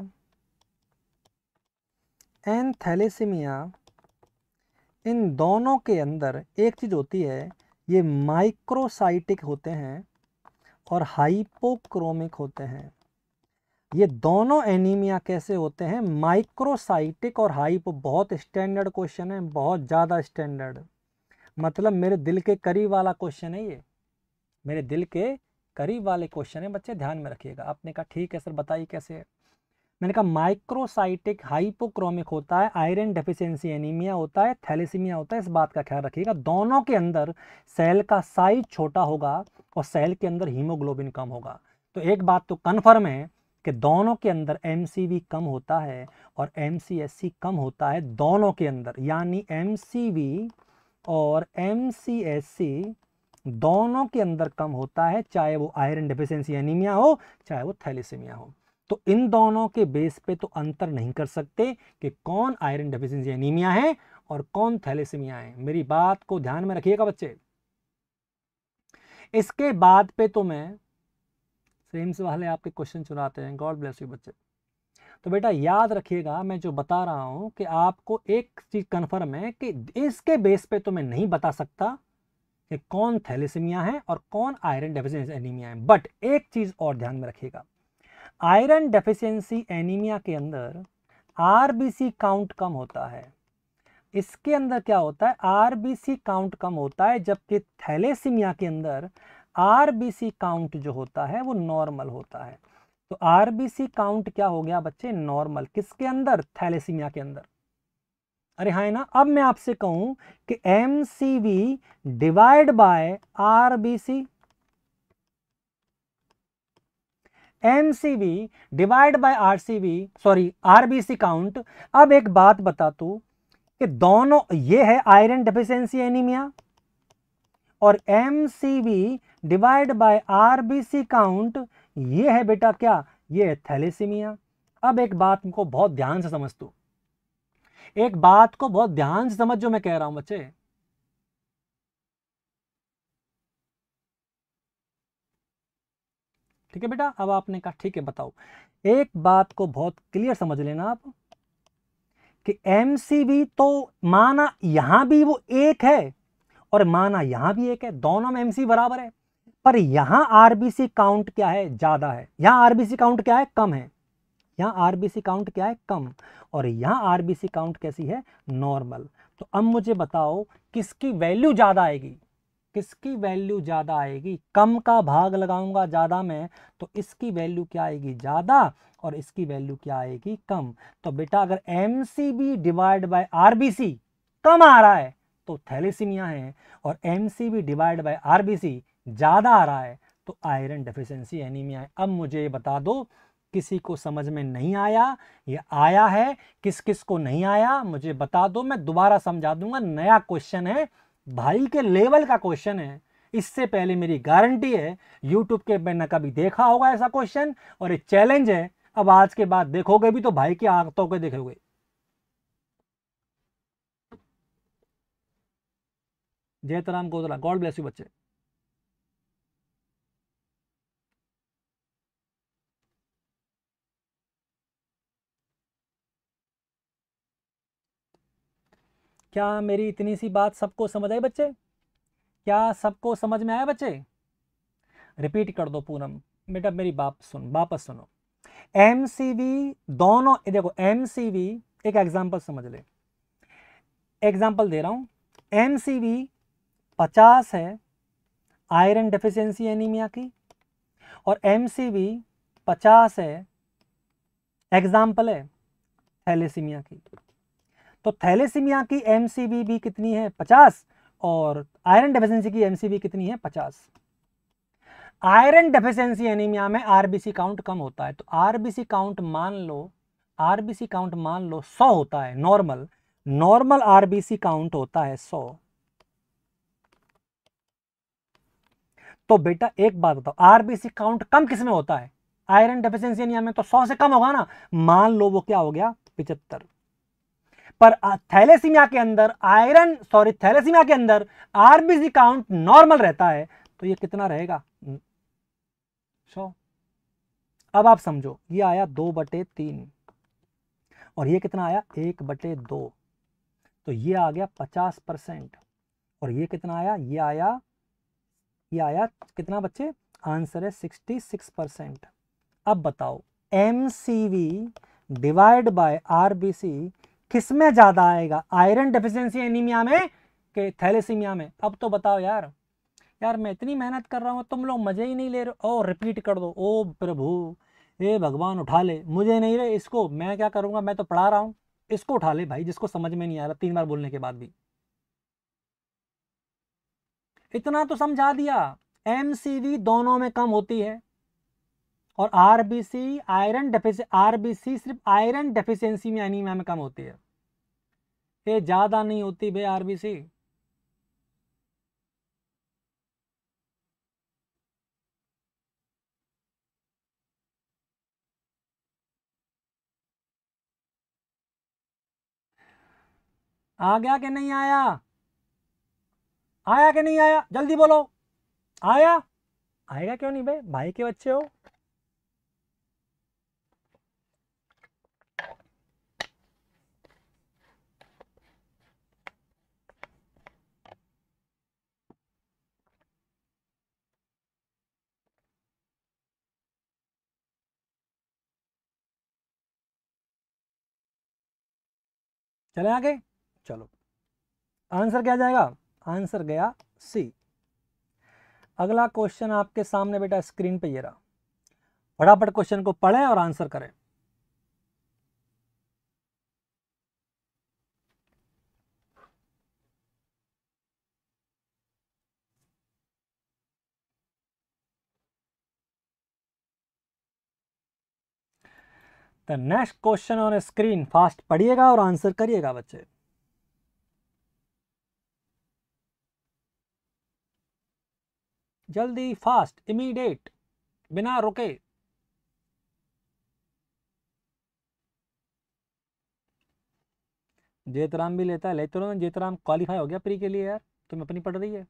and thalassaemia इन दोनों के अंदर एक चीज़ होती है ये माइक्रोसाइटिक होते हैं और हाइपोक्रोमिक होते हैं ये दोनों एनीमिया कैसे होते हैं माइक्रोसाइटिक और हाइपो बहुत स्टैंडर्ड क्वेश्चन है बहुत ज़्यादा स्टैंडर्ड मतलब मेरे दिल के करीब वाला क्वेश्चन है ये मेरे दिल के करीब वाले क्वेश्चन है बच्चे ध्यान में रखिएगा आपने कहा ठीक है सर बताइए कैसे है मैंने कहा माइक्रोसाइटिक हाइपोक्रोमिक होता है आयरन डेफिशिएंसी एनीमिया होता है थैलेसीमिया होता है इस बात का ख्याल रखिएगा दोनों के अंदर सेल का साइज छोटा होगा और सेल के अंदर हीमोग्लोबिन कम होगा तो एक बात तो कन्फर्म है कि दोनों के अंदर एम कम होता है और एम कम होता है दोनों के अंदर यानी एम और एम सी सी एस दोनों के अंदर कम होता है चाहे वो आयरन डिफिशेंसी एनीमिया हो चाहे वो थैलीसीमिया हो तो इन दोनों के बेस पे तो अंतर नहीं कर सकते कि कौन आयरन डेफिशिएंसी एनीमिया है और कौन थैलेसीमिया है मेरी बात को ध्यान में रखिएगा बच्चे इसके बाद पे तो मैं सेम से वाले आपके क्वेश्चन चुनाते हैं गॉड ब्लेस यू बच्चे तो बेटा याद रखिएगा मैं जो बता रहा हूं कि आपको एक चीज कन्फर्म है कि इसके बेस पे तो मैं नहीं बता सकता कि कौन थैलेसीमिया है और कौन आयरन डेफिशिएंसी एनीमिया है बट एक चीज़ और ध्यान में रखिएगा आयरन डेफिशिएंसी एनीमिया के अंदर आरबीसी काउंट कम होता है इसके अंदर क्या होता है आरबीसी काउंट कम होता है जबकि थैलेसीमिया के अंदर आरबीसी काउंट जो होता है वो नॉर्मल होता है तो आरबीसी काउंट क्या हो गया बच्चे नॉर्मल किसके अंदर थैलेसीमिया के अंदर अरे हाँ ना अब मैं आपसे कहूं कि M C V divide by R B C M C V divide by R C V sorry R B C count अब एक बात बता तू कि दोनों ये है आयरन डेफिशिएंसी एनीमिया और M C V divide by R B C count ये है बेटा क्या ये है थैलेसीमिया अब एक बात को बहुत ध्यान से समझ तू एक बात को बहुत ध्यान से समझ जो मैं कह रहा हूं बच्चे ठीक है बेटा अब आपने कहा ठीक है बताओ एक बात को बहुत क्लियर समझ लेना आप कि एमसीबी तो माना यहां भी वो एक है और माना यहां भी एक है दोनों में एमसी बराबर है पर यहां आरबीसी काउंट क्या है ज्यादा है यहां आरबीसी काउंट क्या है कम है यहाँ आरबीसी काउंट क्या है कम और यहाँ आरबीसी काउंट कैसी है नॉर्मल तो अब मुझे बताओ किसकी वैल्यू ज़्यादा आएगी किसकी वैल्यू ज़्यादा आएगी कम का भाग लगाऊंगा ज़्यादा में तो इसकी वैल्यू क्या आएगी ज़्यादा और इसकी वैल्यू क्या आएगी कम तो बेटा अगर M C B divide by R B C कम आ रहा है तो थैलीसीमिया है और M C B divide by R B C ज़्यादा आ रहा है तो आयरन डेफिशिएंसी एनीमिया है अब मुझे ये बता दो किसी को समझ में नहीं आया ये आया है किस किस को नहीं आया मुझे बता दो मैं दोबारा समझा दूंगा नया क्वेश्चन है भाई के लेवल का क्वेश्चन है इससे पहले मेरी गारंटी है यूट्यूब के मैंने कभी देखा होगा ऐसा क्वेश्चन और एक चैलेंज है अब आज के बाद देखोगे भी तो भाई की आगतों के देखोगे Jaitram Godara God bless you बच्चे क्या मेरी इतनी सी बात सबको समझ आई बच्चे क्या सबको समझ में आया बच्चे रिपीट कर दो पूनम बेटा मेरी बाप सुन वापस सुनो एम दोनों देखो एम एक एग्जाम्पल समझ ले एग्जाम्पल दे रहा हूं एम सी वी पचास है आयरन डेफिशिएंसी एनीमिया की और एम सी वी पचास है एग्जाम्पल है थैलेसीमिया की तो थैलेसीमिया की एम भी कितनी है पचास और आयरन डेफिशिएंसी की एम कितनी है पचास आयरन डेफिशिएंसी एनीमिया में आरबीसी काउंट कम होता है तो आरबीसी काउंट मान लो आरबीसी काउंट मान लो सौ होता है नॉर्मल नॉर्मल आरबीसी काउंट होता है सौ तो बेटा एक बात बताओ आरबीसी काउंट कम किस में होता है आयरन डेफिशिएंसी एनीमिया में तो सौ से कम होगा ना मान लो वो क्या हो गया पिचहत्तर पर थैलेसीमिया के अंदर आयरन सॉरी थैलेसीमिया के अंदर आरबीसी काउंट नॉर्मल रहता है तो ये कितना रहेगा हम्म, सौ अब आप समझो ये आया दो बटे तीन और ये कितना आया एक बटे दो तो ये आ गया पचास परसेंट और ये कितना आया ये आया ये आया कितना बच्चे आंसर है सिक्सटी सिक्स परसेंट अब बताओ M C V divide by R B C किस में ज़्यादा आएगा आयरन डेफिशिएंसी एनीमिया में के थैलेसीमिया में अब तो बताओ यार यार मैं इतनी मेहनत कर रहा हूँ तुम लोग मज़े ही नहीं ले रहे ओ रिपीट कर दो ओ प्रभु हे भगवान उठा ले मुझे नहीं रे इसको मैं क्या करूँगा मैं तो पढ़ा रहा हूँ इसको उठा ले भाई जिसको समझ में नहीं आ रहा तीन बार बोलने के बाद भी इतना तो समझा दिया एम दोनों में कम होती है और आरबीसी आयरन डेफिसि आरबीसी सिर्फ आयरन डेफिशिएंसी में एनीमिया में कम होती है ये ज़्यादा नहीं होती भाई आरबीसी आ गया कि नहीं आया आया कि नहीं आया जल्दी बोलो आया आएगा क्यों नहीं भाई भाई के बच्चे हो चले आगे चलो आंसर क्या जाएगा आंसर गया सी अगला क्वेश्चन आपके सामने बेटा स्क्रीन पे ये रहा फटाफट क्वेश्चन को पढ़ें और आंसर करें the next question on screen fast पढ़िएगा और आंसर करिएगा बच्चे जल्दी फास्ट इमीडिएट बिना रुके जेतराम भी लेता है लेते जेतराम क्वालिफाई हो गया प्री के लिए यार तुम अपनी पढ़ रही है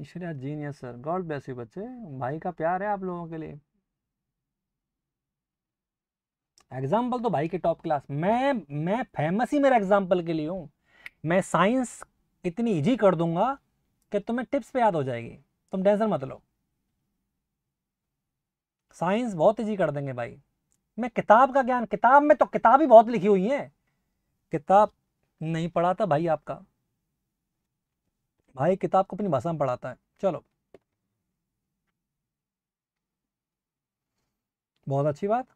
Ishwariya genius sir God bless you बच्चे भाई का प्यार है आप लोगों के लिए एग्जाम्पल तो भाई के टॉप क्लास मैं मैं फेमस ही मेरे एग्जाम्पल के लिए हूँ मैं साइंस इतनी इजी कर दूंगा कि तुम्हें टिप्स पे याद हो जाएगी तुम टेंशन मत लो साइंस बहुत इजी कर देंगे भाई मैं किताब का ज्ञान किताब में तो किताब ही बहुत लिखी हुई है किताब नहीं पढ़ा था भाई आपका भाई किताब को अपनी भाषा में पढ़ाता है चलो बहुत अच्छी बात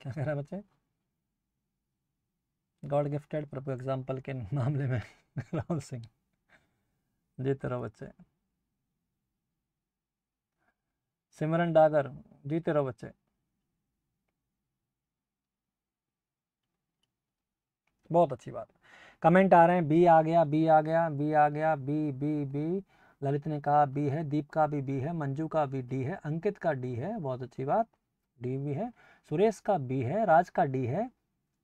क्या कह रहे है बच्चे गॉड गिफ्टेड प्रभु एग्जाम्पल के मामले में राहुल सिंह जीत रहो बच्चे सिमरन डागर जीते रहो बच्चे बहुत अच्छी बात कमेंट आ रहे हैं बी आ गया बी आ गया बी आ गया बी बी बी ललित ने कहा बी है दीप का भी बी है मंजू का भी डी है अंकित का डी है बहुत अच्छी बात डी भी है सुरेश का बी है राज का डी है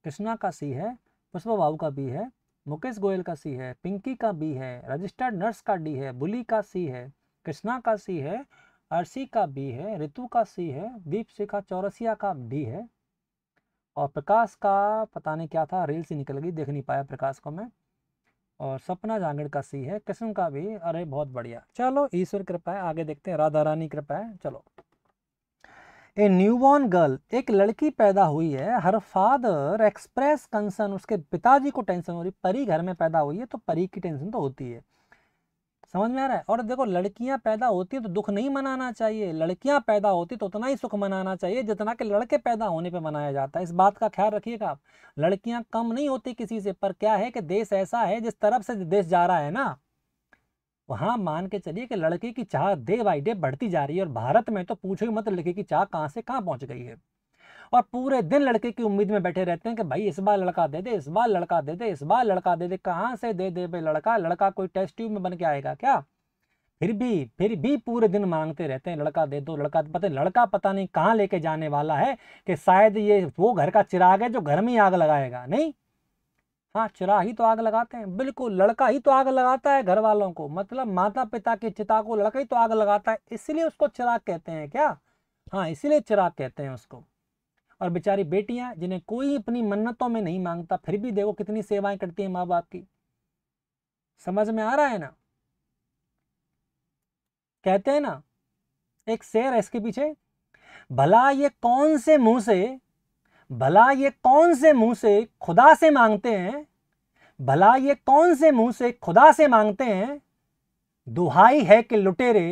कृष्णा का सी है पुष्पा भाऊ का बी है मुकेश गोयल का सी है पिंकी का बी है रजिस्टर्ड नर्स का डी है बुली का सी है कृष्णा का सी है अर्सी का बी है ऋतु का सी है दीप शिखा चौरसिया का डी है और प्रकाश का पता नहीं क्या था रेल से निकल गई देख नहीं पाया प्रकाश को मैं और सपना जांगड़ का सी है कृष्ण का भी अरे बहुत बढ़िया चलो ईश्वर कृपा है आगे देखते हैं राधा रानी कृपा है चलो ए न्यू बॉर्न गर्ल एक लड़की पैदा हुई है हर फादर एक्सप्रेस कंसर्न उसके पिताजी को टेंशन हो रही परी घर में पैदा हुई है तो परी की टेंशन तो होती है समझ में आ रहा है और देखो लड़कियां पैदा होती है तो दुख नहीं मनाना चाहिए लड़कियां पैदा होती तो उतना ही सुख मनाना चाहिए जितना कि लड़के पैदा होने पे मनाया जाता है इस बात का ख्याल रखिएगा आप लड़कियां कम नहीं होती किसी से पर क्या है कि देश ऐसा है जिस तरफ से देश जा रहा है ना वहाँ मान के चलिए कि लड़के की चाह डे बाई डे बढ़ती जा रही है और भारत में तो पूछो ही मत लड़के की चाह कहाँ से कहाँ पहुँच गई है और पूरे दिन लड़के की उम्मीद में बैठे रहते हैं कि भाई इस बार लड़का दे दे इस बार लड़का दे दे इस बार लड़का दे दे कहाँ से दे दे भाई लड़का लड़का कोई टेस्ट ट्यूब में बन के आएगा क्या फिर भी फिर भी पूरे दिन मांगते रहते हैं लड़का दे दो लड़का पता लड़का पता नहीं कहाँ लेके जाने वाला है कि शायद ये वो घर का चिराग है जो घर में ही आग लगाएगा नहीं हाँ चिरा ही तो आग लगाते हैं बिल्कुल लड़का ही तो आग लगाता है घर वालों को मतलब माता पिता की चिता को लड़का ही तो आग लगाता है इसलिए उसको चिराग कहते हैं क्या हाँ इसीलिए चिराग कहते हैं उसको और बेचारी बेटियां जिन्हें कोई अपनी मन्नतों में नहीं मांगता फिर भी देखो कितनी सेवाएं करती हैं माँ बाप की समझ में आ रहा है ना कहते हैं ना एक शेर है इसके पीछे भला ये कौन से मुंह से भला ये कौन से मुंह से खुदा से मांगते हैं भला ये कौन से मुंह से खुदा से मांगते हैं दुहाई है कि लुटेरे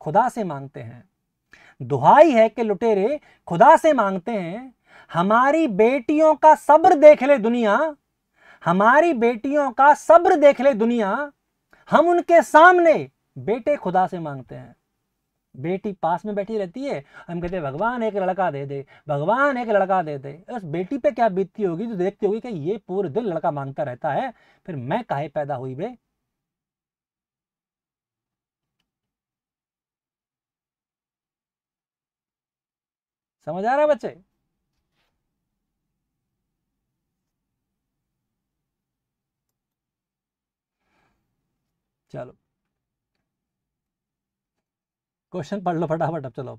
खुदा से मांगते हैं दुहाई है कि लुटेरे खुदा से मांगते हैं हमारी बेटियों का सब्र देख ले दुनिया हमारी बेटियों का सब्र देख ले दुनिया हम उनके सामने बेटे खुदा से मांगते हैं बेटी पास में बैठी रहती है हम कहते हैं भगवान एक लड़का दे दे भगवान एक लड़का दे दे उस बेटी पे क्या बीतती होगी जो तो देखती होगी कि ये पूरे दिन लड़का मांगता रहता है फिर मैं काहे पैदा हुई बे समझ आ रहा है बच्चे चलो क्वेश्चन पढ़ लो फटाफट अब चलो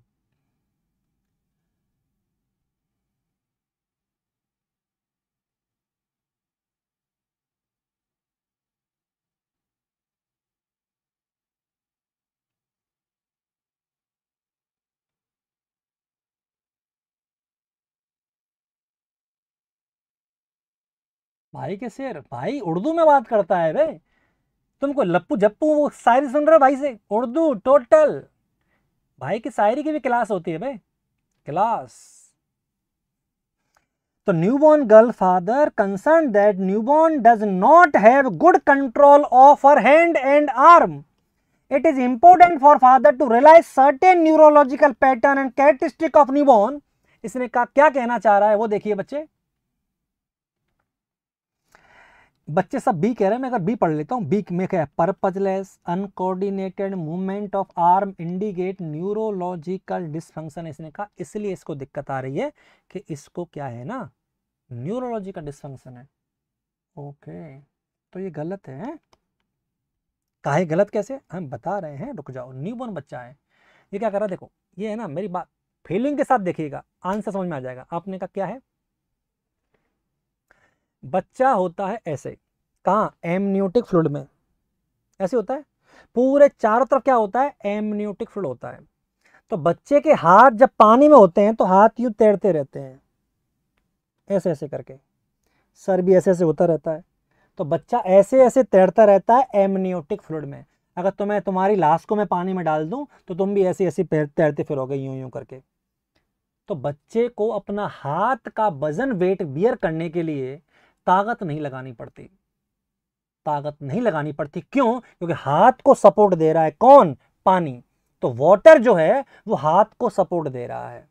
भाई के शेर भाई उर्दू में बात करता है भाई तुमको लप्पू जप्पू वो शायरी सुन रहे हो भाई से उर्दू टोटल भाई की शायरी की भी क्लास होती है भाई क्लास तो newborn girl father concern that newborn does not have good control of her hand and arm it is important for father to realize certain neurological pattern and characteristic of newborn इसने का क्या कहना चाह रहा है वो देखिए बच्चे बच्चे सब बी कह रहे हैं मैं अगर बी पढ़ लेता हूँ बी में क्या है purposeless uncoordinated movement of arm indicate neurological dysfunction इसने कहा इसलिए इसको दिक्कत आ रही है कि इसको क्या है ना न्यूरोलॉजी का डिसफंक्शन है ओके तो ये गलत है काहे गलत कैसे हम बता रहे हैं रुक जाओ न्यू बच्चा है ये क्या कर रहा है देखो ये है ना मेरी बात फीलिंग के साथ देखिएगा आंसर समझ में आ जाएगा आपने कहा क्या है बच्चा होता है ऐसे कहा एमन्यूटिक फ्लूड में ऐसे होता है पूरे चारों तरफ क्या होता है एमन्यूटिक फ्लूड होता है तो बच्चे के हाथ जब पानी में होते हैं तो हाथ यूं तैरते रहते हैं ऐसे ऐसे करके सर भी ऐसे ऐसे होता रहता है तो बच्चा ऐसे ऐसे तैरता रहता है एमनियोटिक फ्लूड में अगर तुम्हें तो तुम्हारी लाश को मैं पानी में डाल दूं तो तुम भी ऐसे ऐसे तैरते फिरोगे यूं यूं करके तो बच्चे को अपना हाथ का वजन वेट बियर करने के लिए ताकत नहीं लगानी पड़ती ताकत नहीं लगानी पड़ती क्यों क्योंकि हाथ को सपोर्ट दे रहा है कौन पानी तो वाटर जो है वो हाथ को सपोर्ट दे रहा है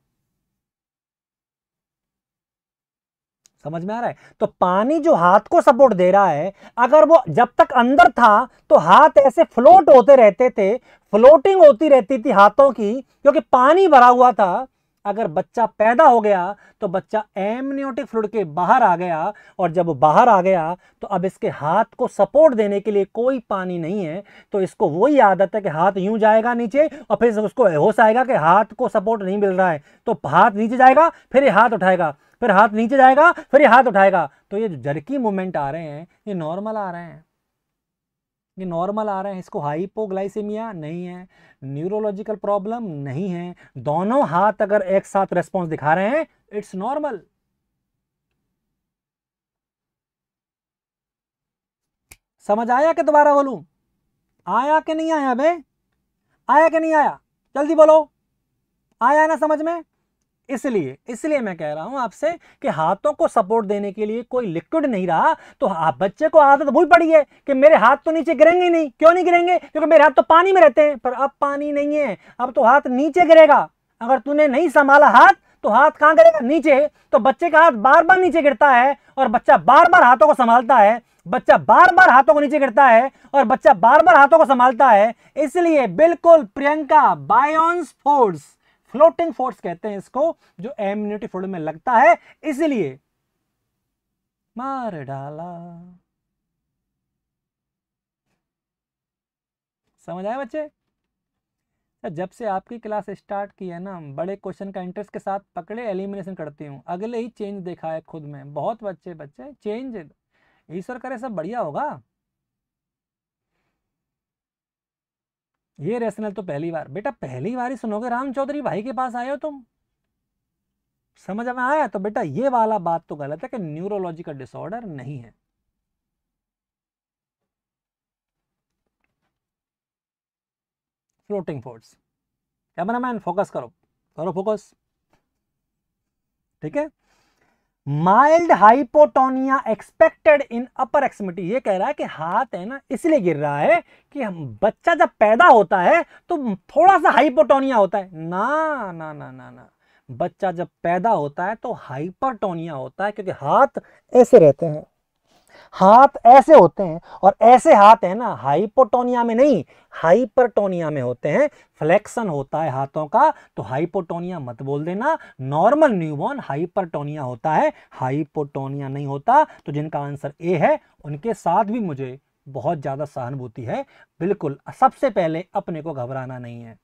समझ में आ रहा है तो पानी जो हाथ को सपोर्ट दे रहा है अगर वो जब तक अंदर था तो हाथ ऐसे फ्लोट होते रहते थे फ्लोटिंग होती रहती थी हाथों की क्योंकि पानी भरा हुआ था अगर बच्चा पैदा हो गया तो बच्चा एमनियोटिक फ्लूड के बाहर आ गया और जब बाहर आ गया तो अब इसके हाथ को सपोर्ट देने के लिए कोई पानी नहीं है तो इसको वही आदत है कि हाथ यूं जाएगा नीचे और फिर उसको होश आएगा कि हाथ को सपोर्ट नहीं मिल रहा है तो हाथ नीचे जाएगा फिर ये हाथ उठाएगा फिर हाथ नीचे जाएगा फिर ये हाथ उठाएगा तो ये जो जरकी मूवमेंट आ रहे हैं ये नॉर्मल आ रहे हैं ये नॉर्मल आ रहे हैं इसको हाइपोग्लाइसेमिया नहीं है न्यूरोलॉजिकल प्रॉब्लम नहीं है दोनों हाथ अगर एक साथ रेस्पॉन्स दिखा रहे हैं इट्स नॉर्मल समझ आया कि दोबारा बोलू आया कि नहीं आया बे आया कि नहीं आया जल्दी बोलो आया ना समझ में इसलिए इसलिए मैं कह रहा हूं आपसे कि हाथों को सपोर्ट देने के लिए कोई लिक्विड नहीं रहा तो आप बच्चे को आदत भूल पड़ी है कि मेरे हाथ तो नीचे गिरेंगे ही नहीं क्यों नहीं गिरेंगे क्योंकि मेरे हाथ तो पानी में रहते हैं पर अब पानी नहीं है अब तो हाथ नीचे गिरेगा अगर तूने नहीं संभाला हाथ तो हाथ कहाँ गिरेगा नीचे तो बच्चे का हाथ बार बार नीचे गिरता है और बच्चा बार बार हाथों को संभालता है बच्चा बार बार हाथों को नीचे गिरता है और बच्चा बार बार हाथों को संभालता है इसलिए बिल्कुल Priyanka buoyance force floating force कहते हैं इसको जो एम्यूनिटी फ्लूड में लगता है इसलिए मार डाला समझ आए बच्चे तो जब से आपकी क्लास स्टार्ट की है ना बड़े क्वेश्चन का इंटरेस्ट के साथ पकड़े एलिमिनेशन करती हूँ अगले ही चेंज देखा है खुद में बहुत बच्चे बच्चे चेंज ईश्वर करे सब बढ़िया होगा ये रेशनल तो पहली बार बेटा पहली बार ही सुनोगे राम चौधरी भाई के पास आए हो तुम समझ में आया तो बेटा ये वाला बात तो गलत है कि न्यूरोलॉजिकल डिसऑर्डर नहीं है फ्लोटिंग फोर्स कैमरामैन फोकस करो करो फोकस ठीक है mild hypotonia expected in upper extremity ये कह रहा है कि हाथ है ना इसलिए गिर रहा है कि बच्चा जब पैदा होता है तो थोड़ा सा हाइपोटोनिया होता है ना ना ना ना ना बच्चा जब पैदा होता है तो हाइपरटोनिया होता है क्योंकि हाथ ऐसे रहते हैं हाथ ऐसे होते हैं और ऐसे हाथ है ना हाइपोटोनिया में नहीं हाइपरटोनिया में होते हैं फ्लेक्शन होता है हाथों का तो हाइपोटोनिया मत बोल देना नॉर्मल न्यूबॉर्न हाइपरटोनिया होता है हाइपोटोनिया नहीं होता तो जिनका आंसर ए है उनके साथ भी मुझे बहुत ज़्यादा सहानुभूति है बिल्कुल सबसे पहले अपने को घबराना नहीं है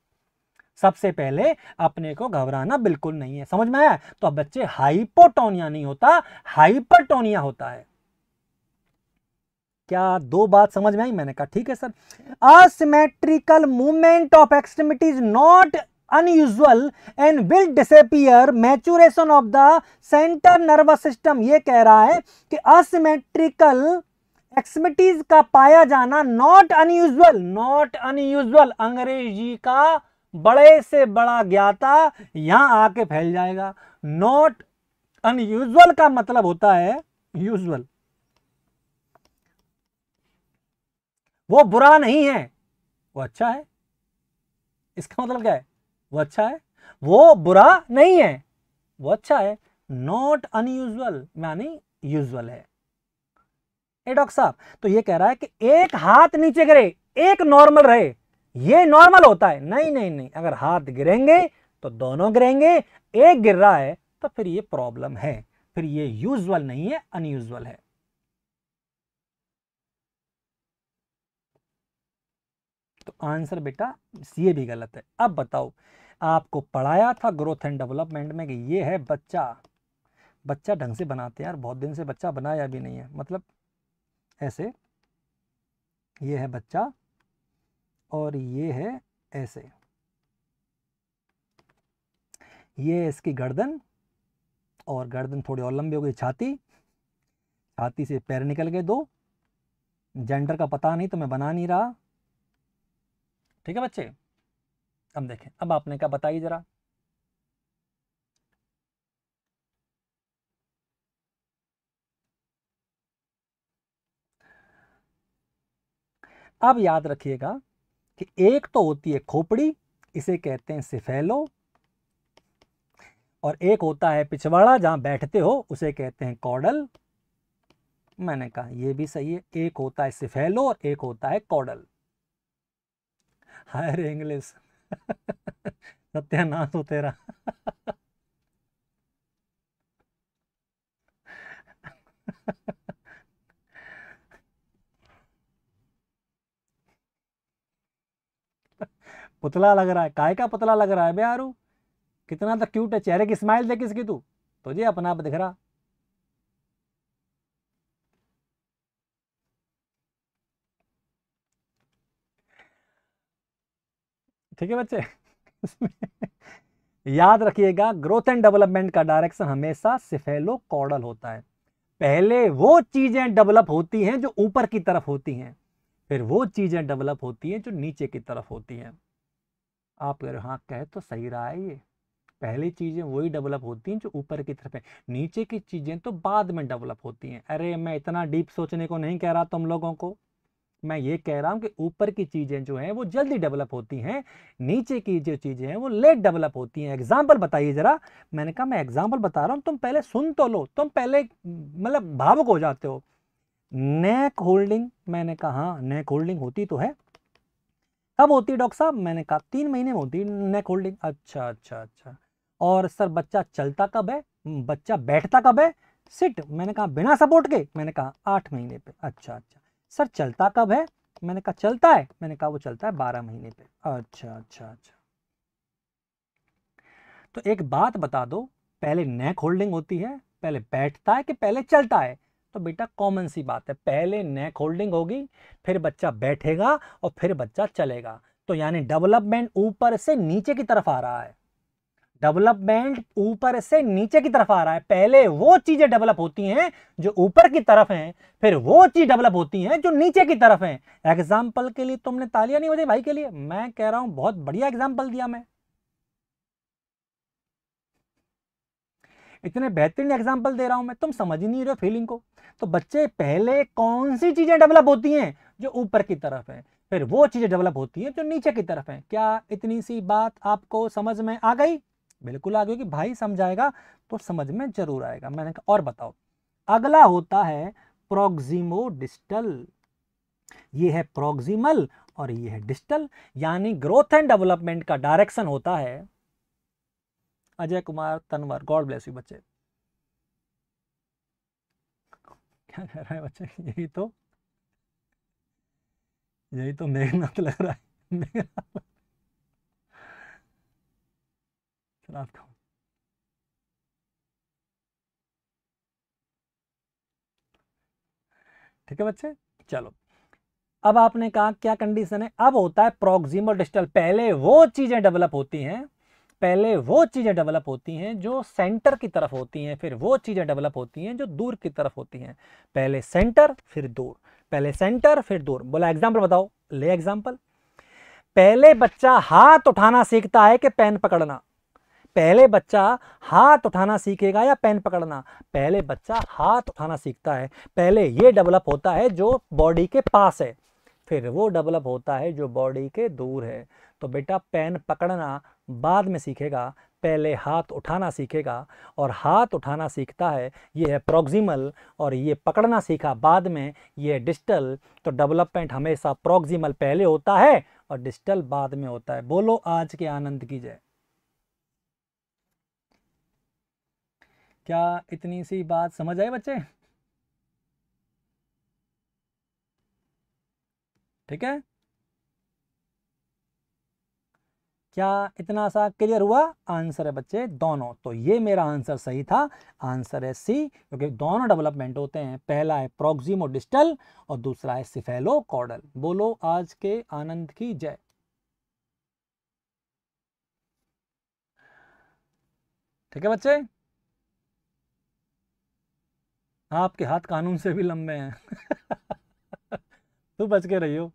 सबसे पहले अपने को घबराना बिल्कुल नहीं है समझ में आया तो अब बच्चे हाइपोटोनिया नहीं होता हाइपरटोनिया होता है क्या दो बात समझ में आई मैंने कहा ठीक है sir asymmetrical movement of extremity is not unusual and will disappear maturation of the centre nervous system ये कह रहा है कि असिमेट्रिकल एक्समिटीज का पाया जाना नॉट अनयूजल नॉट अनयूजल अंग्रेजी का बड़े से बड़ा ज्ञाता यहां आके फैल जाएगा नॉट अनयूजल का मतलब होता है यूजल वो बुरा नहीं है वो अच्छा है इसका मतलब क्या है वो अच्छा है वो बुरा नहीं है वो अच्छा है नॉट अनयूजल यानी यूजल है ए डॉक्टर साहब तो ये कह रहा है कि एक हाथ नीचे गिरे एक नॉर्मल रहे ये नॉर्मल होता है नहीं नहीं नहीं अगर हाथ गिरेंगे तो दोनों गिरेंगे एक गिर रहा है तो फिर ये प्रॉब्लम है फिर ये यूजल नहीं है अनयूजल है तो आंसर बेटा ए भी गलत है अब बताओ आपको पढ़ाया था ग्रोथ एंड डेवलपमेंट में कि ये है बच्चा बच्चा ढंग से बनाते हैं यार बहुत दिन से बच्चा बनाया भी नहीं है मतलब ऐसे ये है बच्चा और ये है ऐसे ये इसकी गर्दन और गर्दन थोड़ी और लंबी हो गई छाती छाती से पैर निकल गए दो जेंडर का पता नहीं तो मैं बना नहीं रहा ठीक है बच्चे अब देखें अब आपने क्या बताइए जरा अब याद रखिएगा कि एक तो होती है खोपड़ी इसे कहते हैं सिफेलो और एक होता है पिछवाड़ा जहां बैठते हो उसे कहते हैं कॉडल मैंने कहा यह भी सही है एक होता है सिफेलो और एक होता है कॉडल हायर इंग्लिश सत्यानाश हो तेरा पुतला लग रहा है काय का पुतला लग रहा है बे यारू कितना तो क्यूट है चेहरे की स्माइल देख इसकी तू तुझे अपना आप दिख रहा ठीक है बच्चे याद रखिएगा ग्रोथ एंड डेवलपमेंट का डायरेक्शन हमेशा सिफेलो कॉडल होता है पहले वो चीज़ें डेवलप होती हैं जो ऊपर की तरफ होती हैं फिर वो चीज़ें डेवलप होती हैं जो नीचे की तरफ होती हैं आप अगर हाँ कहे तो सही रहा है ये पहली चीज़ें वही डेवलप होती हैं जो ऊपर की तरफ है नीचे की चीज़ें तो बाद में डेवलप होती हैं अरे मैं इतना डीप सोचने को नहीं कह रहा तुम लोगों को मैं ये कह रहा हूं कि ऊपर की चीज़ें जो हैं वो जल्दी डेवलप होती हैं नीचे की जो चीज़ें हैं वो लेट डेवलप होती हैं एग्जाम्पल बताइए ज़रा मैंने कहा मैं एग्जाम्पल बता रहा हूं तुम पहले सुन तो लो तुम पहले मतलब भावुक हो जाते हो नेक होल्डिंग मैंने कहा हाँ नेक होल्डिंग होती तो है कब होती है डॉक्टर साहब मैंने कहा तीन महीने में होती है नेक होल्डिंग अच्छा अच्छा अच्छा और सर बच्चा चलता कब है बच्चा बैठता कब है सिट मैंने कहा बिना सपोर्ट के मैंने कहा आठ महीने पे अच्छा अच्छा सर चलता कब है मैंने कहा चलता है मैंने कहा वो चलता है बारह महीने पे अच्छा अच्छा अच्छा तो एक बात बता दो पहले नेक होल्डिंग होती है पहले बैठता है कि पहले चलता है तो बेटा कॉमन सी बात है पहले नेक होल्डिंग होगी फिर बच्चा बैठेगा और फिर बच्चा चलेगा तो यानी डेवलपमेंट ऊपर से नीचे की तरफ आ रहा है डेवलपमेंट ऊपर से नीचे की तरफ आ रहा है पहले वो चीजें डेवलप होती हैं जो ऊपर की तरफ हैं फिर वो चीज डेवलप होती हैं जो नीचे की तरफ हैं एग्जाम्पल के लिए तुमने तालियां नहीं बजाई भाई के लिए मैं कह रहा हूं बहुत बढ़िया एग्जांपल दिया मैं इतने बेहतरीन एग्जाम्पल दे रहा हूं मैं तुम समझ ही नहीं रहे फीलिंग को तो बच्चे पहले कौन सी चीजें डेवलप होती हैं जो ऊपर की तरफ है फिर वो चीजें डेवलप होती हैं जो नीचे की तरफ है क्या इतनी सी बात आपको समझ में आ गई बिल्कुल आगे कि भाई समझाएगा तो समझ में जरूर आएगा मैंने कहा और बताओ अगला होता है प्रोक्सिमो डिस्टल ये है प्रोक्सिमल और ये है डिस्टल यानी ग्रोथ एंड डेवलपमेंट का डायरेक्शन होता है Ajay Kumar Tanwar God bless you बच्चे क्या कह रहा है बच्चे यही तो यही तो मेघनाथ लग रहा है मेघनाथ have coffee? ठीक है बच्चे चलो अब आपने कहा क्या कंडीशन है अब होता है प्रोक्सिमल डिस्टल पहले वो चीज़ें डेवलप होती हैं पहले वो चीज़ें डेवलप होती हैं जो सेंटर की तरफ होती हैं फिर वो चीज़ें डेवलप होती हैं जो दूर की तरफ होती हैं पहले सेंटर फिर दूर पहले सेंटर फिर दूर बोला एग्जाम्पल बताओ ले एग्जाम्पल पहले बच्चा हाथ उठाना सीखता है कि पेन पकड़ना पहले बच्चा हाथ उठाना सीखेगा या पेन पकड़ना पहले बच्चा हाथ उठाना सीखता है पहले ये डेवलप होता है जो बॉडी के पास है फिर वो डेवलप होता है जो बॉडी के दूर है तो बेटा पेन पकड़ना बाद में सीखेगा पहले हाथ उठाना सीखेगा और हाथ उठाना सीखता है ये है प्रोक्सिमल और ये पकड़ना सीखा बाद में ये डिजिटल तो डेवलपमेंट हमेशा प्रोक्सिमल पहले होता है और डिजिटल बाद में होता है बोलो आज के आनंद की जय क्या इतनी सी बात समझ आए बच्चे ठीक है क्या इतना सा क्लियर हुआ आंसर है बच्चे दोनों तो ये मेरा आंसर सही था आंसर है सी क्योंकि दोनों डेवलपमेंट होते हैं पहला है प्रोक्सिमो डिस्टल और दूसरा है सिफेलो कॉडल बोलो आज के आनंद की जय ठीक है बच्चे आपके हाथ कानून से भी लंबे हैं तू बच के हो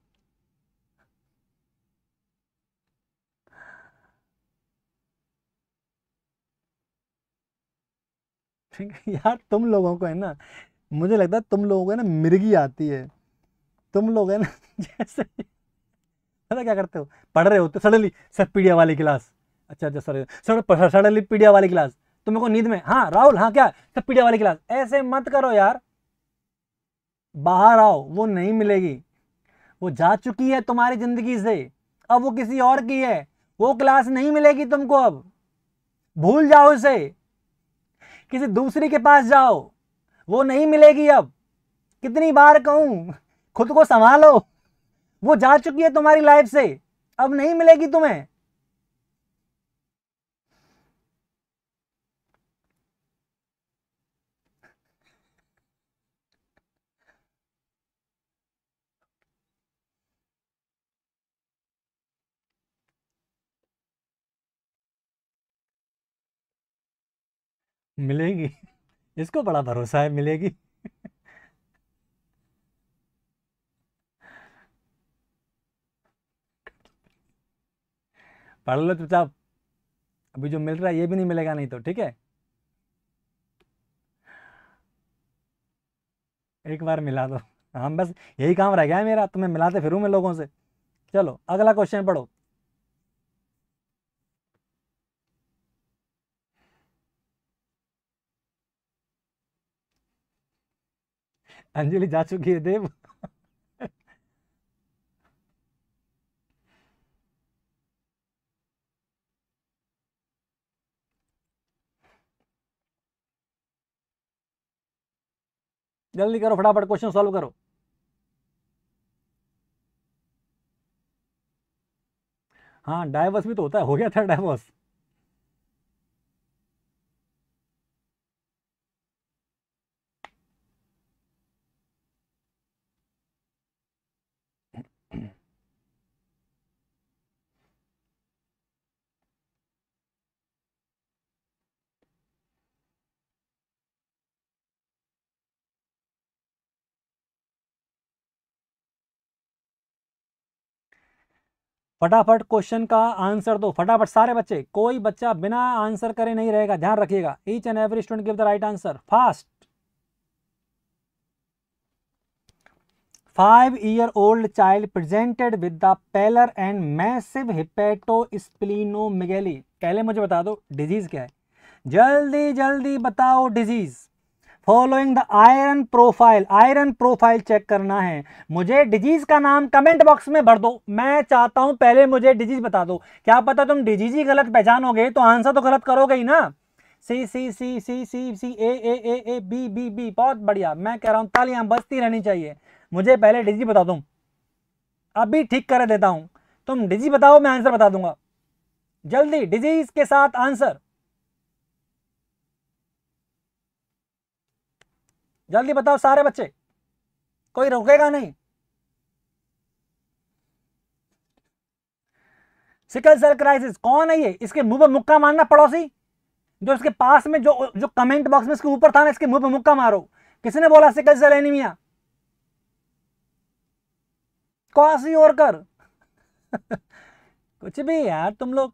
ठीक है यार तुम लोगों को है ना मुझे लगता है तुम लोगों को ना मिर्गी आती है तुम लोग है ना जैसे पता क्या करते हो पढ़ रहे होते सडनली सर पीडिया वाली क्लास अच्छा अच्छा सर सर सडनली पीडिया वाली क्लास तो मेरे को नींद में हाँ राहुल हाँ क्या सब पीडिया वाली क्लास ऐसे मत करो यार बाहर आओ वो नहीं मिलेगी वो जा चुकी है तुम्हारी जिंदगी से अब वो किसी और की है वो क्लास नहीं मिलेगी तुमको अब भूल जाओ उसे किसी दूसरी के पास जाओ वो नहीं मिलेगी अब कितनी बार कहूं खुद को संभालो वो जा चुकी है तुम्हारी लाइफ से अब नहीं मिलेगी तुम्हें मिलेगी इसको बड़ा भरोसा है मिलेगी पढ़ लो चुपचाप अभी जो मिल रहा है ये भी नहीं मिलेगा नहीं तो ठीक है एक बार मिला दो हम हाँ, बस यही काम रह गया है मेरा तुम्हें मिलाते फिरूँ मैं लोगों से चलो अगला क्वेश्चन पढ़ो अंजलि जा चुकी है देव जल्दी करो फटाफट क्वेश्चन सॉल्व करो हाँ डायवर्स भी तो होता है हो गया था डाइवर्स फटाफट क्वेश्चन का आंसर दो फटाफट सारे बच्चे कोई बच्चा बिना आंसर करे नहीं रहेगा ध्यान रखिएगा each and every student give the right answer fast five year old child presented with the pallor and massive hepatosplenomegaly पहले मुझे बता दो डिजीज क्या है जल्दी जल्दी बताओ disease following the iron profile iron profile check करना है मुझे डिजीज का नाम कमेंट बॉक्स में भर दो मैं चाहता हूं पहले मुझे डिजीज बता दो क्या पता तुम डिजीज ही गलत पहचानोगे तो आंसर तो गलत करोगे ही ना C C C C C C A A A A B B B बहुत बढ़िया मैं कह रहा हूं तालियां बजती रहनी चाहिए मुझे पहले डिजी बता दो अभी ठीक कर देता हूं तुम डिजी बताओ मैं आंसर बता दूंगा जल्दी डिजीज के साथ आंसर जल्दी बताओ सारे बच्चे कोई रोकेगा नहीं सिकल सेल क्राइसिस कौन है ये इसके मुंह पर मुक्का मारना पड़ोसी जो इसके पास में जो जो कमेंट बॉक्स में इसके ऊपर था ना इसके मुंह पर मुक्का मारो किसने बोला सिकल सेल एनीमिया कौसी और कर कुछ भी यार तुम लोग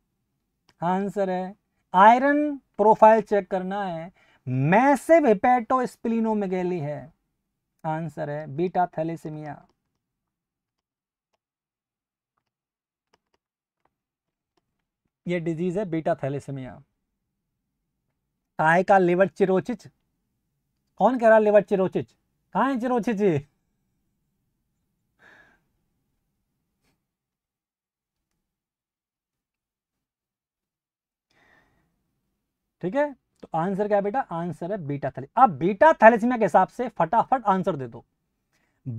आंसर है आयरन प्रोफाइल चेक करना है मैसिव हिपेटो स्प्लिनोमेगेली है आंसर है बीटा थैलेसीमिया ये डिजीज है बीटा थैलेसीमिया काय का लिवर चिरोचिच कौन कह रहा लिवर चिरोचिच कहा है चिरोचिच ठीक है आंसर क्या बेटा आंसर है बीटा थैले अब बीटा थैलेसीमिया के हिसाब से फटाफट आंसर दे दो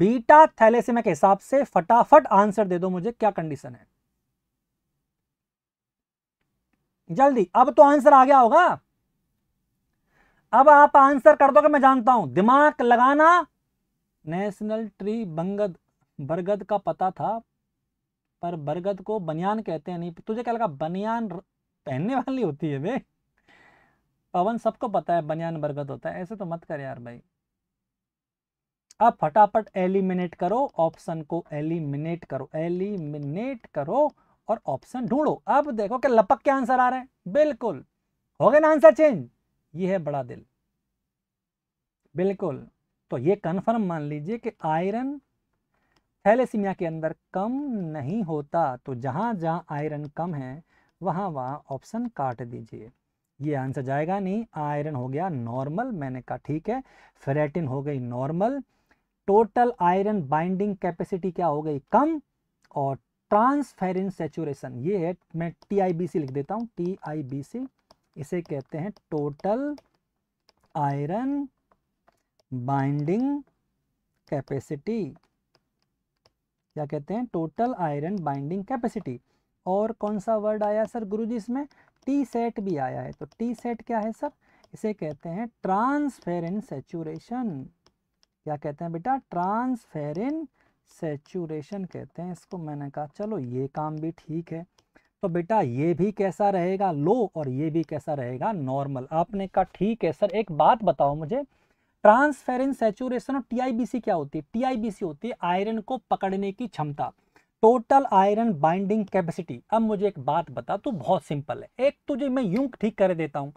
बीटा थैलेसीमिया के हिसाब से फटाफट आंसर दे दो मुझे क्या कंडीशन है जल्दी अब तो आंसर आ गया होगा अब आप आंसर कर दोगे मैं जानता हूं दिमाग लगाना नेशनल ट्री बंगद बरगद का पता था पर बरगद को बनियान कहते हैं नहीं तुझे क्या लगा बनियान पहनने वाली होती है भाई पवन सबको पता है बनियान बरगद होता है ऐसे तो मत कर यार भाई अब फटाफट एलिमिनेट करो ऑप्शन को एलिमिनेट करो एलिमिनेट करो और ऑप्शन ढूंढो अब देखो कि लपक के आंसर आ रहे हैं बिल्कुल हो गए ना आंसर चेंज ये है बड़ा दिल बिल्कुल तो ये कन्फर्म मान लीजिए कि आयरन थैलेसीमिया के अंदर कम नहीं होता तो जहां जहां आयरन कम है वहां वहां ऑप्शन काट दीजिए ये आंसर जाएगा नहीं आयरन हो गया नॉर्मल मैंने कहा ठीक है फेरेटिन हो गई normal total iron binding capacity क्या हो गई कम और ट्रांसफेरिन सेचुरेशन ये है मैं टी आई बी सी लिख देता हूं टी आई बी सी इसे कहते हैं टोटल आयरन बाइंडिंग कैपेसिटी क्या कहते हैं टोटल आयरन बाइंडिंग कैपेसिटी और कौन सा वर्ड आया सर गुरुजी इसमें टी सेट भी आया है तो टी सेट क्या है सर इसे कहते हैं ट्रांसफेरिन सेचुरेशन क्या कहते हैं बेटा ट्रांसफेरिन सेचुरेशन कहते हैं इसको मैंने कहा चलो ये काम भी ठीक है तो बेटा ये भी कैसा रहेगा लो और ये भी कैसा रहेगा नॉर्मल आपने कहा ठीक है सर एक बात बताओ मुझे ट्रांसफेरिन सेचुरेशन और टीआईबीसी क्या होती है टीआईबीसी होती है आयरन को पकड़ने की क्षमता टोटल आयरन बाइंडिंग कैपेसिटी अब मुझे एक बात बता तो बहुत सिंपल है एक तुझे तो मैं यूं ठीक कर देता हूँ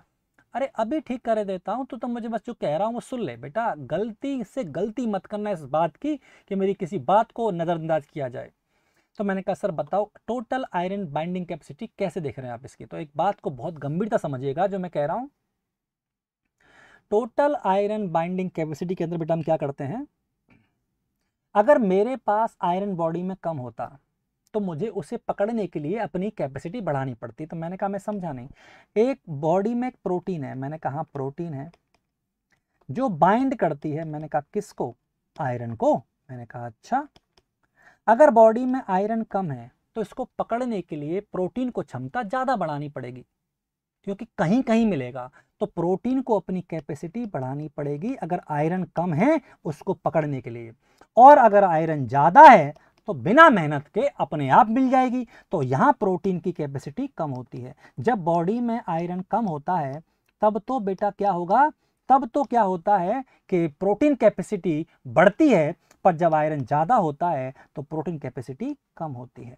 अरे अभी ठीक कर देता हूँ तो तुम तो मुझे बस जो कह रहा हूँ वो सुन ले बेटा गलती से गलती मत करना इस बात की कि मेरी किसी बात को नज़रअंदाज किया जाए तो मैंने कहा सर बताओ टोटल आयरन बाइंडिंग कैपेसिटी कैसे देख रहे हैं आप इसकी तो एक बात को बहुत गंभीरता समझिएगा जो मैं कह रहा हूँ टोटल आयरन बाइंडिंग कैपेसिटी के अंदर बेटा हम क्या करते हैं अगर मेरे पास आयरन बॉडी में कम होता तो मुझे उसे पकड़ने के लिए अपनी कैपेसिटी बढ़ानी पड़ती तो मैंने कहा मैं समझा नहीं एक बॉडी में एक प्रोटीन है मैंने कहा हाँ, प्रोटीन है जो बाइंड करती है मैंने कहा किसको आयरन को मैंने कहा अच्छा अगर बॉडी में आयरन कम है तो इसको पकड़ने के लिए प्रोटीन को क्षमता ज़्यादा बढ़ानी पड़ेगी क्योंकि कहीं कहीं मिलेगा तो प्रोटीन को अपनी कैपेसिटी बढ़ानी पड़ेगी अगर आयरन कम है उसको पकड़ने के लिए और अगर आयरन ज़्यादा है तो बिना मेहनत के अपने आप मिल जाएगी तो यहाँ प्रोटीन की कैपेसिटी कम होती है जब बॉडी में आयरन कम होता है तब तो बेटा क्या होगा तब तो क्या होता है कि प्रोटीन कैपेसिटी बढ़ती है पर जब आयरन ज़्यादा होता है तो प्रोटीन कैपेसिटी कम होती है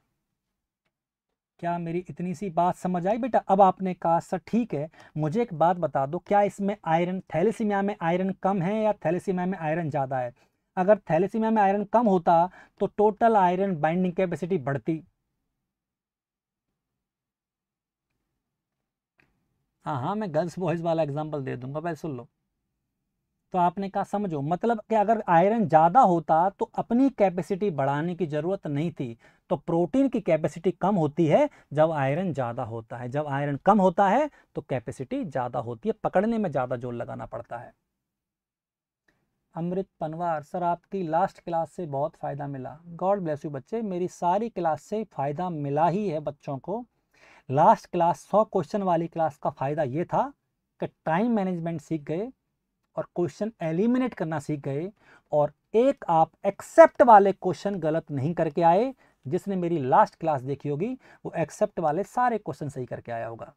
क्या मेरी इतनी सी बात समझ आई बेटा अब आपने कहा सर ठीक है मुझे एक बात बता दो क्या इसमें आयरन थैलेसीमिया में आयरन कम है या थैलेसीमिया में आयरन ज़्यादा है अगर थैलेसीमिया में आयरन कम होता तो टोटल आयरन बाइंडिंग कैपेसिटी बढ़ती हाँ हाँ मैं गर्ल्स बॉयज़ वाला एग्जाम्पल दे दूंगा पहले सुन लो तो आपने कहा समझो मतलब कि अगर आयरन ज़्यादा होता तो अपनी कैपेसिटी बढ़ाने की ज़रूरत नहीं थी तो प्रोटीन की कैपेसिटी कम होती है जब आयरन ज़्यादा होता है जब आयरन कम होता है तो कैपेसिटी ज़्यादा होती है पकड़ने में ज़्यादा जोर लगाना पड़ता है अमृत पनवार सर आपकी लास्ट क्लास से बहुत फ़ायदा मिला गॉड ब्लेस यू बच्चे मेरी सारी क्लास से फ़ायदा मिला ही है बच्चों को लास्ट क्लास सौ क्वेश्चन वाली क्लास का फ़ायदा ये था कि टाइम मैनेजमेंट सीख गए और क्वेश्चन एलिमिनेट करना सीख गए और एक आप एक्सेप्ट वाले क्वेश्चन गलत नहीं करके आए जिसने मेरी लास्ट क्लास देखी होगी वो एक्सेप्ट वाले सारे क्वेश्चन सही करके आया होगा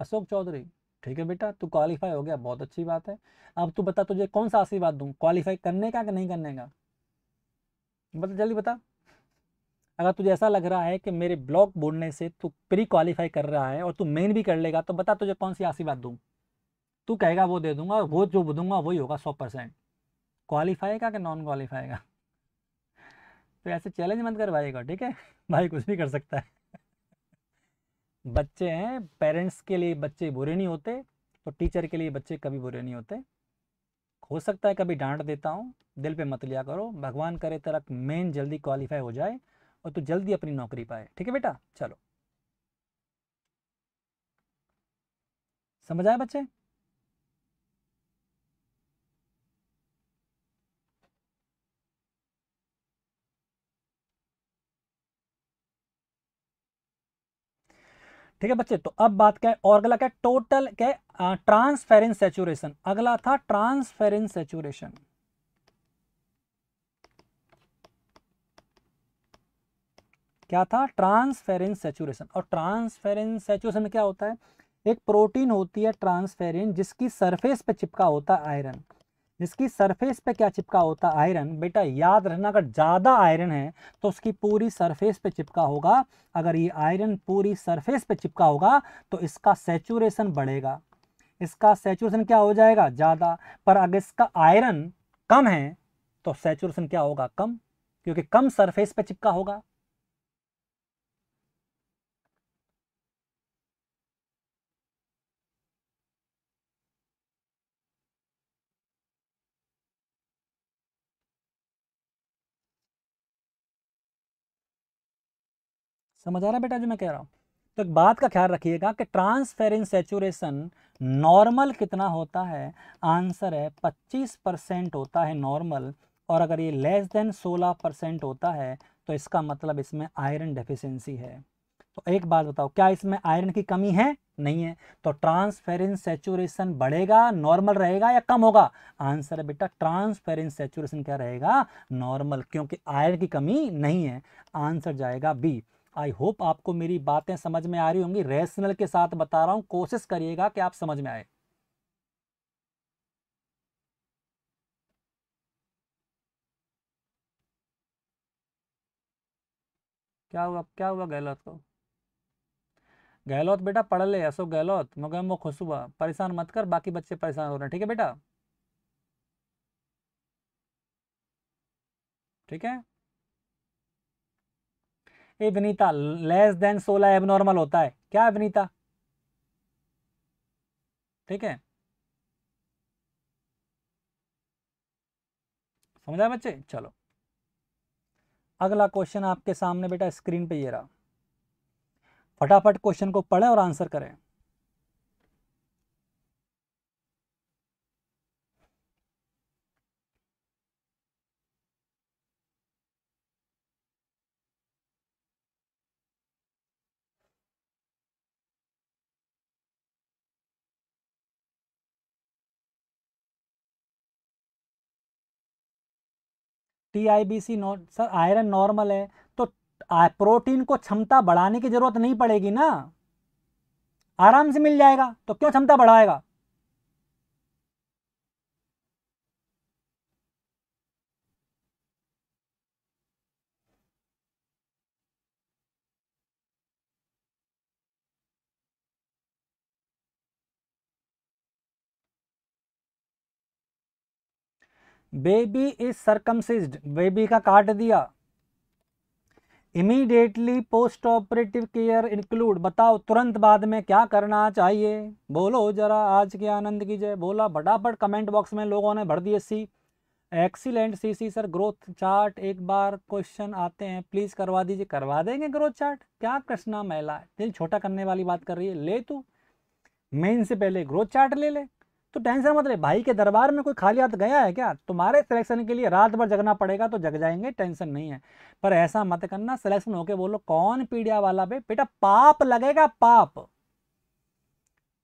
अशोक चौधरी ठीक है बेटा तू क्वालिफाई हो गया बहुत अच्छी बात है अब तू बता तुझे कौन सा आशीर्वाद दूं क्वालिफाई करने का कि नहीं करने का बता जल्दी बता अगर तुझे ऐसा लग रहा है कि मेरे ब्लॉग बोलने से तू प्री क्वालिफाई कर रहा है और तू मेन भी कर लेगा तो बता तुझे कौन सी आशीर्वाद दूँ तू कहेगा वो दे दूंगा वो जो दूंगा वही होगा सौ परसेंट क्वालिफाई का कि नॉन क्वालिफाई का तो ऐसे चैलेंज मत कर भाई को ठीक है भाई कुछ भी कर सकता है बच्चे हैं पेरेंट्स के लिए बच्चे बुरे नहीं होते तो टीचर के लिए बच्चे कभी बुरे नहीं होते हो सकता है कभी डांट देता हूँ दिल पे मत लिया करो भगवान करे तेरा मेन जल्दी क्वालिफाई हो जाए और तू जल्दी अपनी नौकरी पाए ठीक है बेटा चलो समझ आए बच्चे ठीक है बच्चे तो अब बात क्या है और अगला क्या टोटल क्या है ट्रांसफेरिन सेचुरेशन अगला था ट्रांसफेरिन सेचुरेशन क्या था ट्रांसफेरिन सेचुरेशन और ट्रांसफेरिन सेचुरेशन में क्या होता है एक प्रोटीन होती है ट्रांसफेरेंट जिसकी सरफेस पे चिपका होता है आयरन जिसकी सरफेस पे क्या चिपका होता आयरन बेटा याद रहना अगर ज़्यादा आयरन है तो उसकी पूरी सरफेस पे चिपका होगा अगर ये आयरन पूरी सरफेस पे चिपका होगा तो इसका सेचुरेशन बढ़ेगा इसका सेचुरेशन क्या हो जाएगा ज़्यादा पर अगर इसका आयरन कम है तो सेचुरेशन क्या होगा कम क्योंकि कम सरफेस पे चिपका होगा समझ आ रहा है बेटा जो मैं कह रहा हूँ तो एक बात का ख्याल रखिएगा कि ट्रांसफेरिन सेचुरेशन नॉर्मल कितना होता है आंसर है 25 परसेंट होता है नॉर्मल और अगर ये लेस देन 16 परसेंट होता है तो इसका मतलब इसमें आयरन डेफिशिएंसी है तो एक बात बताओ क्या इसमें आयरन की कमी है नहीं है तो ट्रांसफेरिन सेचुरेशन बढ़ेगा नॉर्मल रहेगा या कम होगा आंसर है बेटा ट्रांसफेरिन सेचुरेशन क्या रहेगा नॉर्मल क्योंकि आयरन की कमी नहीं है आंसर जाएगा बी आई होप आपको मेरी बातें समझ में आ रही होंगी रैशनल के साथ बता रहा हूं कोशिश करिएगा कि आप समझ में आए क्या हुआ क्या हुआ गहलोत को गहलोत बेटा पढ़ ले अशोक गहलोत मगर वो खुश हुआ परेशान मत कर बाकी बच्चे परेशान हो रहे हैं ठीक है बेटा ठीक है ए विनीता लेस देन सोलह एबनॉर्मल होता है क्या है विनीता ठीक है समझ आए बच्चे चलो अगला क्वेश्चन आपके सामने बेटा स्क्रीन पे ये रहा फटाफट क्वेश्चन को पढ़ें और आंसर करें I B C sir iron normal है तो प्रोटीन को क्षमता बढ़ाने की जरूरत नहीं पड़ेगी ना आराम से मिल जाएगा तो क्यों क्षमता बढ़ाएगा बेबी इज सरकमसिस्ड बेबी का काट दिया immediately post operative care include बताओ तुरंत बाद में क्या करना चाहिए बोलो जरा आज के आनंद की जय बोला फटाफट कमेंट बॉक्स में लोगों ने भर दिए C excellent C C sir growth chart एक बार क्वेश्चन आते हैं प्लीज़ करवा दीजिए करवा देंगे ग्रोथ चार्ट क्या कृष्णा महिला दिल छोटा करने वाली बात कर रही है ले तू मेन से पहले ग्रोथ चार्ट ले ले तो टेंशन मत ले भाई के दरबार में कोई खाली हाथ गया है क्या तुम्हारे सिलेक्शन के लिए रात भर जगना पड़ेगा तो जग जाएंगे टेंशन नहीं है पर ऐसा मत करना सिलेक्शन होके बोलो कौन पीडिया वाला भाई बेटा पाप लगेगा पाप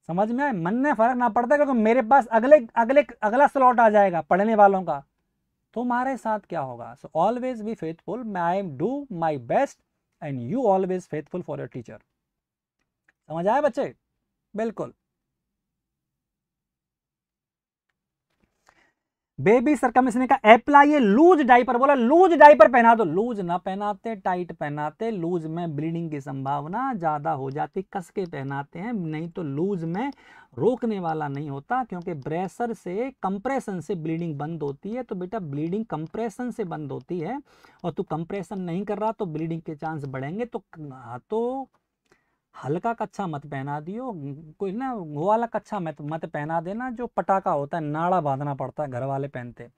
समझ में आए मन में फर्क ना पड़ता क्योंकि मेरे पास अगले अगले अगला स्लॉट आ जाएगा पढ़ने वालों का तुम्हारे साथ क्या होगा so always be faithful I am do my best and you always faithful for your teacher समझ आए बच्चे बिल्कुल बेबी ने कहा अप्लाई ये लूज डाइपर बोला लूज डाइपर पहना दो लूज ना पहनाते टाइट पहनाते लूज में ब्लीडिंग की संभावना ज़्यादा हो जाती कस के पहनाते हैं नहीं तो लूज में रोकने वाला नहीं होता क्योंकि ब्रेसर से कंप्रेशन से ब्लीडिंग बंद होती है तो बेटा ब्लीडिंग कंप्रेशन से बंद होती है और तू कंप्रेशन नहीं कर रहा तो ब्लीडिंग के चांस बढ़ेंगे तो हाथों तो हल्का कच्चा मत पहना दियो कोई ना वो वाला कच्चा मत मत पहना देना जो पटाखा होता है नाड़ा बांधना पड़ता है घर वाले पहनते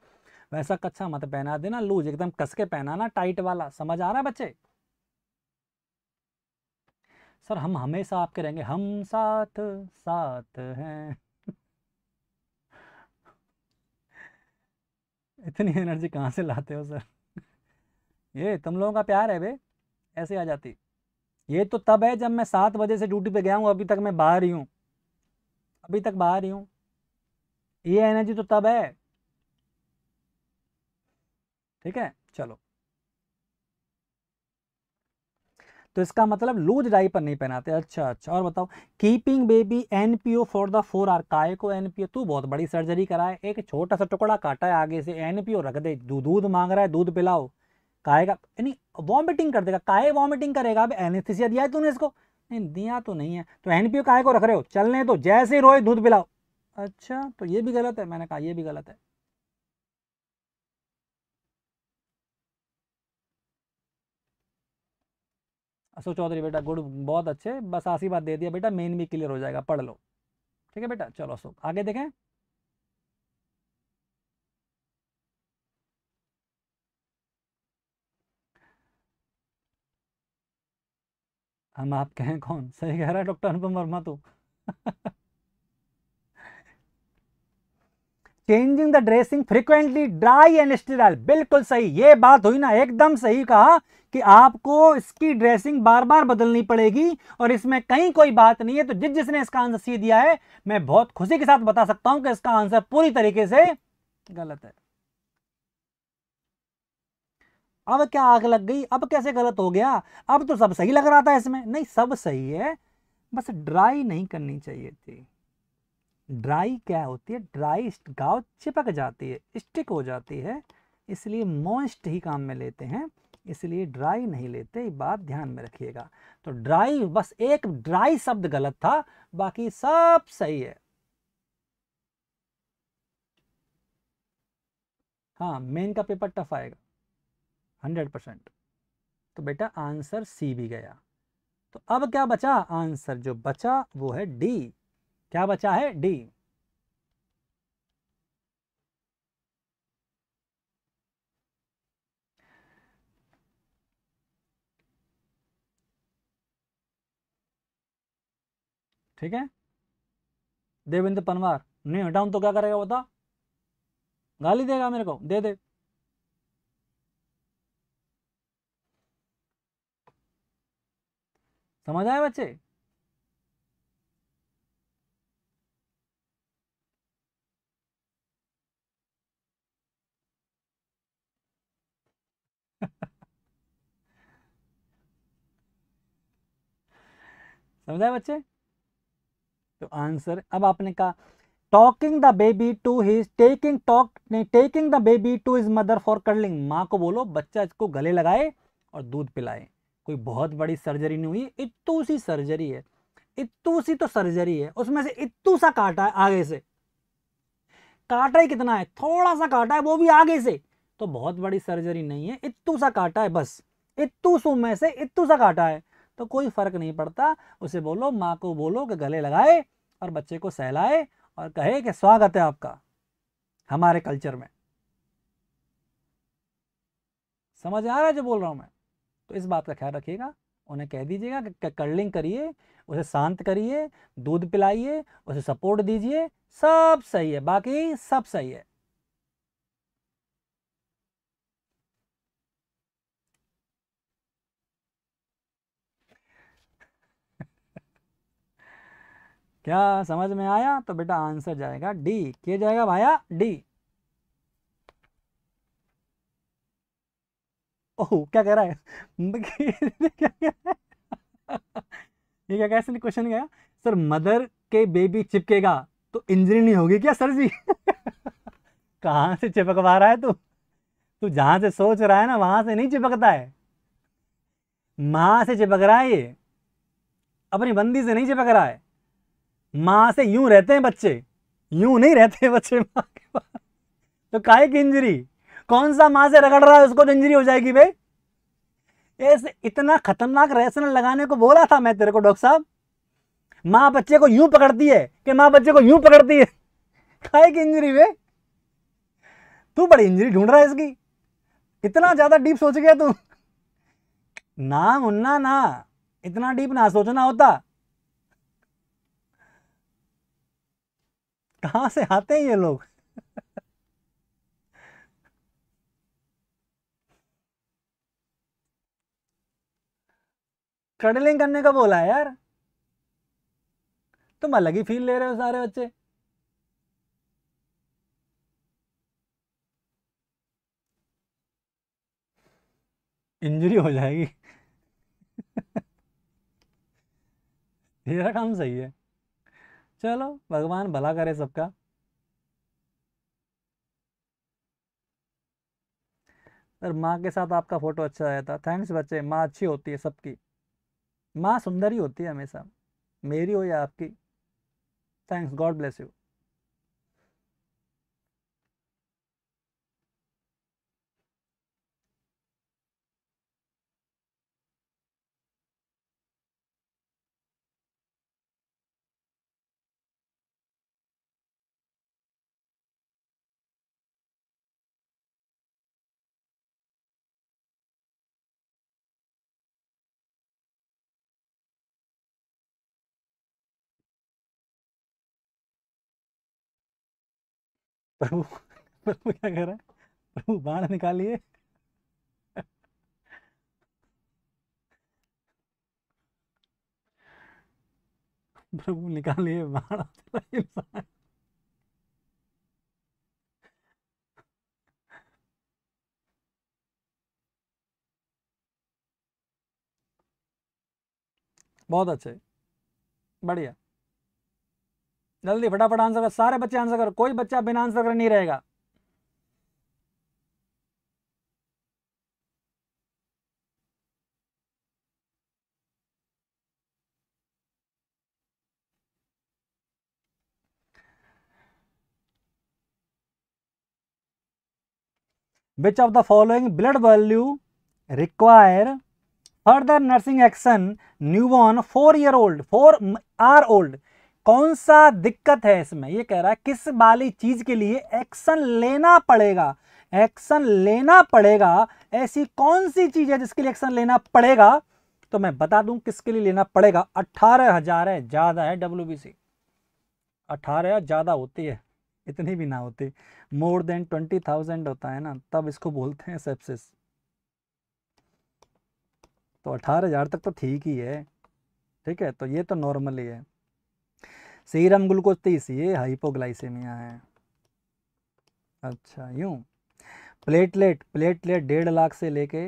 वैसा कच्चा मत पहना देना लूज एकदम कस के पहनाना टाइट वाला समझ आ रहा है बच्चे सर हम हमेशा आपके रहेंगे हम साथ साथ हैं इतनी एनर्जी कहाँ से लाते हो सर ये तुम लोगों का प्यार है बे ऐसे आ जाती ये तो तब है जब मैं सात बजे से ड्यूटी पे गया हूँ अभी तक मैं बाहर ही हूँ अभी तक बाहर ही हूँ ये एनर्जी तो तब है ठीक है चलो तो इसका मतलब लूज डाई पर नहीं पहनाते अच्छा अच्छा और बताओ keeping baby NPO for the four hour काय को एनपीओ तू बहुत बड़ी सर्जरी कराए एक छोटा सा टुकड़ा काटा है आगे से एनपीओ रख दे दूध मांग रहा है दूध पिलाओ का यानी वॉमिटिंग कर देगा काहे वॉमिटिंग करेगा अब एनेस्थीसिया दिया है तूने इसको नहीं दिया तो नहीं है तो एनपीओ काहे को रख रहे हो चलने तो जैसे ही रोए दूध पिलाओ अच्छा तो ये भी गलत है मैंने कहा ये भी गलत है अशोक चौधरी बेटा गुड बहुत अच्छे बस आशीर्वाद दे दिया बेटा मेन भी क्लियर हो जाएगा पढ़ लो ठीक है बेटा चलो अशोक आगे देखें हम आप कहें कौन सही कह रहा है डॉक्टर अनुपम वर्मा तो changing the dressing frequently dry and sterile बिल्कुल सही ये बात हुई ना एकदम सही कहा कि आपको इसकी ड्रेसिंग बार बार बदलनी पड़ेगी और इसमें कहीं कोई बात नहीं है तो जिस जिसने इसका आंसर सी दिया है मैं बहुत खुशी के साथ बता सकता हूं कि इसका आंसर पूरी तरीके से गलत है अब क्या आग लग गई अब कैसे गलत हो गया अब तो सब सही लग रहा था इसमें नहीं सब सही है बस ड्राई नहीं करनी चाहिए थी ड्राई क्या होती है ड्राई गाँव चिपक जाती है स्टिक हो जाती है इसलिए मोइस्ट ही काम में लेते हैं इसलिए ड्राई नहीं लेते ये बात ध्यान में रखिएगा तो ड्राई बस एक ड्राई शब्द गलत था बाकी सब सही है हाँ मेन का पेपर टफ आएगा हंड्रेड परसेंट तो बेटा आंसर सी भी गया तो अब क्या बचा आंसर जो बचा वो है डी क्या बचा है डी ठीक है देवेंद्र पनवार नहीं हटाऊं तो क्या करेगा बता तो? गाली देगा मेरे को दे दे समझ आए बच्चे समझ आया बच्चे तो आंसर अब आपने कहा talking the baby to his taking talk नहीं taking the baby to his mother for cuddling माँ को बोलो बच्चा इसको गले लगाए और दूध पिलाए कोई बहुत बड़ी सर्जरी नहीं हुई इतू सी सर्जरी है इतू सी तो सर्जरी है उसमें से इतू सा काटा है आगे से काटा ही कितना है थोड़ा सा काटा है वो भी आगे से तो बहुत बड़ी सर्जरी नहीं है इतू सा काटा है बस इतू सो में से इतू सा काटा है तो कोई फर्क नहीं पड़ता उसे बोलो माँ को बोलो कि गले लगाए और बच्चे को सहलाए और कहे कि स्वागत है आपका हमारे कल्चर में समझ आ रहा है जो बोल रहा हूं मैं तो इस बात का ख्याल रखिएगा उन्हें कह दीजिएगा कि कर्लिंग करिए उसे शांत करिए दूध पिलाइए उसे सपोर्ट दीजिए सब सही है बाकी सब सही है क्या समझ में आया तो बेटा आंसर जाएगा डी किया जाएगा भाया डी ओह क्या कह रहा है ये क्या कह क्वेश्चन गया सर मदर के बेबी चिपकेगा तो इंजरी नहीं होगी क्या सर जी कहाँ से चिपकवा रहा है तू तू जहां से सोच रहा है ना वहां से नहीं चिपकता है माँ से चिपक रहा है ये अपनी बंदी से नहीं चिपक रहा है माँ से यूं रहते हैं बच्चे यूं नहीं रहते हैं बच्चे माँ के पास तो काय की इंजरी कौन सा मां से रगड़ रहा है उसको तो इंजरी हो जाएगी भाई ऐसे इतना खतरनाक रेसन लगाने को बोला था मैं तेरे को डॉक्टर साहब माँ बच्चे को यूं पकड़ती है कि माँ बच्चे को यूं पकड़ती है खाए की इंजरी वे तू बड़ी इंजरी ढूंढ रहा है इसकी इतना ज़्यादा डीप सोच गया तू ना मुन्ना ना इतना डीप ना सोचना होता कहां से आते हैं ये लोग कडलिंग करने का बोला है यार तुम अलग ही फील ले रहे हो सारे बच्चे इंजरी हो जाएगी तेरा काम सही है चलो भगवान भला करे सबका सर माँ के साथ आपका फोटो अच्छा आया था थैंक्स बच्चे माँ अच्छी होती है सबकी माँ सुंदर ही होती है हमेशा मेरी हो या आपकी थैंक्स गॉड ब्लेस यू प्रभु प्रभु क्या कह रहा है प्रभु बाण निकालिए प्रभु निकालिए बाण बहुत अच्छे बढ़िया जल्दी फटाफट आंसर कर सारे बच्चे आंसर कर कोई बच्चा बिना आंसर कर नहीं रहेगा which of the following blood value require further nursing action newborn four year old four hour old कौन सा दिक्कत है इसमें ये कह रहा है किस वाली चीज के लिए एक्शन लेना पड़ेगा एक्शन लेना पड़ेगा ऐसी कौन सी चीज है जिसके लिए एक्शन लेना पड़ेगा तो मैं बता दूं किसके लिए लेना पड़ेगा अठारह हजार है ज्यादा है डब्ल्यू बी सी अठारह ज्यादा होती है इतनी भी ना होती मोर देन ट्वेंटी थाउजेंड होता है ना तब इसको बोलते हैं सेप्सिस तो अठारह हजार तक तो ठीक ही है ठीक है तो ये तो नॉर्मली है सीरम ग्लूकोज तीस ये हाइपोग्लाइसेमिया है अच्छा यूँ प्लेटलेट प्लेटलेट डेढ़ लाख से लेके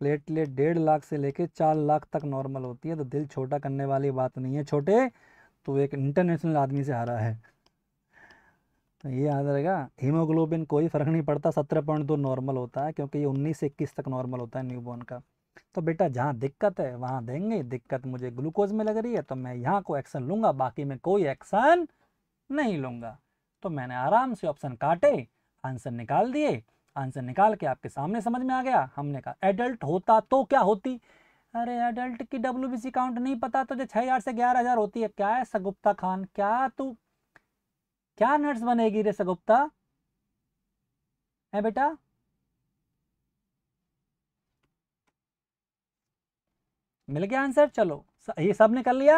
प्लेटलेट डेढ़ लाख से लेके चार लाख तक नॉर्मल होती है तो दिल छोटा करने वाली बात नहीं है छोटे तो एक इंटरनेशनल आदमी से हारा है तो ये याद रहेगा हीमोग्लोबिन कोई फ़र्क नहीं पड़ता सत्रह पॉइंट दो नॉर्मल होता है क्योंकि ये उन्नीस से इक्कीस तक नॉर्मल होता है न्यूबॉर्न का तो बेटा जहाँ दिक्कत है वहाँ देंगे दिक्कत मुझे ग्लूकोज में लग रही है तो मैं यहाँ को एक्शन लूंगा बाकी मैं कोई एक्शन नहीं लूंगा तो मैंने आराम से ऑप्शन काटे आंसर निकाल दिए आंसर निकाल के आपके सामने समझ में आ गया हमने कहा एडल्ट होता तो क्या होती अरे एडल्ट की डब्ल्यू काउंट नहीं पता तो जो छः हज़ार से ग्यारह हज़ार होती है क्या है सगुप्ता खान क्या तू क्या नर्स बनेगी रे सगुप्ता है बेटा मिल गया आंसर चलो ये सब ने कर लिया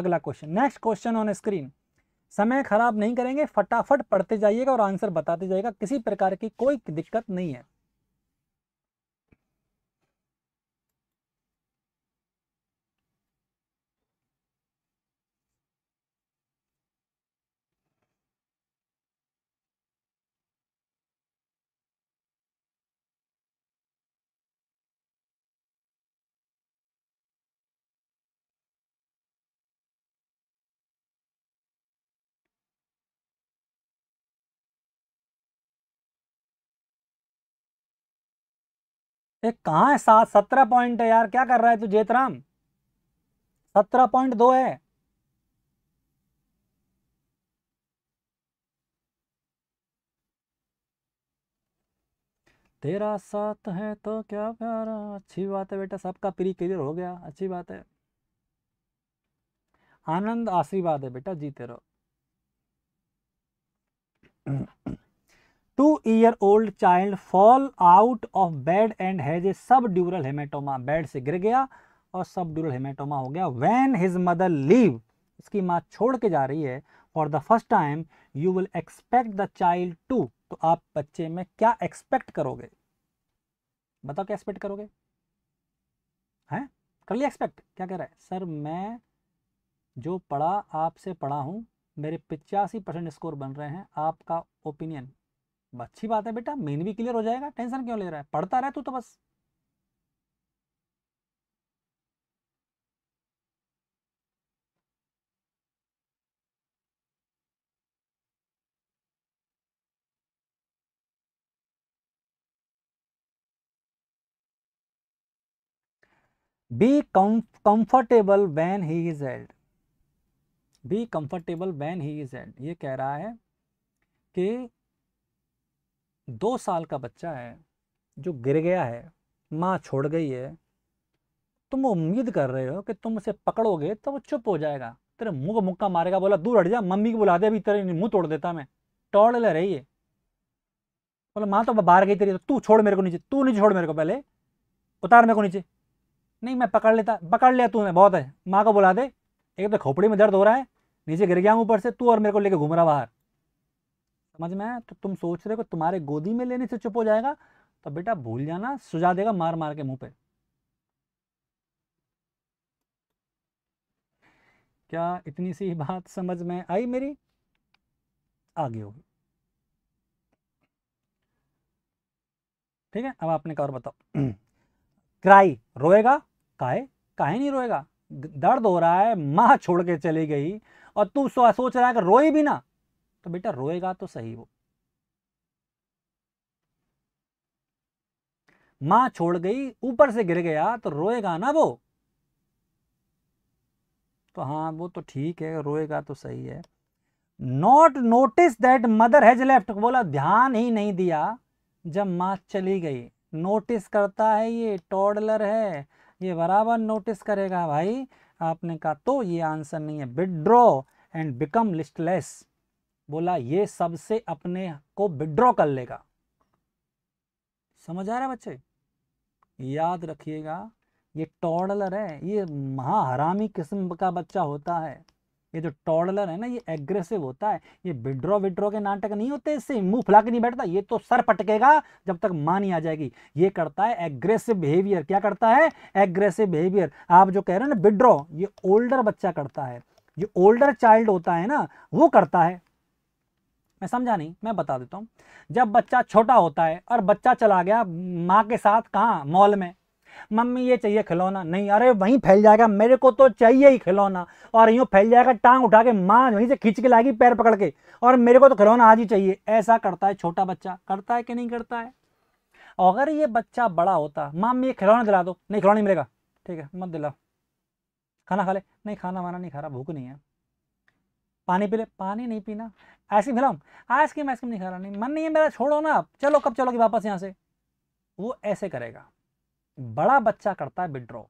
अगला question next question on screen समय खराब नहीं करेंगे फटाफट पढ़ते जाइएगा और आंसर बताते जाइएगा किसी प्रकार की कोई दिक्कत नहीं है एक कहाँ है सात सत्रह पॉइंट है यार क्या कर रहा है तू जेतराम सत्रह पॉइंट दो है तेरा साथ है तो क्या प्यारा अच्छी बात है बेटा सबका प्री क्लियर हो गया अच्छी बात है आनंद आशीर्वाद है बेटा जीते रहो two year old child fall out of bed and has a subdural haematoma bed से गिर गया और सब ड्यूरल हेमेटोमा हो गया वैन हिज मदर लीव इसकी माँ छोड़ के जा रही है for the first time you will expect the child to तो आप बच्चे में क्या एक्सपेक्ट करोगे बताओ क्या एक्सपेक्ट करोगे हैं कर लिया एक्सपेक्ट क्या कह रहा है सर मैं जो पढ़ा आपसे पढ़ा हूँ मेरे पिचासी परसेंट स्कोर बन रहे हैं आपका ओपिनियन अच्छी बात है बेटा मेन भी क्लियर हो जाएगा टेंशन क्यों ले रहा है पढ़ता रहे तू तो बस be comfortable when he is aid be comfortable when he is aid ये कह रहा है कि दो साल का बच्चा है जो गिर गया है माँ छोड़ गई है तुम उम्मीद कर रहे हो कि तुम उसे पकड़ोगे तो वो चुप हो जाएगा तेरे मुँह को मुक्का मारेगा बोला दूर हट जा मम्मी को बुला दे अभी तेरे मुंह तोड़ देता मैं टोड़ ले रही है बोला माँ तो बाहर गई तेरी तो तू छोड़ मेरे को नीचे तू नीचे छोड़ मेरे को पहले उतार मेरे को नीचे नहीं मैं पकड़ लेता पकड़ लिया तू बहुत है माँ को बुला दे एक तो खोपड़ी में दर्द हो रहा है नीचे गिर गया हूँ ऊपर से तू और मेरे को लेके घूम रहा बाहर समझ में आया तो तुम सोच रहे हो तुम्हारे गोदी में लेने से चुप हो जाएगा तो बेटा भूल जाना सुझा देगा मार मार के मुंह पे क्या इतनी सी बात समझ में आई मेरी आगे होगी ठीक है अब आपने कहा और बताओ क्राई रोएगा काहे काहे नहीं रोएगा दर्द हो रहा है माह छोड़ के चली गई और तू सोच रहा है कि रोई भी ना तो बेटा रोएगा तो सही वो मां छोड़ गई ऊपर से गिर गया तो रोएगा ना वो तो हाँ वो तो ठीक है रोएगा तो सही है not notice that mother has left बोला ध्यान ही नहीं दिया जब मां चली गई नोटिस करता है ये टॉडलर है ये बराबर नोटिस करेगा भाई आपने कहा तो ये आंसर नहीं है विड्रॉ एंड बिकम लिस्टलेस बोला ये सबसे अपने को विड्रॉ कर लेगा समझ आ रहा है बच्चे याद रखिएगा ये टॉडलर है ये महाहरामी किस्म का बच्चा होता है ये जो टॉडलर है ना ये एग्रेसिव होता है ये विड्रॉ विड्रॉ के नाटक नहीं होते इससे मुंह फुला के नहीं बैठता ये तो सर पटकेगा जब तक मां नहीं आ जाएगी ये करता है एग्रेसिव बिहेवियर क्या करता है एग्रेसिव बिहेवियर आप जो कह रहे हैं ना विड्रॉ ये ओल्डर बच्चा करता है ये ओल्डर चाइल्ड होता है ना वो करता है मैं समझा नहीं मैं बता देता हूँ जब बच्चा छोटा होता है और बच्चा चला गया माँ के साथ कहाँ मॉल में मम्मी ये चाहिए खिलौना नहीं अरे वहीं फैल जाएगा मेरे को तो चाहिए ही खिलौना और यूँ फैल जाएगा टांग उठा के माँ वहीं से खींच के लाएगी पैर पकड़ के और मेरे को तो खिलौना आज ही चाहिए ऐसा करता है छोटा बच्चा करता है कि नहीं करता है अगर ये बच्चा बड़ा होता मम्मी ये खिलौना दिला दो नहीं खिलौना मिलेगा ठीक है मत दिलाओ खाना खा ले नहीं खाना वाना नहीं खा रहा भूख नहीं है पानी पी ले पानी नहीं पीना आइसक्रीम खिलाऊँ आइसक्रीम आइसक्रीम नहीं नहीं मन नहीं है मेरा छोड़ो ना आप चलो कब चलोगे वापस यहाँ से वो ऐसे करेगा बड़ा बच्चा करता है विड्रॉ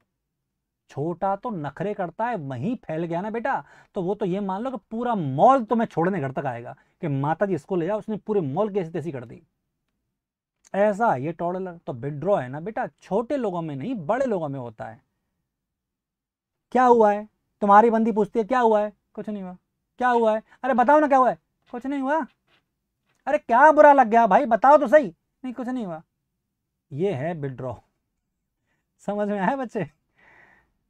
छोटा तो नखरे करता है वहीं फैल गया ना बेटा तो वो तो ये मान लो कि पूरा मॉल तुम्हें छोड़ने घर तक आएगा कि माता जी इसको ले जाओ उसने पूरे मॉल की ऐसी तैसी कर दी ऐसा ये टॉडलर तो विड्रॉ है ना बेटा छोटे लोगों में नहीं बड़े लोगों में होता है क्या हुआ है तुम्हारी बंदी पूछती है क्या हुआ है कुछ नहीं हुआ क्या हुआ है अरे बताओ ना क्या हुआ है कुछ नहीं हुआ अरे क्या बुरा लग गया भाई बताओ तो सही नहीं कुछ नहीं हुआ ये है विड्रॉ समझ में आया बच्चे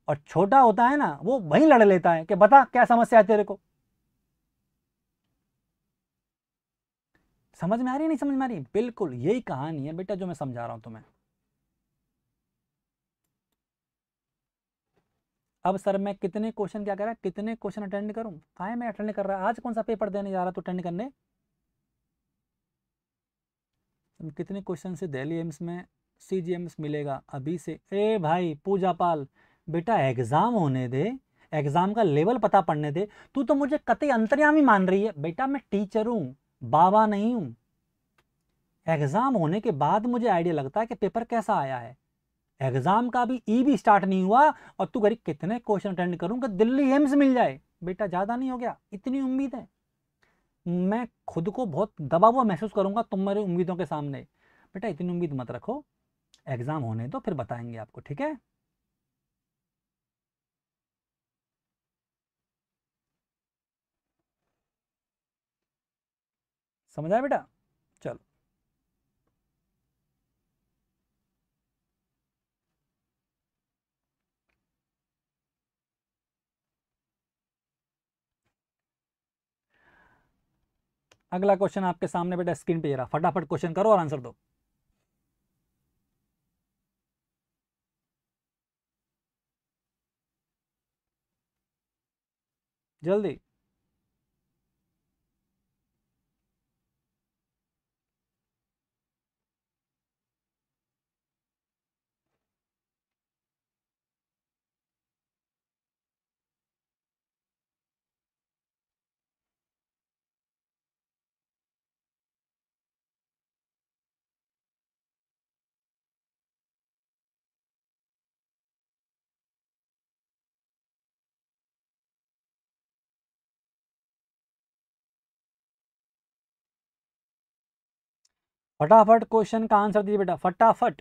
और छोटा होता है ना वो वही लड़ लेता है कि बता क्या समस्या है तेरे को समझ में आ रही है नहीं समझ में आ रही बिल्कुल यही कहानी है बेटा जो मैं समझा रहा हूं तुम्हें अब सर मैं कितने क्वेश्चन क्या कर रहा है कितने क्वेश्चन अटेंड करूं कहा मैं अटेंड कर रहा आज कौन सा पेपर देने जा रहा तो अटेंड करने कितने क्वेश्चन से दिल्ली एम्स में सी जी एम्स मिलेगा अभी से ए भाई पूजा पाल बेटा एग्ज़ाम होने दे एग्ज़ाम का लेवल पता पढ़ने दे तू तो मुझे कतई अंतर्यामी मान रही है बेटा मैं टीचर हूँ बाबा नहीं हूं एग्ज़ाम होने के बाद मुझे आइडिया लगता है कि पेपर कैसा आया है एग्जाम का भी ई e भी स्टार्ट नहीं हुआ और तू गरीब कितने क्वेश्चन अटेंड करूंगा दिल्ली एम्स मिल जाए बेटा ज़्यादा नहीं हो गया इतनी उम्मीद है मैं खुद को बहुत दबा हुआ महसूस करूँगा मेरे उम्मीदों के सामने बेटा इतनी उम्मीद मत रखो एग्ज़ाम होने दो फिर बताएंगे आपको ठीक है समझ आया बेटा अगला क्वेश्चन आपके सामने बेटा स्क्रीन पे रहा फटाफट क्वेश्चन करो और आंसर दो जल्दी फटाफट क्वेश्चन का आंसर दीजिए बेटा फटाफट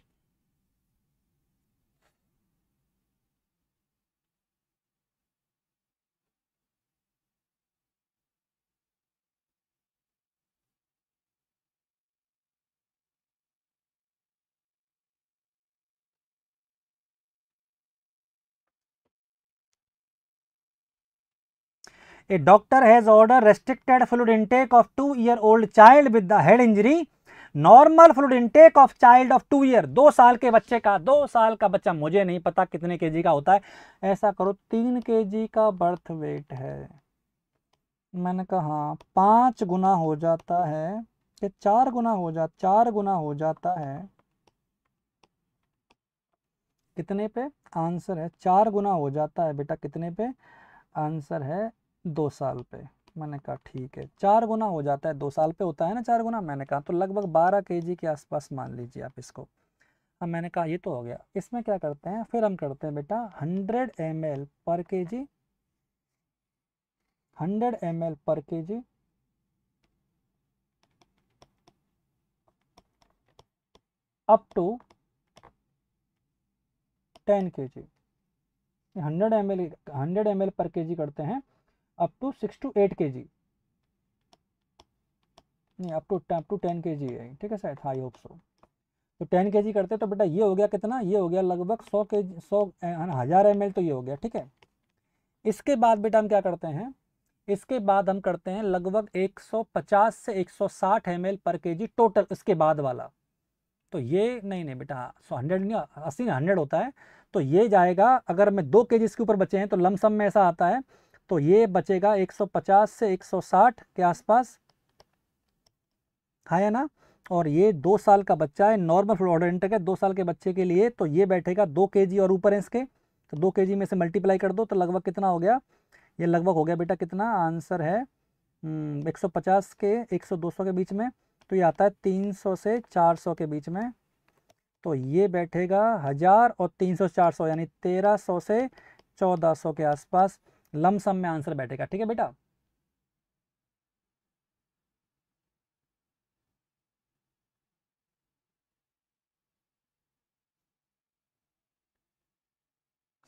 a doctor has order restricted fluid intake of two year old child with the head injury normal fluid intake of child of two year दो साल के बच्चे का दो साल का बच्चा मुझे नहीं पता कितने के का होता है ऐसा करो तीन के का बर्थ वेट है मैंने कहा हाँ गुना हो जाता है या चार गुना हो जा चार गुना हो जाता है कितने पे आंसर है चार गुना हो जाता है बेटा कितने पे आंसर है दो साल पे मैंने कहा ठीक है चार गुना हो जाता है दो साल पे होता है ना चार गुना मैंने कहा तो लगभग बारह के जी के आसपास मान लीजिए आप इसको अब मैंने कहा ये तो हो गया इसमें क्या करते हैं फिर हम करते हैं बेटा हंड्रेड एम एल पर K G hundred M L पर K ji up to ten K G hundred M L hundred M L पर के जी करते हैं up to six to eight K G नहीं up to up to ten K G है ठीक है सर हाई होप सो तो टेन के जी करते तो बेटा ये हो गया कितना ये हो गया लगभग सौ के जी सौ हाँ, हज़ार एम तो ये हो गया ठीक है इसके बाद बेटा हम क्या करते हैं इसके बाद हम करते हैं लगभग 150 से 160 एम पर के जी टोटल इसके बाद वाला तो ये नहीं नहीं बेटा सो हंड्रेड नहीं अस्सी हंड्रेड होता है तो ये जाएगा अगर मैं दो के जी इसके ऊपर बचे हैं तो लमसम में ऐसा आता है तो ये बचेगा 150 से 160 के आसपास है ना और ये दो साल का बच्चा है नॉर्मल फ्लोड ऑर्डेंटक है दो साल के बच्चे के लिए तो ये बैठेगा दो के और ऊपर है इसके तो दो के में से मल्टीप्लाई कर दो तो लगभग कितना हो गया ये लगभग हो गया बेटा कितना आंसर है हम्म, एक सौ पचास के एक सौ दो सौ के बीच में तो ये आता है तीन सौ से चार सौ के बीच में तो ये बैठेगा हज़ार और तीन सौ चार सौ यानी तेरह सौ से चौदह सौ के आसपास लमसम में आंसर बैठेगा ठीक है बेटा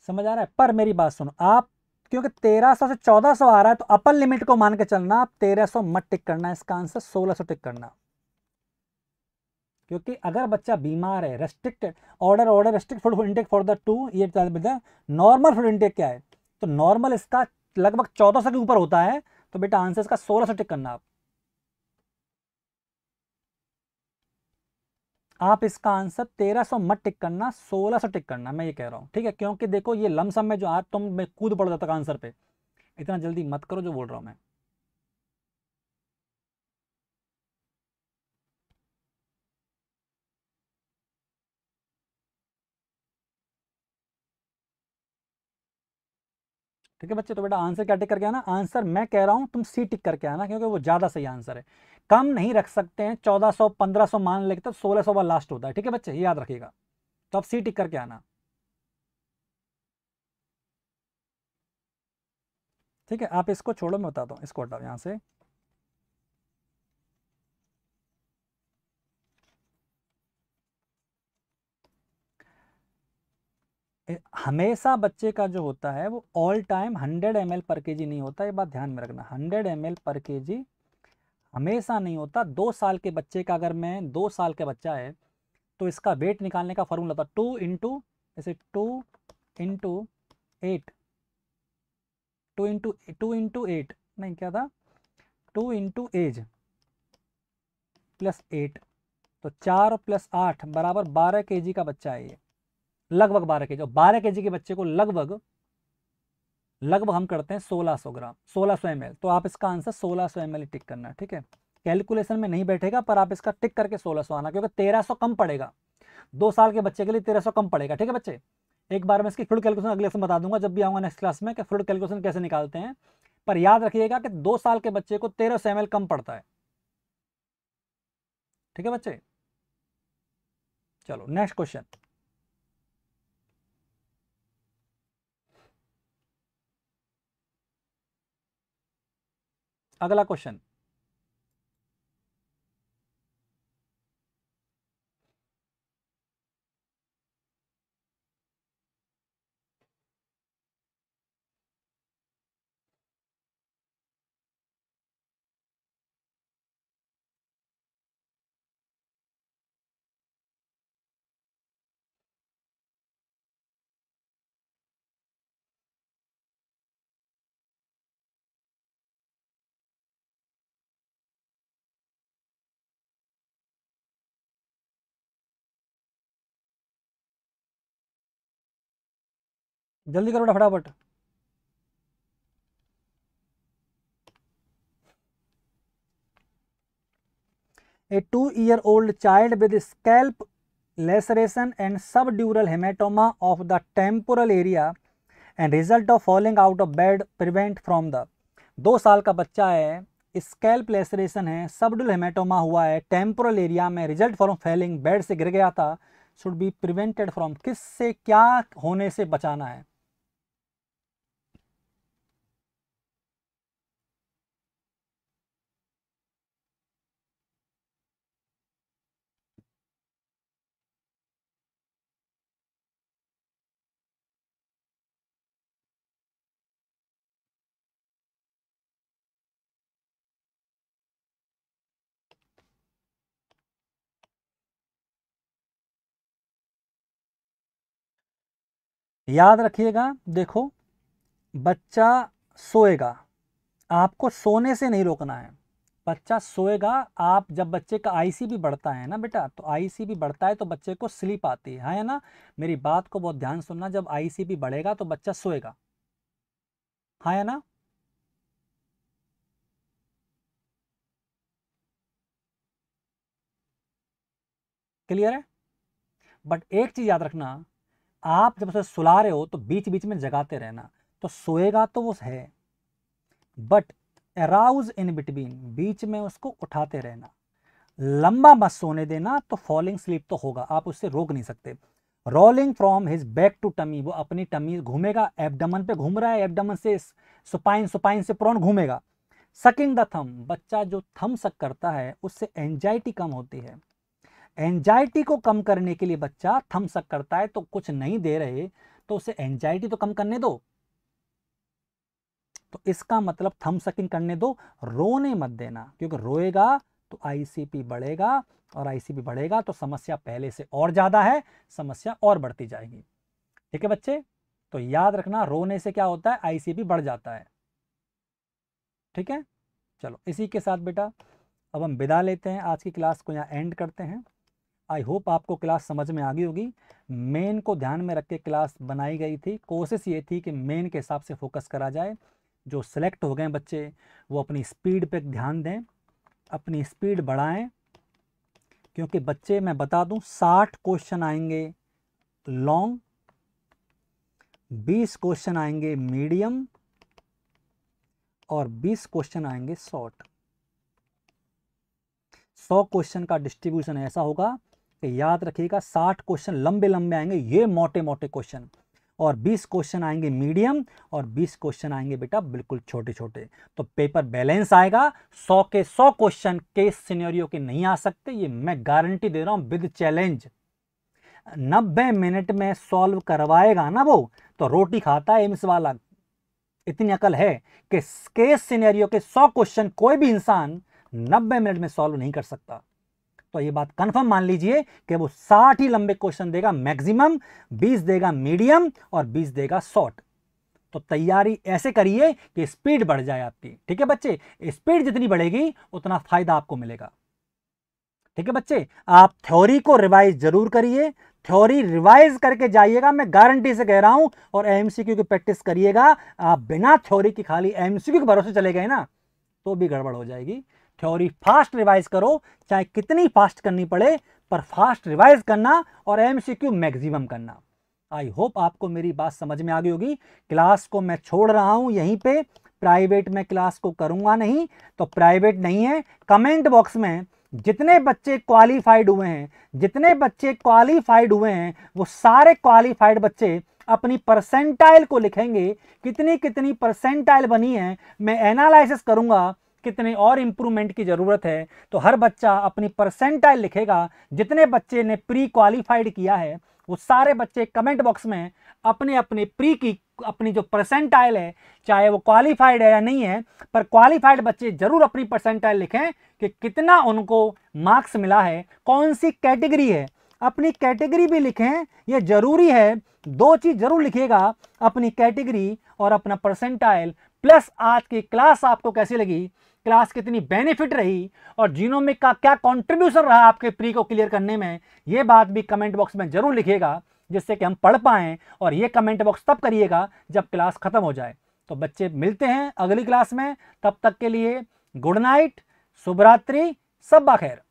समझ आ रहा है पर मेरी बात सुनो आप क्योंकि 1300 से 1400 आ रहा है तो अपर लिमिट को मान के चलना आप 1300 मत टिक करना इसका आंसर 1600 टिक करना क्योंकि अगर बच्चा बीमार है restricted order order restrict food intake for the two ये नॉर्मल फूड इंटेक क्या है तो नॉर्मल इसका लगभग चौदह सौ के ऊपर होता है तो बेटा आंसर इसका सोलह सौ टिक करना आप आप इसका आंसर तेरह सौ मत टिक करना सोलह सौ टिक करना मैं ये कह रहा हूं ठीक है क्योंकि देखो ये लमसम में जो आज तुम मैं कूद पड़ जाता आंसर पे इतना जल्दी मत करो जो बोल रहा हूं मैं ठीक है बच्चे तो बेटा आंसर क्या टिक करके आना आंसर मैं कह रहा हूं तुम सी टिक करके आना क्योंकि वो ज़्यादा सही आंसर है कम नहीं रख सकते हैं पंद्रह सौ मान लेते तो सौ वाला लास्ट होता है ठीक है बच्चे याद रखिएगा तो आप सी टिक करके आना ठीक है आप इसको छोड़ो मैं बताता हूँ इसको हटाओ यहाँ से हमेशा बच्चे का जो होता है वो ऑल टाइम 100 एम पर के जी नहीं होता ये बात ध्यान में रखना 100 एम पर के जी हमेशा नहीं होता दो साल के बच्चे का अगर मैं दो साल का बच्चा है तो इसका वेट निकालने का फॉर्मूला था टू इंटू जैसे two into eight two into two into eight नहीं क्या था two into age plus eight तो चार प्लस आठ बराबर बारह के जी का बच्चा है ये लगभग बारह के जी और बारह के जी के बच्चे को लगभग लगभग हम करते हैं सोलह सौ ग्राम सोलह सौ एम तो आप इसका आंसर सोलह सौ एम टिक करना ठीक है कैलकुलेशन में नहीं बैठेगा पर आप इसका टिक करके सोलह सौ आना क्योंकि तेरह सौ कम पड़ेगा दो साल के बच्चे के लिए तेरह सौ कम पड़ेगा ठीक है बच्चे एक बार मैं इसकी फ्रूड कैलकुलेशन अगले से बता दूंगा जब भी आऊंगा नेक्स्ट क्लास में कि फ्रूड कैलकुलेशन कैसे निकालते हैं पर याद रखिएगा कि दो साल के बच्चे को तेरह सौ कम पड़ता है ठीक है बच्चे चलो नेक्स्ट क्वेश्चन अगला क्वेश्चन जल्दी करो फटाफट a two year old child with scalp and subdural haematoma of the temporal area and result of falling out of bed prevent from the दो साल का बच्चा है स्कैल्प लेसरेशन है सबडुल हेमेटोमा हुआ है टेम्पोरल एरिया में रिजल्ट फ्रॉम फेलिंग बेड से गिर गया था शुड बी प्रिवेंटेड फ्रॉम किस से क्या होने से बचाना है याद रखिएगा देखो बच्चा सोएगा आपको सोने से नहीं रोकना है बच्चा सोएगा आप जब बच्चे का आईसी भी बढ़ता है ना बेटा तो आईसी भी बढ़ता है तो बच्चे को स्लीप आती है है ना मेरी बात को बहुत ध्यान सुनना जब आईसी भी बढ़ेगा तो बच्चा सोएगा हाँ है ना क्लियर है बट एक चीज याद रखना आप जब उसे सुला रहे हो तो बीच बीच में जगाते रहना तो सोएगा तो वो है बट अराउज इन बिटवीन बीच में उसको उठाते रहना लंबा मत सोने देना तो फॉलिंग स्लीप तो होगा आप उससे रोक नहीं सकते rolling from his back to tummy वो अपनी टमी घूमेगा एबडमन पे घूम रहा है एबडमन से सुपाइन सुपाइन से प्रॉन घूमेगा सकिंग द थम बच्चा जो थम सक करता है उससे एंजाइटी कम होती है एंजाइटी को कम करने के लिए बच्चा थम्सअप करता है तो कुछ नहीं दे रहे तो उसे एंजाइटी तो कम करने दो तो इसका मतलब थम करने दो रोने मत देना क्योंकि रोएगा तो आईसीपी बढ़ेगा और आईसीपी बढ़ेगा तो समस्या पहले से और ज़्यादा है समस्या और बढ़ती जाएगी ठीक है बच्चे तो याद रखना रोने से क्या होता है आईसीपी बढ़ जाता है ठीक है चलो इसी के साथ बेटा अब हम विदा लेते हैं आज की क्लास को यहाँ एंड करते हैं आई होप आपको क्लास समझ में आ गई होगी मेन को ध्यान में रख के क्लास बनाई गई थी कोशिश ये थी कि मेन के हिसाब से फोकस करा जाए जो सेलेक्ट हो गए बच्चे वो अपनी स्पीड पे ध्यान दें अपनी स्पीड बढ़ाएं क्योंकि बच्चे मैं बता दूं साठ क्वेश्चन आएंगे लॉन्ग बीस क्वेश्चन आएंगे मीडियम और बीस क्वेश्चन आएंगे शॉर्ट सौ क्वेश्चन का डिस्ट्रीब्यूशन ऐसा होगा याद रखिएगा साठ क्वेश्चन लंबे लंबे आएंगे ये मोटे मोटे क्वेश्चन और 20 क्वेश्चन आएंगे मीडियम और 20 क्वेश्चन आएंगे बेटा बिल्कुल छोटे छोटे तो पेपर बैलेंस आएगा 100 के 100 क्वेश्चन केस सिनेरियो के नहीं आ सकते ये मैं गारंटी दे रहा हूं विद चैलेंज 90 मिनट में सॉल्व करवाएगा ना वो तो रोटी खाता है एम्स वाला इतनी अकल है कि केस सिनेरियो के सौ क्वेश्चन कोई भी इंसान नब्बे मिनट में सॉल्व नहीं कर सकता तो ये बात कंफर्म मान लीजिए कि वो साठ ही लंबे क्वेश्चन देगा मैक्सिमम बीस देगा मीडियम और बीस देगा शॉर्ट तो तैयारी ऐसे करिए कि स्पीड बढ़ जाए आपकी ठीक है बच्चे स्पीड जितनी बढ़ेगी उतना फायदा आपको मिलेगा ठीक है बच्चे आप थ्योरी को रिवाइज जरूर करिए थ्योरी रिवाइज करके जाइएगा मैं गारंटी से कह रहा हूं और एमसीक्यू की प्रैक्टिस करिएगा आप बिना थ्योरी की खाली एमसीक्यू के भरोसे चले गए ना तो भी गड़बड़ हो जाएगी थ्योरी फास्ट रिवाइज करो चाहे कितनी फास्ट करनी पड़े पर फास्ट रिवाइज करना और एम मैक्सिमम करना आई होप आपको मेरी बात समझ में आ गई होगी क्लास को मैं छोड़ रहा हूँ यहीं पे प्राइवेट में क्लास को करूँगा नहीं तो प्राइवेट नहीं है कमेंट बॉक्स में जितने बच्चे क्वालिफाइड हुए हैं जितने बच्चे क्वालिफाइड हुए हैं वो सारे क्वालिफाइड बच्चे अपनी परसेंटाइल को लिखेंगे कितनी कितनी परसेंटाइल बनी है मैं एनालिसिस करूंगा कितने और इम्प्रूवमेंट की ज़रूरत है तो हर बच्चा अपनी परसेंटाइल लिखेगा जितने बच्चे ने प्री क्वालिफाइड किया है वो सारे बच्चे कमेंट बॉक्स में अपने अपने प्री की अपनी जो परसेंटाइल है चाहे वो क्वालिफाइड है या नहीं है पर क्वालिफाइड बच्चे जरूर अपनी परसेंटाइल लिखें कि कितना उनको मार्क्स मिला है कौन सी कैटेगरी है अपनी कैटेगरी भी लिखें ये ज़रूरी है दो चीज़ ज़रूर लिखिएगा अपनी कैटेगरी और अपना परसेंटाइल प्लस आज की क्लास आपको कैसी लगी क्लास कितनी बेनिफिट रही और जीनोमिक का क्या कॉन्ट्रीब्यूशन रहा आपके प्री को क्लियर करने में ये बात भी कमेंट बॉक्स में ज़रूर लिखेगा जिससे कि हम पढ़ पाएं और ये कमेंट बॉक्स तब करिएगा जब क्लास ख़त्म हो जाए तो बच्चे मिलते हैं अगली क्लास में तब तक के लिए गुड नाइट शुभरात्रि सब बाखैर